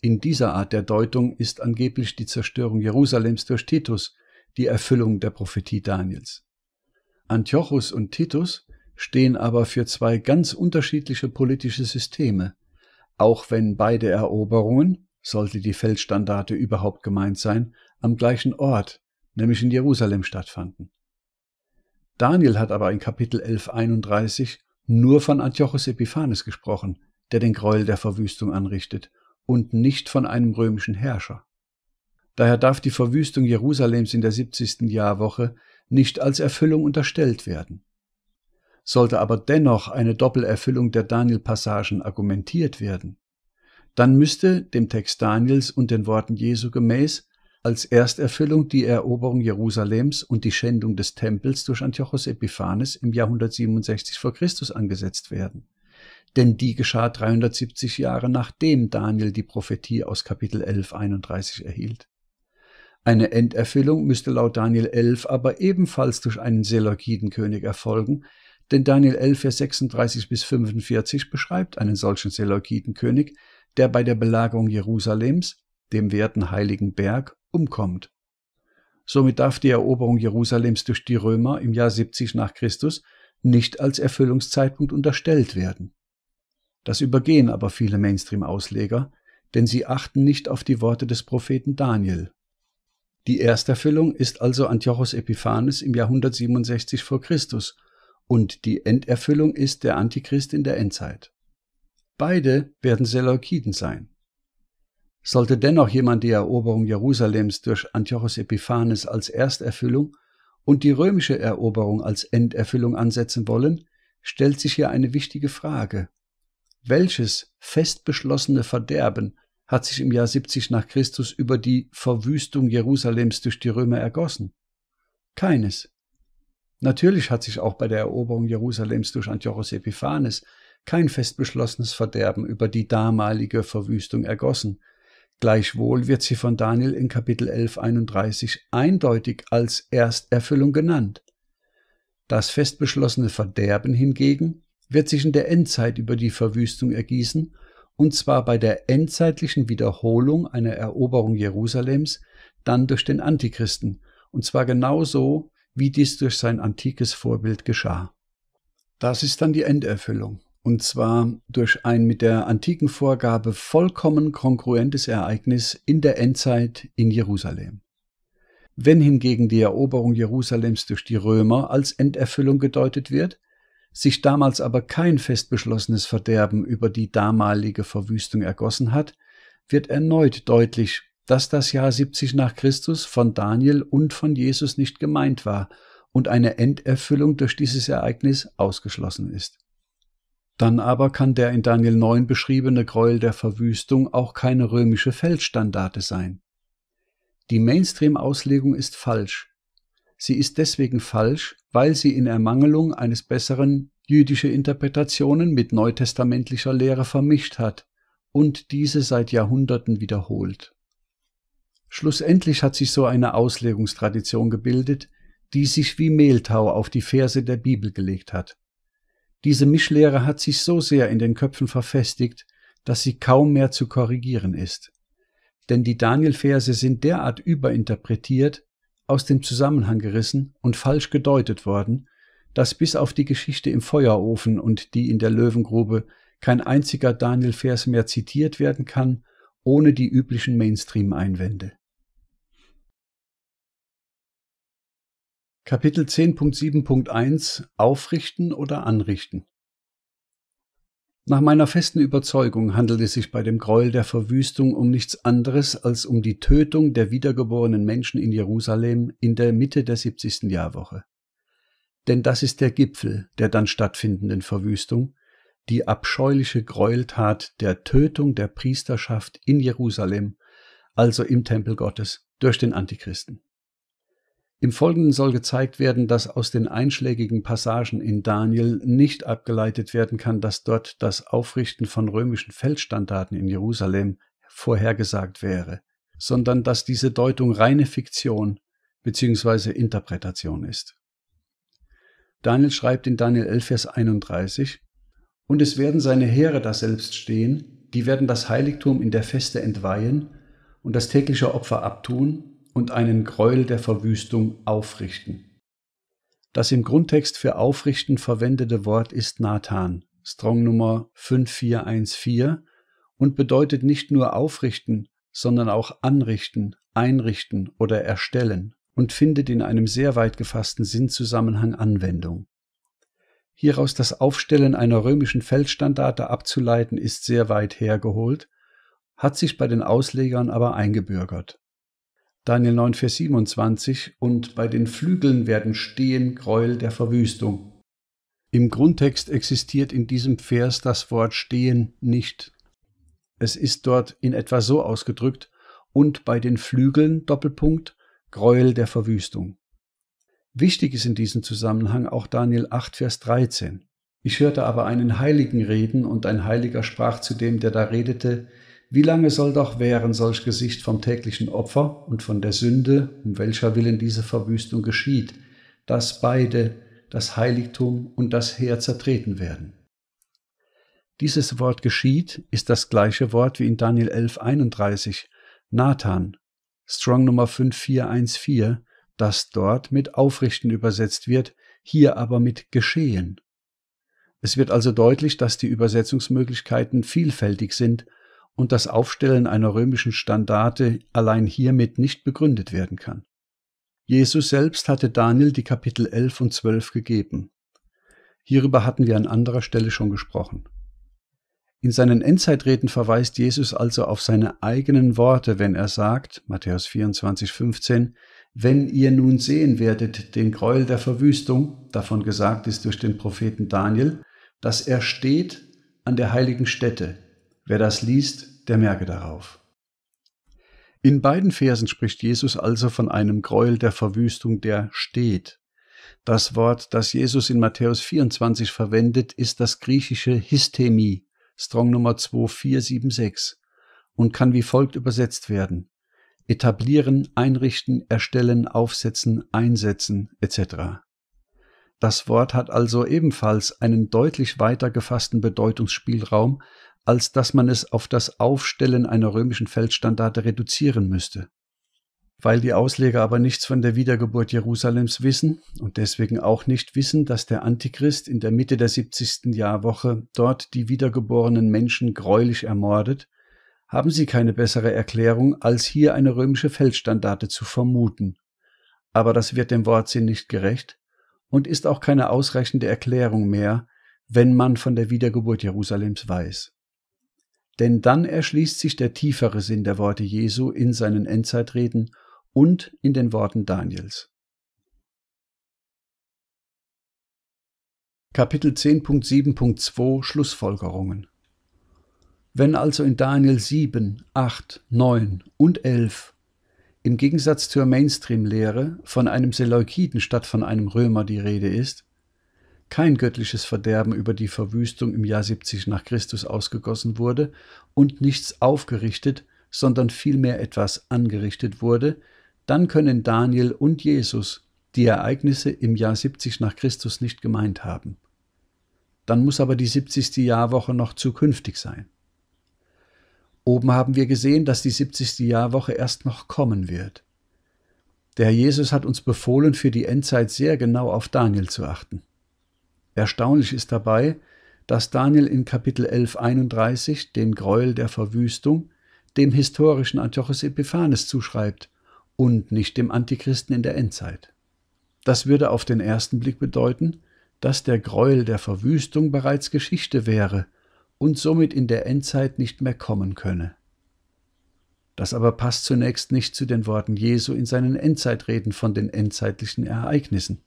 In dieser Art der Deutung ist angeblich die Zerstörung Jerusalems durch Titus die Erfüllung der Prophetie Daniels. Antiochus und Titus stehen aber für zwei ganz unterschiedliche politische Systeme, auch wenn beide Eroberungen, sollte die Feldstandarte überhaupt gemeint sein, am gleichen Ort, nämlich in Jerusalem stattfanden. Daniel hat aber in Kapitel 11.31 nur von Antiochus Epiphanes gesprochen, der den Gräuel der Verwüstung anrichtet und nicht von einem römischen Herrscher. Daher darf die Verwüstung Jerusalems in der 70. Jahrwoche nicht als Erfüllung unterstellt werden. Sollte aber dennoch eine Doppelerfüllung der Daniel-Passagen argumentiert werden, dann müsste dem Text Daniels und den Worten Jesu gemäß als Ersterfüllung die Eroberung Jerusalems und die Schändung des Tempels durch Antiochos Epiphanes im Jahr 167 vor Christus angesetzt werden denn die geschah 370 Jahre nachdem Daniel die Prophetie aus Kapitel 11, 31 erhielt. Eine Enderfüllung müsste laut Daniel 11 aber ebenfalls durch einen Seleukidenkönig erfolgen, denn Daniel 11, Vers 36 bis 45 beschreibt einen solchen Seleukidenkönig, der bei der Belagerung Jerusalems, dem werten heiligen Berg, umkommt. Somit darf die Eroberung Jerusalems durch die Römer im Jahr 70 nach Christus nicht als Erfüllungszeitpunkt unterstellt werden. Das übergehen aber viele Mainstream-Ausleger, denn sie achten nicht auf die Worte des Propheten Daniel. Die Ersterfüllung ist also Antiochos Epiphanes im Jahr 167 vor Christus und die Enderfüllung ist der Antichrist in der Endzeit. Beide werden Seleukiden sein. Sollte dennoch jemand die Eroberung Jerusalems durch Antiochos Epiphanes als Ersterfüllung und die römische Eroberung als Enderfüllung ansetzen wollen, stellt sich hier eine wichtige Frage. Welches fest beschlossene Verderben hat sich im Jahr 70 nach Christus über die Verwüstung Jerusalems durch die Römer ergossen? Keines. Natürlich hat sich auch bei der Eroberung Jerusalems durch Antiochos Epiphanes kein fest beschlossenes Verderben über die damalige Verwüstung ergossen. Gleichwohl wird sie von Daniel in Kapitel 11, 31 eindeutig als Ersterfüllung genannt. Das fest beschlossene Verderben hingegen wird sich in der Endzeit über die Verwüstung ergießen, und zwar bei der endzeitlichen Wiederholung einer Eroberung Jerusalems, dann durch den Antichristen, und zwar genauso, wie dies durch sein antikes Vorbild geschah. Das ist dann die Enderfüllung, und zwar durch ein mit der antiken Vorgabe vollkommen kongruentes Ereignis in der Endzeit in Jerusalem. Wenn hingegen die Eroberung Jerusalems durch die Römer als Enderfüllung gedeutet wird, sich damals aber kein fest beschlossenes Verderben über die damalige Verwüstung ergossen hat, wird erneut deutlich, dass das Jahr 70 nach Christus von Daniel und von Jesus nicht gemeint war und eine Enderfüllung durch dieses Ereignis ausgeschlossen ist. Dann aber kann der in Daniel 9 beschriebene Gräuel der Verwüstung auch keine römische Feldstandarte sein. Die Mainstream-Auslegung ist falsch, Sie ist deswegen falsch, weil sie in Ermangelung eines besseren jüdische Interpretationen mit neutestamentlicher Lehre vermischt hat und diese seit Jahrhunderten wiederholt. Schlussendlich hat sich so eine Auslegungstradition gebildet, die sich wie Mehltau auf die Verse der Bibel gelegt hat. Diese Mischlehre hat sich so sehr in den Köpfen verfestigt, dass sie kaum mehr zu korrigieren ist. Denn die Daniel-Verse sind derart überinterpretiert, aus dem Zusammenhang gerissen und falsch gedeutet worden, dass bis auf die Geschichte im Feuerofen und die in der Löwengrube kein einziger Daniel-Vers mehr zitiert werden kann, ohne die üblichen Mainstream-Einwände. Kapitel 10.7.1 Aufrichten oder Anrichten nach meiner festen Überzeugung handelt es sich bei dem Gräuel der Verwüstung um nichts anderes als um die Tötung der wiedergeborenen Menschen in Jerusalem in der Mitte der 70. Jahrwoche. Denn das ist der Gipfel der dann stattfindenden Verwüstung, die abscheuliche Gräueltat der Tötung der Priesterschaft in Jerusalem, also im Tempel Gottes, durch den Antichristen. Im Folgenden soll gezeigt werden, dass aus den einschlägigen Passagen in Daniel nicht abgeleitet werden kann, dass dort das Aufrichten von römischen Feldstandarten in Jerusalem vorhergesagt wäre, sondern dass diese Deutung reine Fiktion bzw. Interpretation ist. Daniel schreibt in Daniel 11, Vers 31, Und es werden seine Heere daselbst stehen, die werden das Heiligtum in der Feste entweihen und das tägliche Opfer abtun und einen Gräuel der Verwüstung aufrichten. Das im Grundtext für aufrichten verwendete Wort ist Nathan, Strongnummer 5414 und bedeutet nicht nur aufrichten, sondern auch anrichten, einrichten oder erstellen und findet in einem sehr weit gefassten Sinnzusammenhang Anwendung. Hieraus das Aufstellen einer römischen Feldstandarte abzuleiten ist sehr weit hergeholt, hat sich bei den Auslegern aber eingebürgert. Daniel 9, Vers 27, und bei den Flügeln werden stehen Gräuel der Verwüstung. Im Grundtext existiert in diesem Vers das Wort stehen nicht. Es ist dort in etwa so ausgedrückt, und bei den Flügeln, Doppelpunkt, Gräuel der Verwüstung. Wichtig ist in diesem Zusammenhang auch Daniel 8, Vers 13. Ich hörte aber einen Heiligen reden, und ein Heiliger sprach zu dem, der da redete, wie lange soll doch währen solch Gesicht vom täglichen Opfer und von der Sünde, um welcher willen diese Verwüstung geschieht, dass beide, das Heiligtum und das Heer zertreten werden? Dieses Wort geschieht ist das gleiche Wort wie in Daniel 11,31, Nathan, Strong Nummer 5414, das dort mit aufrichten übersetzt wird, hier aber mit geschehen. Es wird also deutlich, dass die Übersetzungsmöglichkeiten vielfältig sind und das Aufstellen einer römischen Standarte allein hiermit nicht begründet werden kann. Jesus selbst hatte Daniel die Kapitel 11 und 12 gegeben. Hierüber hatten wir an anderer Stelle schon gesprochen. In seinen Endzeitreden verweist Jesus also auf seine eigenen Worte, wenn er sagt, Matthäus 24, 15, wenn ihr nun sehen werdet den Gräuel der Verwüstung, davon gesagt ist durch den Propheten Daniel, dass er steht an der heiligen Stätte, Wer das liest, der merke darauf. In beiden Versen spricht Jesus also von einem Gräuel der Verwüstung, der steht. Das Wort, das Jesus in Matthäus 24 verwendet, ist das griechische Hystemie, Strong Nummer 2476, und kann wie folgt übersetzt werden. Etablieren, einrichten, erstellen, aufsetzen, einsetzen, etc. Das Wort hat also ebenfalls einen deutlich weiter gefassten Bedeutungsspielraum als dass man es auf das Aufstellen einer römischen Feldstandarte reduzieren müsste. Weil die Ausleger aber nichts von der Wiedergeburt Jerusalems wissen und deswegen auch nicht wissen, dass der Antichrist in der Mitte der 70. Jahrwoche dort die wiedergeborenen Menschen greulich ermordet, haben sie keine bessere Erklärung, als hier eine römische Feldstandarte zu vermuten. Aber das wird dem Wortsinn nicht gerecht und ist auch keine ausreichende Erklärung mehr, wenn man von der Wiedergeburt Jerusalems weiß. Denn dann erschließt sich der tiefere Sinn der Worte Jesu in seinen Endzeitreden und in den Worten Daniels. Kapitel 10.7.2 Schlussfolgerungen Wenn also in Daniel 7, 8, 9 und 11 im Gegensatz zur Mainstream-Lehre von einem Seleukiden statt von einem Römer die Rede ist, kein göttliches Verderben über die Verwüstung im Jahr 70 nach Christus ausgegossen wurde und nichts aufgerichtet, sondern vielmehr etwas angerichtet wurde, dann können Daniel und Jesus die Ereignisse im Jahr 70 nach Christus nicht gemeint haben. Dann muss aber die 70. Jahrwoche noch zukünftig sein. Oben haben wir gesehen, dass die 70. Jahrwoche erst noch kommen wird. Der Herr Jesus hat uns befohlen, für die Endzeit sehr genau auf Daniel zu achten. Erstaunlich ist dabei, dass Daniel in Kapitel 11, 31 den Gräuel der Verwüstung dem historischen Antiochus Epiphanes zuschreibt und nicht dem Antichristen in der Endzeit. Das würde auf den ersten Blick bedeuten, dass der Gräuel der Verwüstung bereits Geschichte wäre und somit in der Endzeit nicht mehr kommen könne. Das aber passt zunächst nicht zu den Worten Jesu in seinen Endzeitreden von den endzeitlichen Ereignissen.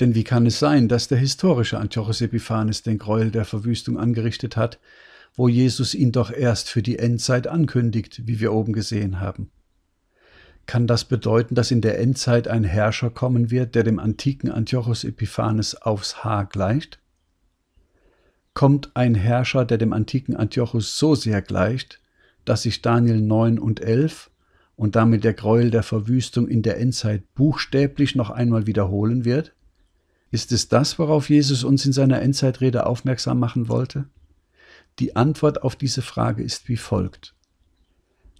Denn wie kann es sein, dass der historische Antiochus Epiphanes den Gräuel der Verwüstung angerichtet hat, wo Jesus ihn doch erst für die Endzeit ankündigt, wie wir oben gesehen haben? Kann das bedeuten, dass in der Endzeit ein Herrscher kommen wird, der dem antiken Antiochus Epiphanes aufs Haar gleicht? Kommt ein Herrscher, der dem antiken Antiochus so sehr gleicht, dass sich Daniel 9 und 11 und damit der Gräuel der Verwüstung in der Endzeit buchstäblich noch einmal wiederholen wird? Ist es das, worauf Jesus uns in seiner Endzeitrede aufmerksam machen wollte? Die Antwort auf diese Frage ist wie folgt.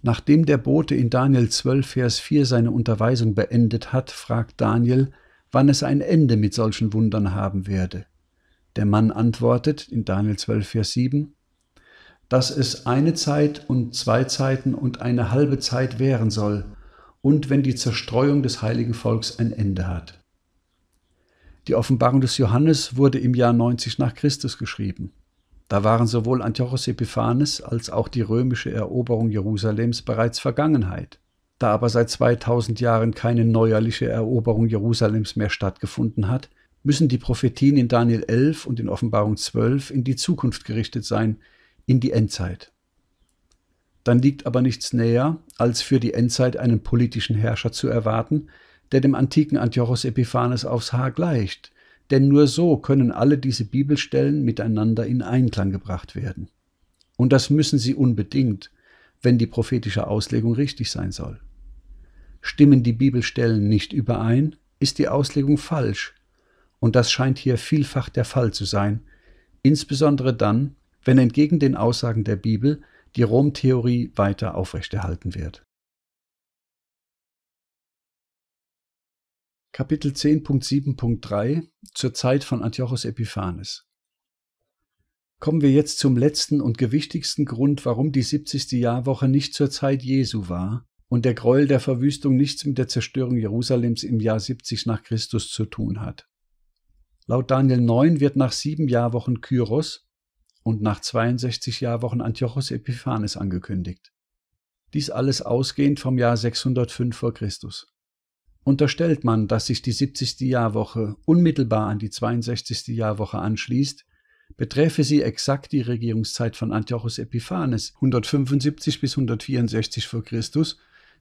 Nachdem der Bote in Daniel 12, Vers 4 seine Unterweisung beendet hat, fragt Daniel, wann es ein Ende mit solchen Wundern haben werde. Der Mann antwortet in Daniel 12, Vers 7, dass es eine Zeit und zwei Zeiten und eine halbe Zeit währen soll, und wenn die Zerstreuung des heiligen Volks ein Ende hat. Die Offenbarung des Johannes wurde im Jahr 90 nach Christus geschrieben. Da waren sowohl Antiochos Epiphanes als auch die römische Eroberung Jerusalems bereits Vergangenheit. Da aber seit 2000 Jahren keine neuerliche Eroberung Jerusalems mehr stattgefunden hat, müssen die Prophetien in Daniel 11 und in Offenbarung 12 in die Zukunft gerichtet sein, in die Endzeit. Dann liegt aber nichts näher, als für die Endzeit einen politischen Herrscher zu erwarten, der dem antiken Antiochos Epiphanes aufs Haar gleicht, denn nur so können alle diese Bibelstellen miteinander in Einklang gebracht werden. Und das müssen sie unbedingt, wenn die prophetische Auslegung richtig sein soll. Stimmen die Bibelstellen nicht überein, ist die Auslegung falsch, und das scheint hier vielfach der Fall zu sein, insbesondere dann, wenn entgegen den Aussagen der Bibel die Rom-Theorie weiter aufrechterhalten wird. Kapitel 10.7.3 zur Zeit von Antiochos Epiphanes. Kommen wir jetzt zum letzten und gewichtigsten Grund, warum die 70. Jahrwoche nicht zur Zeit Jesu war und der Gräuel der Verwüstung nichts mit der Zerstörung Jerusalems im Jahr 70 nach Christus zu tun hat. Laut Daniel 9 wird nach sieben Jahrwochen Kyros und nach 62 Jahrwochen Antiochos Epiphanes angekündigt. Dies alles ausgehend vom Jahr 605 vor Christus. Unterstellt man, dass sich die 70. Jahrwoche unmittelbar an die 62. Jahrwoche anschließt, beträfe sie exakt die Regierungszeit von Antiochus Epiphanes 175 bis 164 v. Chr.,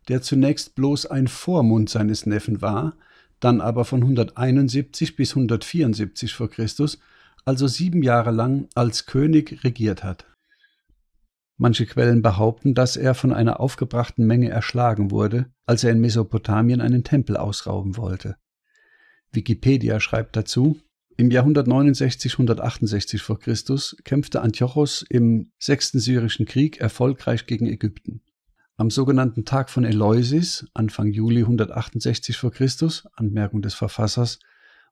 der zunächst bloß ein Vormund seines Neffen war, dann aber von 171 bis 174 v. Chr., also sieben Jahre lang als König regiert hat Manche Quellen behaupten, dass er von einer aufgebrachten Menge erschlagen wurde, als er in Mesopotamien einen Tempel ausrauben wollte. Wikipedia schreibt dazu, im Jahr 169-168 vor Christus kämpfte Antiochos im Sechsten Syrischen Krieg erfolgreich gegen Ägypten. Am sogenannten Tag von Eleusis, Anfang Juli 168 vor Christus, Anmerkung des Verfassers,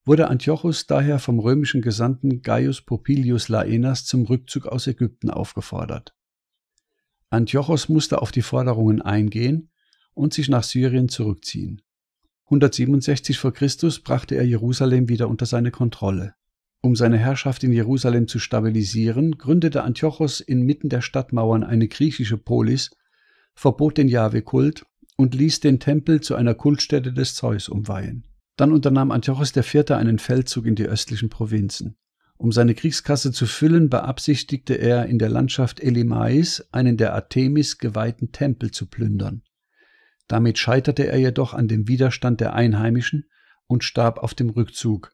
wurde Antiochos daher vom römischen Gesandten Gaius Popilius Laenas zum Rückzug aus Ägypten aufgefordert. Antiochos musste auf die Forderungen eingehen und sich nach Syrien zurückziehen. 167 v. Chr. brachte er Jerusalem wieder unter seine Kontrolle. Um seine Herrschaft in Jerusalem zu stabilisieren, gründete Antiochos inmitten der Stadtmauern eine griechische Polis, verbot den Jahwe-Kult und ließ den Tempel zu einer Kultstätte des Zeus umweihen. Dann unternahm Antiochos IV. einen Feldzug in die östlichen Provinzen. Um seine Kriegskasse zu füllen, beabsichtigte er, in der Landschaft Elimais einen der Artemis geweihten Tempel zu plündern. Damit scheiterte er jedoch an dem Widerstand der Einheimischen und starb auf dem Rückzug.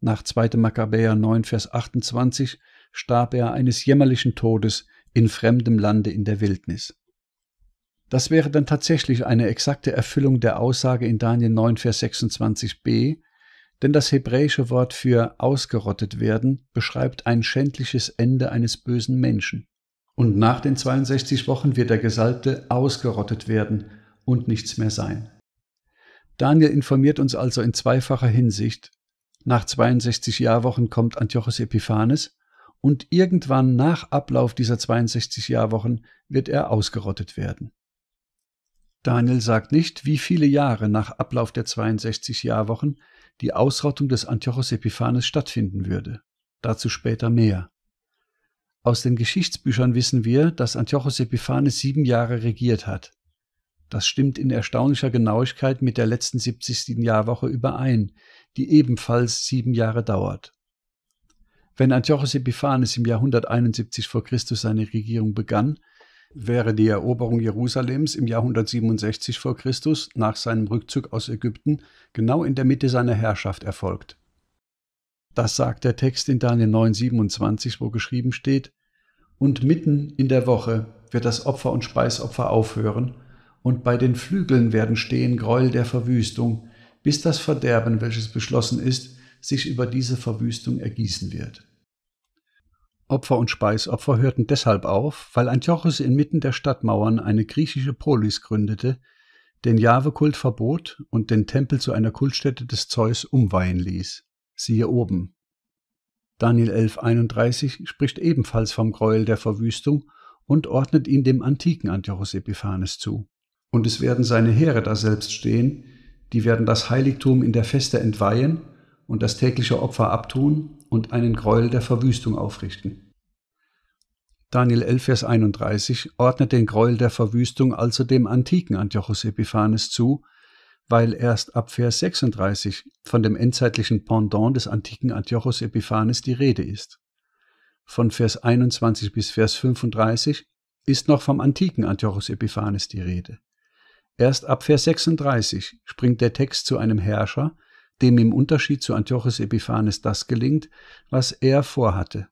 Nach 2. Makkabäer 9, Vers 28 starb er eines jämmerlichen Todes in fremdem Lande in der Wildnis. Das wäre dann tatsächlich eine exakte Erfüllung der Aussage in Daniel 9, Vers 26b, denn das hebräische Wort für ausgerottet werden beschreibt ein schändliches Ende eines bösen Menschen. Und nach den 62 Wochen wird der Gesalbte ausgerottet werden und nichts mehr sein. Daniel informiert uns also in zweifacher Hinsicht. Nach 62 Jahrwochen kommt Antiochus Epiphanes und irgendwann nach Ablauf dieser 62 Jahrwochen wird er ausgerottet werden. Daniel sagt nicht, wie viele Jahre nach Ablauf der 62 Jahrwochen die Ausrottung des Antiochos Epiphanes stattfinden würde. Dazu später mehr. Aus den Geschichtsbüchern wissen wir, dass Antiochos Epiphanes sieben Jahre regiert hat. Das stimmt in erstaunlicher Genauigkeit mit der letzten 70. Jahrwoche überein, die ebenfalls sieben Jahre dauert. Wenn Antiochos Epiphanes im Jahr 171 v. Chr. seine Regierung begann, wäre die Eroberung Jerusalems im Jahr 167 vor Christus nach seinem Rückzug aus Ägypten genau in der Mitte seiner Herrschaft erfolgt. Das sagt der Text in Daniel 9,27, wo geschrieben steht: Und mitten in der Woche wird das Opfer- und Speisopfer aufhören, und bei den Flügeln werden stehen Gräuel der Verwüstung, bis das Verderben, welches beschlossen ist, sich über diese Verwüstung ergießen wird. Opfer und Speisopfer hörten deshalb auf, weil Antiochus inmitten der Stadtmauern eine griechische Polis gründete, den Jahwe-Kult verbot und den Tempel zu einer Kultstätte des Zeus umweihen ließ. Siehe oben. Daniel 11,31 spricht ebenfalls vom Gräuel der Verwüstung und ordnet ihn dem antiken Antiochus Epiphanes zu. Und es werden seine Heere daselbst stehen, die werden das Heiligtum in der Feste entweihen und das tägliche Opfer abtun und einen Gräuel der Verwüstung aufrichten. Daniel 11, Vers 31 ordnet den Gräuel der Verwüstung also dem antiken Antiochus Epiphanes zu, weil erst ab Vers 36 von dem endzeitlichen Pendant des antiken Antiochus Epiphanes die Rede ist. Von Vers 21 bis Vers 35 ist noch vom antiken Antiochus Epiphanes die Rede. Erst ab Vers 36 springt der Text zu einem Herrscher, dem im Unterschied zu Antiochus Epiphanes das gelingt, was er vorhatte,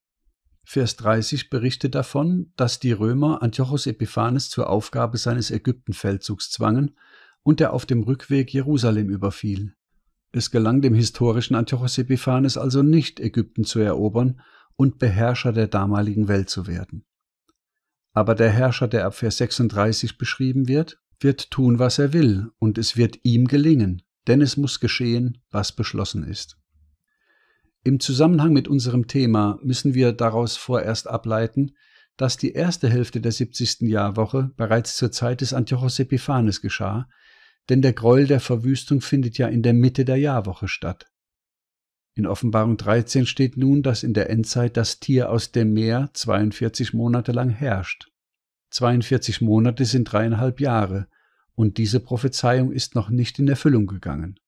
Vers 30 berichtet davon, dass die Römer Antiochos Epiphanes zur Aufgabe seines Ägyptenfeldzugs zwangen und er auf dem Rückweg Jerusalem überfiel. Es gelang dem historischen Antiochos Epiphanes also nicht, Ägypten zu erobern und Beherrscher der damaligen Welt zu werden. Aber der Herrscher, der ab Vers 36 beschrieben wird, wird tun, was er will, und es wird ihm gelingen, denn es muss geschehen, was beschlossen ist. Im Zusammenhang mit unserem Thema müssen wir daraus vorerst ableiten, dass die erste Hälfte der 70. Jahrwoche bereits zur Zeit des Antiochos Epiphanes geschah, denn der Gräuel der Verwüstung findet ja in der Mitte der Jahrwoche statt. In Offenbarung 13 steht nun, dass in der Endzeit das Tier aus dem Meer 42 Monate lang herrscht. 42 Monate sind dreieinhalb Jahre, und diese Prophezeiung ist noch nicht in Erfüllung gegangen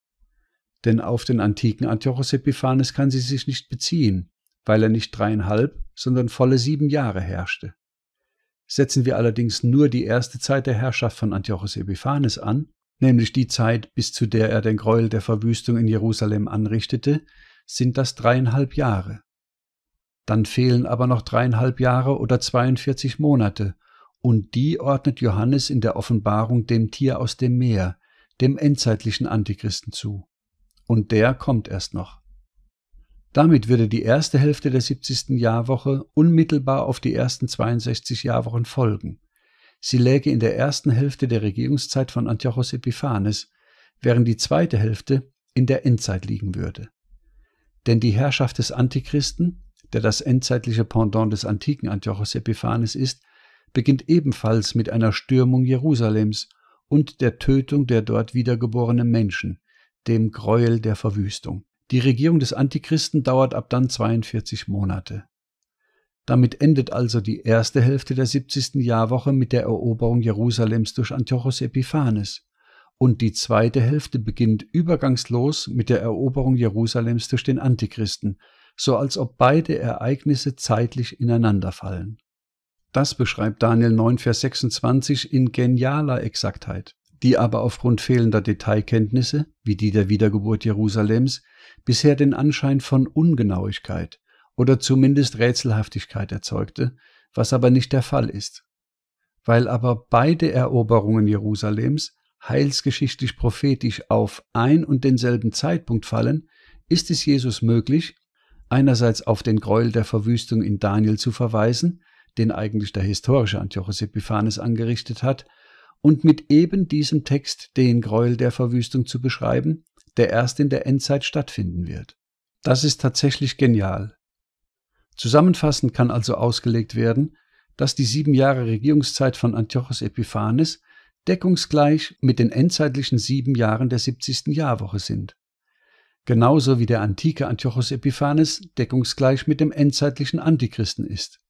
denn auf den antiken Antiochos Epiphanes kann sie sich nicht beziehen, weil er nicht dreieinhalb, sondern volle sieben Jahre herrschte. Setzen wir allerdings nur die erste Zeit der Herrschaft von Antiochos Epiphanes an, nämlich die Zeit, bis zu der er den Gräuel der Verwüstung in Jerusalem anrichtete, sind das dreieinhalb Jahre. Dann fehlen aber noch dreieinhalb Jahre oder 42 Monate, und die ordnet Johannes in der Offenbarung dem Tier aus dem Meer, dem endzeitlichen Antichristen zu und der kommt erst noch. Damit würde die erste Hälfte der 70. Jahrwoche unmittelbar auf die ersten 62 Jahrwochen folgen. Sie läge in der ersten Hälfte der Regierungszeit von Antiochos Epiphanes, während die zweite Hälfte in der Endzeit liegen würde. Denn die Herrschaft des Antichristen, der das endzeitliche Pendant des antiken Antiochos Epiphanes ist, beginnt ebenfalls mit einer Stürmung Jerusalems und der Tötung der dort wiedergeborenen Menschen dem Gräuel der Verwüstung. Die Regierung des Antichristen dauert ab dann 42 Monate. Damit endet also die erste Hälfte der 70. Jahrwoche mit der Eroberung Jerusalems durch Antiochos Epiphanes und die zweite Hälfte beginnt übergangslos mit der Eroberung Jerusalems durch den Antichristen, so als ob beide Ereignisse zeitlich ineinanderfallen. Das beschreibt Daniel 9, Vers 26 in genialer Exaktheit die aber aufgrund fehlender Detailkenntnisse, wie die der Wiedergeburt Jerusalems, bisher den Anschein von Ungenauigkeit oder zumindest Rätselhaftigkeit erzeugte, was aber nicht der Fall ist. Weil aber beide Eroberungen Jerusalems heilsgeschichtlich prophetisch auf ein und denselben Zeitpunkt fallen, ist es Jesus möglich, einerseits auf den Gräuel der Verwüstung in Daniel zu verweisen, den eigentlich der historische Antiochus Epiphanes angerichtet hat, und mit eben diesem Text den Gräuel der Verwüstung zu beschreiben, der erst in der Endzeit stattfinden wird. Das ist tatsächlich genial. Zusammenfassend kann also ausgelegt werden, dass die sieben Jahre Regierungszeit von Antiochos Epiphanes deckungsgleich mit den endzeitlichen sieben Jahren der 70. Jahrwoche sind. Genauso wie der antike Antiochos Epiphanes deckungsgleich mit dem endzeitlichen Antichristen ist.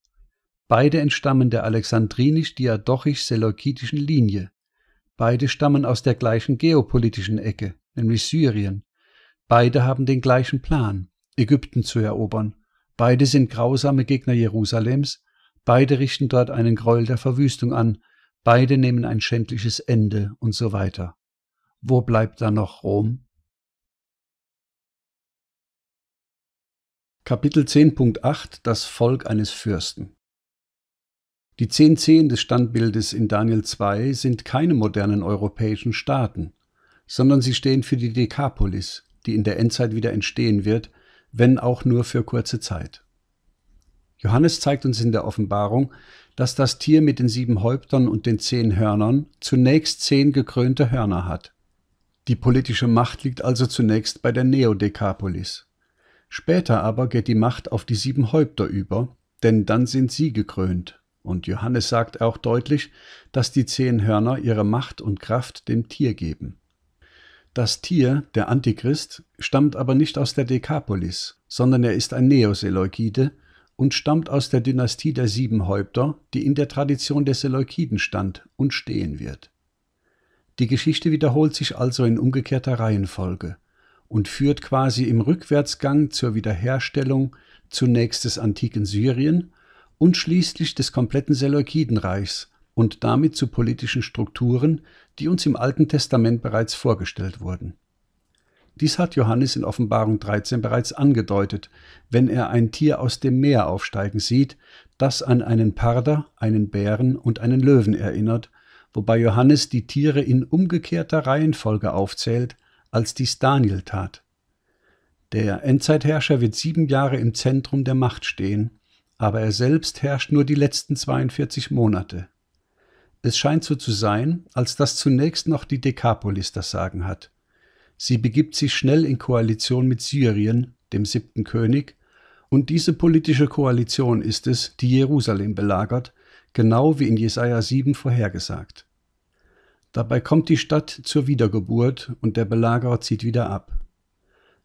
Beide entstammen der alexandrinisch diadochisch seleukitischen Linie. Beide stammen aus der gleichen geopolitischen Ecke, nämlich Syrien. Beide haben den gleichen Plan, Ägypten zu erobern. Beide sind grausame Gegner Jerusalems. Beide richten dort einen Gräuel der Verwüstung an. Beide nehmen ein schändliches Ende und so weiter. Wo bleibt da noch Rom? Kapitel 10.8 Das Volk eines Fürsten die zehn Zehen des Standbildes in Daniel 2 sind keine modernen europäischen Staaten, sondern sie stehen für die Dekapolis, die in der Endzeit wieder entstehen wird, wenn auch nur für kurze Zeit. Johannes zeigt uns in der Offenbarung, dass das Tier mit den sieben Häuptern und den zehn Hörnern zunächst zehn gekrönte Hörner hat. Die politische Macht liegt also zunächst bei der Neodekapolis. Später aber geht die Macht auf die sieben Häupter über, denn dann sind sie gekrönt. Und Johannes sagt auch deutlich, dass die zehn Hörner ihre Macht und Kraft dem Tier geben. Das Tier, der Antichrist, stammt aber nicht aus der Dekapolis, sondern er ist ein Neoseleukide und stammt aus der Dynastie der Siebenhäupter, die in der Tradition der Seleukiden stand und stehen wird. Die Geschichte wiederholt sich also in umgekehrter Reihenfolge und führt quasi im Rückwärtsgang zur Wiederherstellung zunächst des antiken Syrien und schließlich des kompletten Seleukidenreichs und damit zu politischen Strukturen, die uns im Alten Testament bereits vorgestellt wurden. Dies hat Johannes in Offenbarung 13 bereits angedeutet, wenn er ein Tier aus dem Meer aufsteigen sieht, das an einen Parder, einen Bären und einen Löwen erinnert, wobei Johannes die Tiere in umgekehrter Reihenfolge aufzählt, als dies Daniel tat. Der Endzeitherrscher wird sieben Jahre im Zentrum der Macht stehen aber er selbst herrscht nur die letzten 42 Monate. Es scheint so zu sein, als dass zunächst noch die Dekapolis das Sagen hat. Sie begibt sich schnell in Koalition mit Syrien, dem siebten König, und diese politische Koalition ist es, die Jerusalem belagert, genau wie in Jesaja 7 vorhergesagt. Dabei kommt die Stadt zur Wiedergeburt und der Belagerer zieht wieder ab.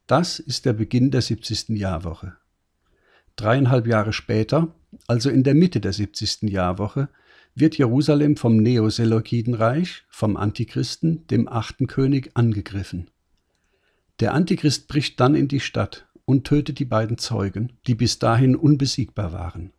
Das ist der Beginn der 70. Jahrwoche. Dreieinhalb Jahre später, also in der Mitte der 70. Jahrwoche, wird Jerusalem vom Neoseleukidenreich, vom Antichristen, dem achten König, angegriffen. Der Antichrist bricht dann in die Stadt und tötet die beiden Zeugen, die bis dahin unbesiegbar waren.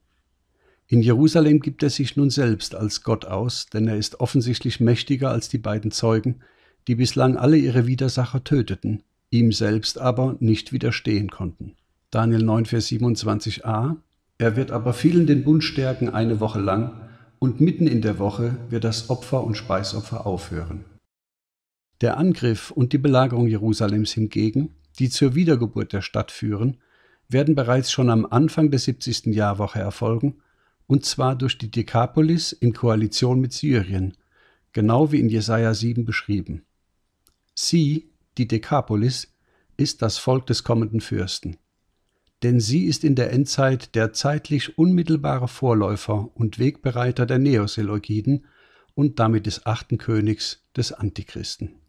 In Jerusalem gibt er sich nun selbst als Gott aus, denn er ist offensichtlich mächtiger als die beiden Zeugen, die bislang alle ihre Widersacher töteten, ihm selbst aber nicht widerstehen konnten. Daniel 9, Vers 27a. Er wird aber vielen den Bund stärken eine Woche lang, und mitten in der Woche wird das Opfer und Speisopfer aufhören. Der Angriff und die Belagerung Jerusalems hingegen, die zur Wiedergeburt der Stadt führen, werden bereits schon am Anfang der 70. Jahrwoche erfolgen, und zwar durch die Dekapolis in Koalition mit Syrien, genau wie in Jesaja 7 beschrieben. Sie, die Dekapolis, ist das Volk des kommenden Fürsten denn sie ist in der Endzeit der zeitlich unmittelbare Vorläufer und Wegbereiter der Neoselogiden und damit des achten Königs des Antichristen